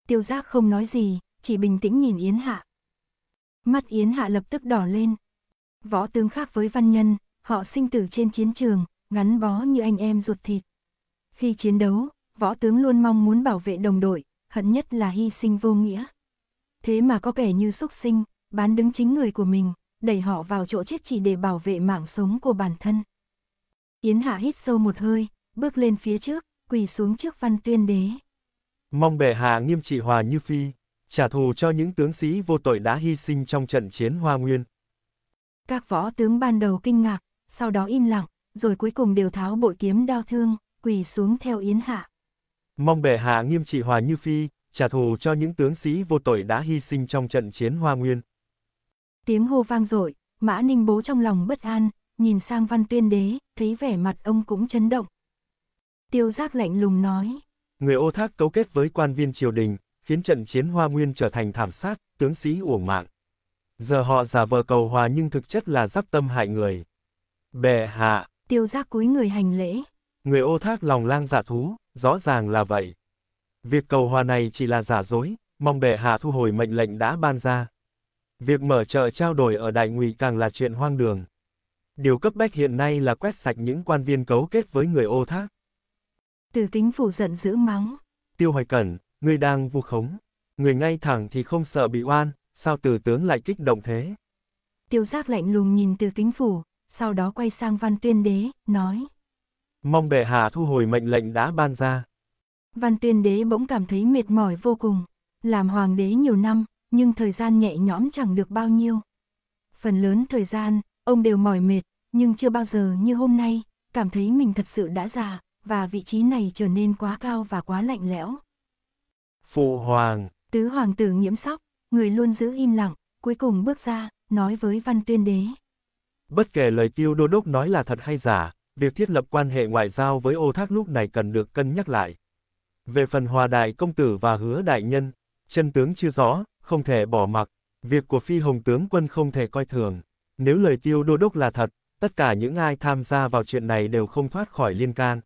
Tiêu giác không nói gì, chỉ bình tĩnh nhìn Yến Hạ. Mắt Yến Hạ lập tức đỏ lên. Võ tướng khác với văn nhân, họ sinh tử trên chiến trường, gắn bó như anh em ruột thịt. Khi chiến đấu, võ tướng luôn mong muốn bảo vệ đồng đội, hận nhất là hy sinh vô nghĩa. Thế mà có kẻ như xúc sinh, bán đứng chính người của mình, đẩy họ vào chỗ chết chỉ để bảo vệ mạng sống của bản thân. Yến Hạ hít sâu một hơi, bước lên phía trước, quỳ xuống trước văn tuyên đế. Mong bệ hạ nghiêm trị hòa như phi, trả thù cho những tướng sĩ vô tội đã hy sinh trong trận chiến hoa nguyên. Các võ tướng ban đầu kinh ngạc, sau đó im lặng, rồi cuối cùng đều tháo bội kiếm đao thương, quỳ xuống theo Yến Hạ. Mong bệ hạ nghiêm trị Hòa Như Phi, trả thù cho những tướng sĩ vô tội đã hy sinh trong trận chiến Hoa Nguyên. Tiếng hô vang dội, Mã Ninh Bố trong lòng bất an, nhìn sang Văn Tuyên Đế, thấy vẻ mặt ông cũng chấn động. Tiêu giáp lạnh lùng nói. Người ô thác cấu kết với quan viên triều đình, khiến trận chiến Hoa Nguyên trở thành thảm sát, tướng sĩ uổng mạng. Giờ họ giả vờ cầu hòa nhưng thực chất là giáp tâm hại người. Bệ hạ, tiêu giác cúi người hành lễ. Người ô thác lòng lang giả dạ thú, rõ ràng là vậy. Việc cầu hòa này chỉ là giả dối, mong bệ hạ thu hồi mệnh lệnh đã ban ra. Việc mở chợ trao đổi ở Đại Ngụy càng là chuyện hoang đường. Điều cấp bách hiện nay là quét sạch những quan viên cấu kết với người ô thác. Từ tính phủ giận dữ mắng. Tiêu hoài cẩn, người đang vu khống. Người ngay thẳng thì không sợ bị oan, sao từ tướng lại kích động thế? Tiêu giác lạnh lùng nhìn từ kính phủ, sau đó quay sang Văn Tuyên Đế, nói. Mong bệ hạ thu hồi mệnh lệnh đã ban ra. Văn Tuyên Đế bỗng cảm thấy mệt mỏi vô cùng, làm hoàng đế nhiều năm, nhưng thời gian nhẹ nhõm chẳng được bao nhiêu. Phần lớn thời gian, ông đều mỏi mệt, nhưng chưa bao giờ như hôm nay, cảm thấy mình thật sự đã già, và vị trí này trở nên quá cao và quá lạnh lẽo. Phụ hoàng. Tứ hoàng tử nhiễm sóc, người luôn giữ im lặng, cuối cùng bước ra, nói với Văn Tuyên Đế. Bất kể lời tiêu đô đốc nói là thật hay giả, việc thiết lập quan hệ ngoại giao với ô thác lúc này cần được cân nhắc lại. Về phần hòa đại công tử và hứa đại nhân, chân tướng chưa rõ, không thể bỏ mặc, việc của phi hồng tướng quân không thể coi thường. Nếu lời tiêu đô đốc là thật, tất cả những ai tham gia vào chuyện này đều không thoát khỏi liên can.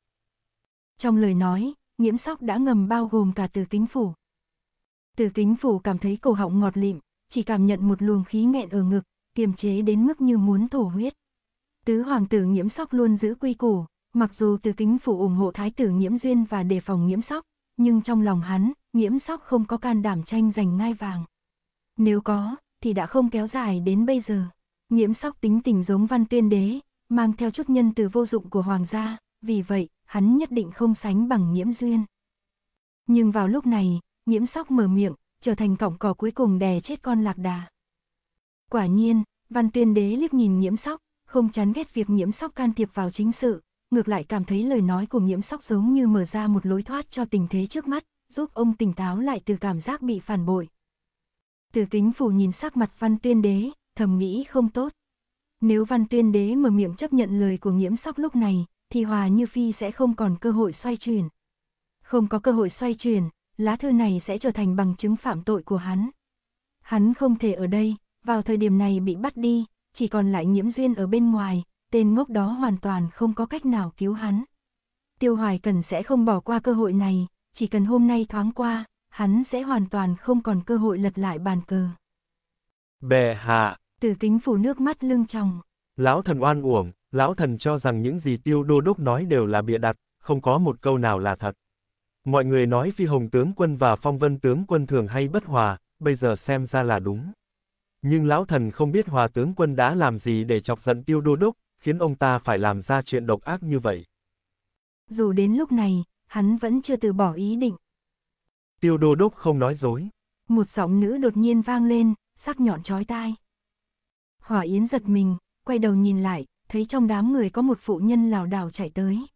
Trong lời nói, nhiễm sóc đã ngầm bao gồm cả từ kính phủ. Từ kính phủ cảm thấy cổ họng ngọt lịm, chỉ cảm nhận một luồng khí nghẹn ở ngực, kiềm chế đến mức như muốn thổ huyết. Tứ hoàng tử nhiễm sóc luôn giữ quy củ, mặc dù từ kính phủ ủng hộ thái tử nhiễm duyên và đề phòng nhiễm sóc, nhưng trong lòng hắn, nhiễm sóc không có can đảm tranh giành ngai vàng. Nếu có, thì đã không kéo dài đến bây giờ. Nhiễm sóc tính tình giống văn tuyên đế, mang theo chút nhân từ vô dụng của hoàng gia, vì vậy, hắn nhất định không sánh bằng nhiễm duyên. Nhưng vào lúc này, nhiễm sóc mở miệng, trở thành cọng cỏ cuối cùng đè chết con lạc đà. Quả nhiên, văn tuyên đế liếc nhìn nhiễm sóc, không chán ghét việc nhiễm sóc can thiệp vào chính sự, ngược lại cảm thấy lời nói của nhiễm sóc giống như mở ra một lối thoát cho tình thế trước mắt, giúp ông tỉnh táo lại từ cảm giác bị phản bội. Từ kính phủ nhìn sắc mặt văn tuyên đế, thầm nghĩ không tốt. Nếu văn tuyên đế mở miệng chấp nhận lời của nhiễm sóc lúc này, thì Hòa Như Phi sẽ không còn cơ hội xoay chuyển. Không có cơ hội xoay chuyển, lá thư này sẽ trở thành bằng chứng phạm tội của hắn. Hắn không thể ở đây, vào thời điểm này bị bắt đi, chỉ còn lại nhiễm duyên ở bên ngoài, tên ngốc đó hoàn toàn không có cách nào cứu hắn. Tiêu Hoài Cần sẽ không bỏ qua cơ hội này, chỉ cần hôm nay thoáng qua, hắn sẽ hoàn toàn không còn cơ hội lật lại bàn cờ. bệ hạ. Từ kính phủ nước mắt lưng tròng. Lão thần oan uổng, lão thần cho rằng những gì tiêu đô đốc nói đều là bịa đặt, không có một câu nào là thật. Mọi người nói phi hồng tướng quân và phong vân tướng quân thường hay bất hòa, bây giờ xem ra là đúng. Nhưng lão thần không biết hòa tướng quân đã làm gì để chọc giận tiêu đô đốc, khiến ông ta phải làm ra chuyện độc ác như vậy. Dù đến lúc này, hắn vẫn chưa từ bỏ ý định. Tiêu đô đốc không nói dối. Một giọng nữ đột nhiên vang lên, sắc nhọn chói tai. Hỏa Yến giật mình, quay đầu nhìn lại, thấy trong đám người có một phụ nhân lảo đảo chạy tới.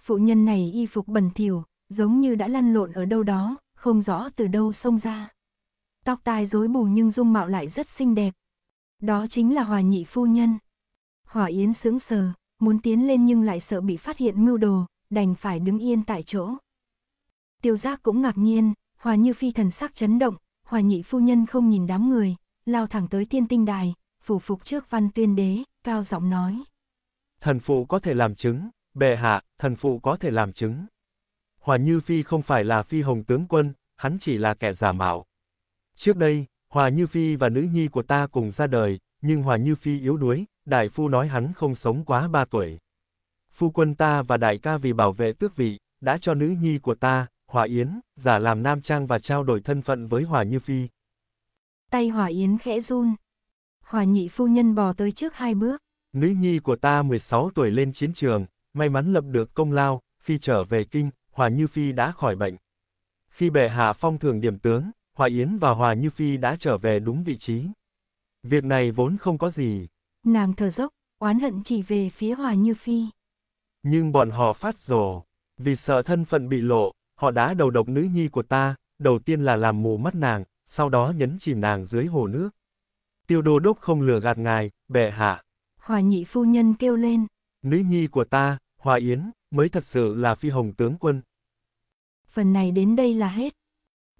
Phụ nhân này y phục bẩn thỉu, giống như đã lăn lộn ở đâu đó, không rõ từ đâu xông ra tóc tai rối bù nhưng dung mạo lại rất xinh đẹp. Đó chính là Hòa Nhị Phu Nhân. Hòa Yến sững sờ, muốn tiến lên nhưng lại sợ bị phát hiện mưu đồ, đành phải đứng yên tại chỗ. Tiêu giác cũng ngạc nhiên, Hòa Như Phi thần sắc chấn động, Hòa Nhị Phu Nhân không nhìn đám người, lao thẳng tới tiên tinh đài, phủ phục trước văn tuyên đế, cao giọng nói. Thần phụ có thể làm chứng, bệ hạ, thần phụ có thể làm chứng. Hòa Như Phi không phải là phi hồng tướng quân, hắn chỉ là kẻ giả mạo. Trước đây, Hòa Như Phi và nữ nhi của ta cùng ra đời, nhưng Hòa Như Phi yếu đuối, đại phu nói hắn không sống quá ba tuổi. Phu quân ta và đại ca vì bảo vệ tước vị, đã cho nữ nhi của ta, Hòa Yến, giả làm nam trang và trao đổi thân phận với Hòa Như Phi. Tay Hòa Yến khẽ run. Hòa nhị phu nhân bò tới trước hai bước. Nữ nhi của ta 16 tuổi lên chiến trường, may mắn lập được công lao, khi trở về kinh, Hòa Như Phi đã khỏi bệnh. Khi bệ hạ phong thường điểm tướng, Hòa Yến và Hòa Như Phi đã trở về đúng vị trí. Việc này vốn không có gì. Nàng thở dốc, oán hận chỉ về phía Hòa Như Phi. Nhưng bọn họ phát rồ, vì sợ thân phận bị lộ, họ đã đầu độc nữ nhi của ta, đầu tiên là làm mù mắt nàng, sau đó nhấn chìm nàng dưới hồ nước. Tiêu đô đốc không lừa gạt ngài, bệ hạ. Hòa nhị phu nhân kêu lên. Nữ nhi của ta, Hòa Yến, mới thật sự là phi hồng tướng quân. Phần này đến đây là hết.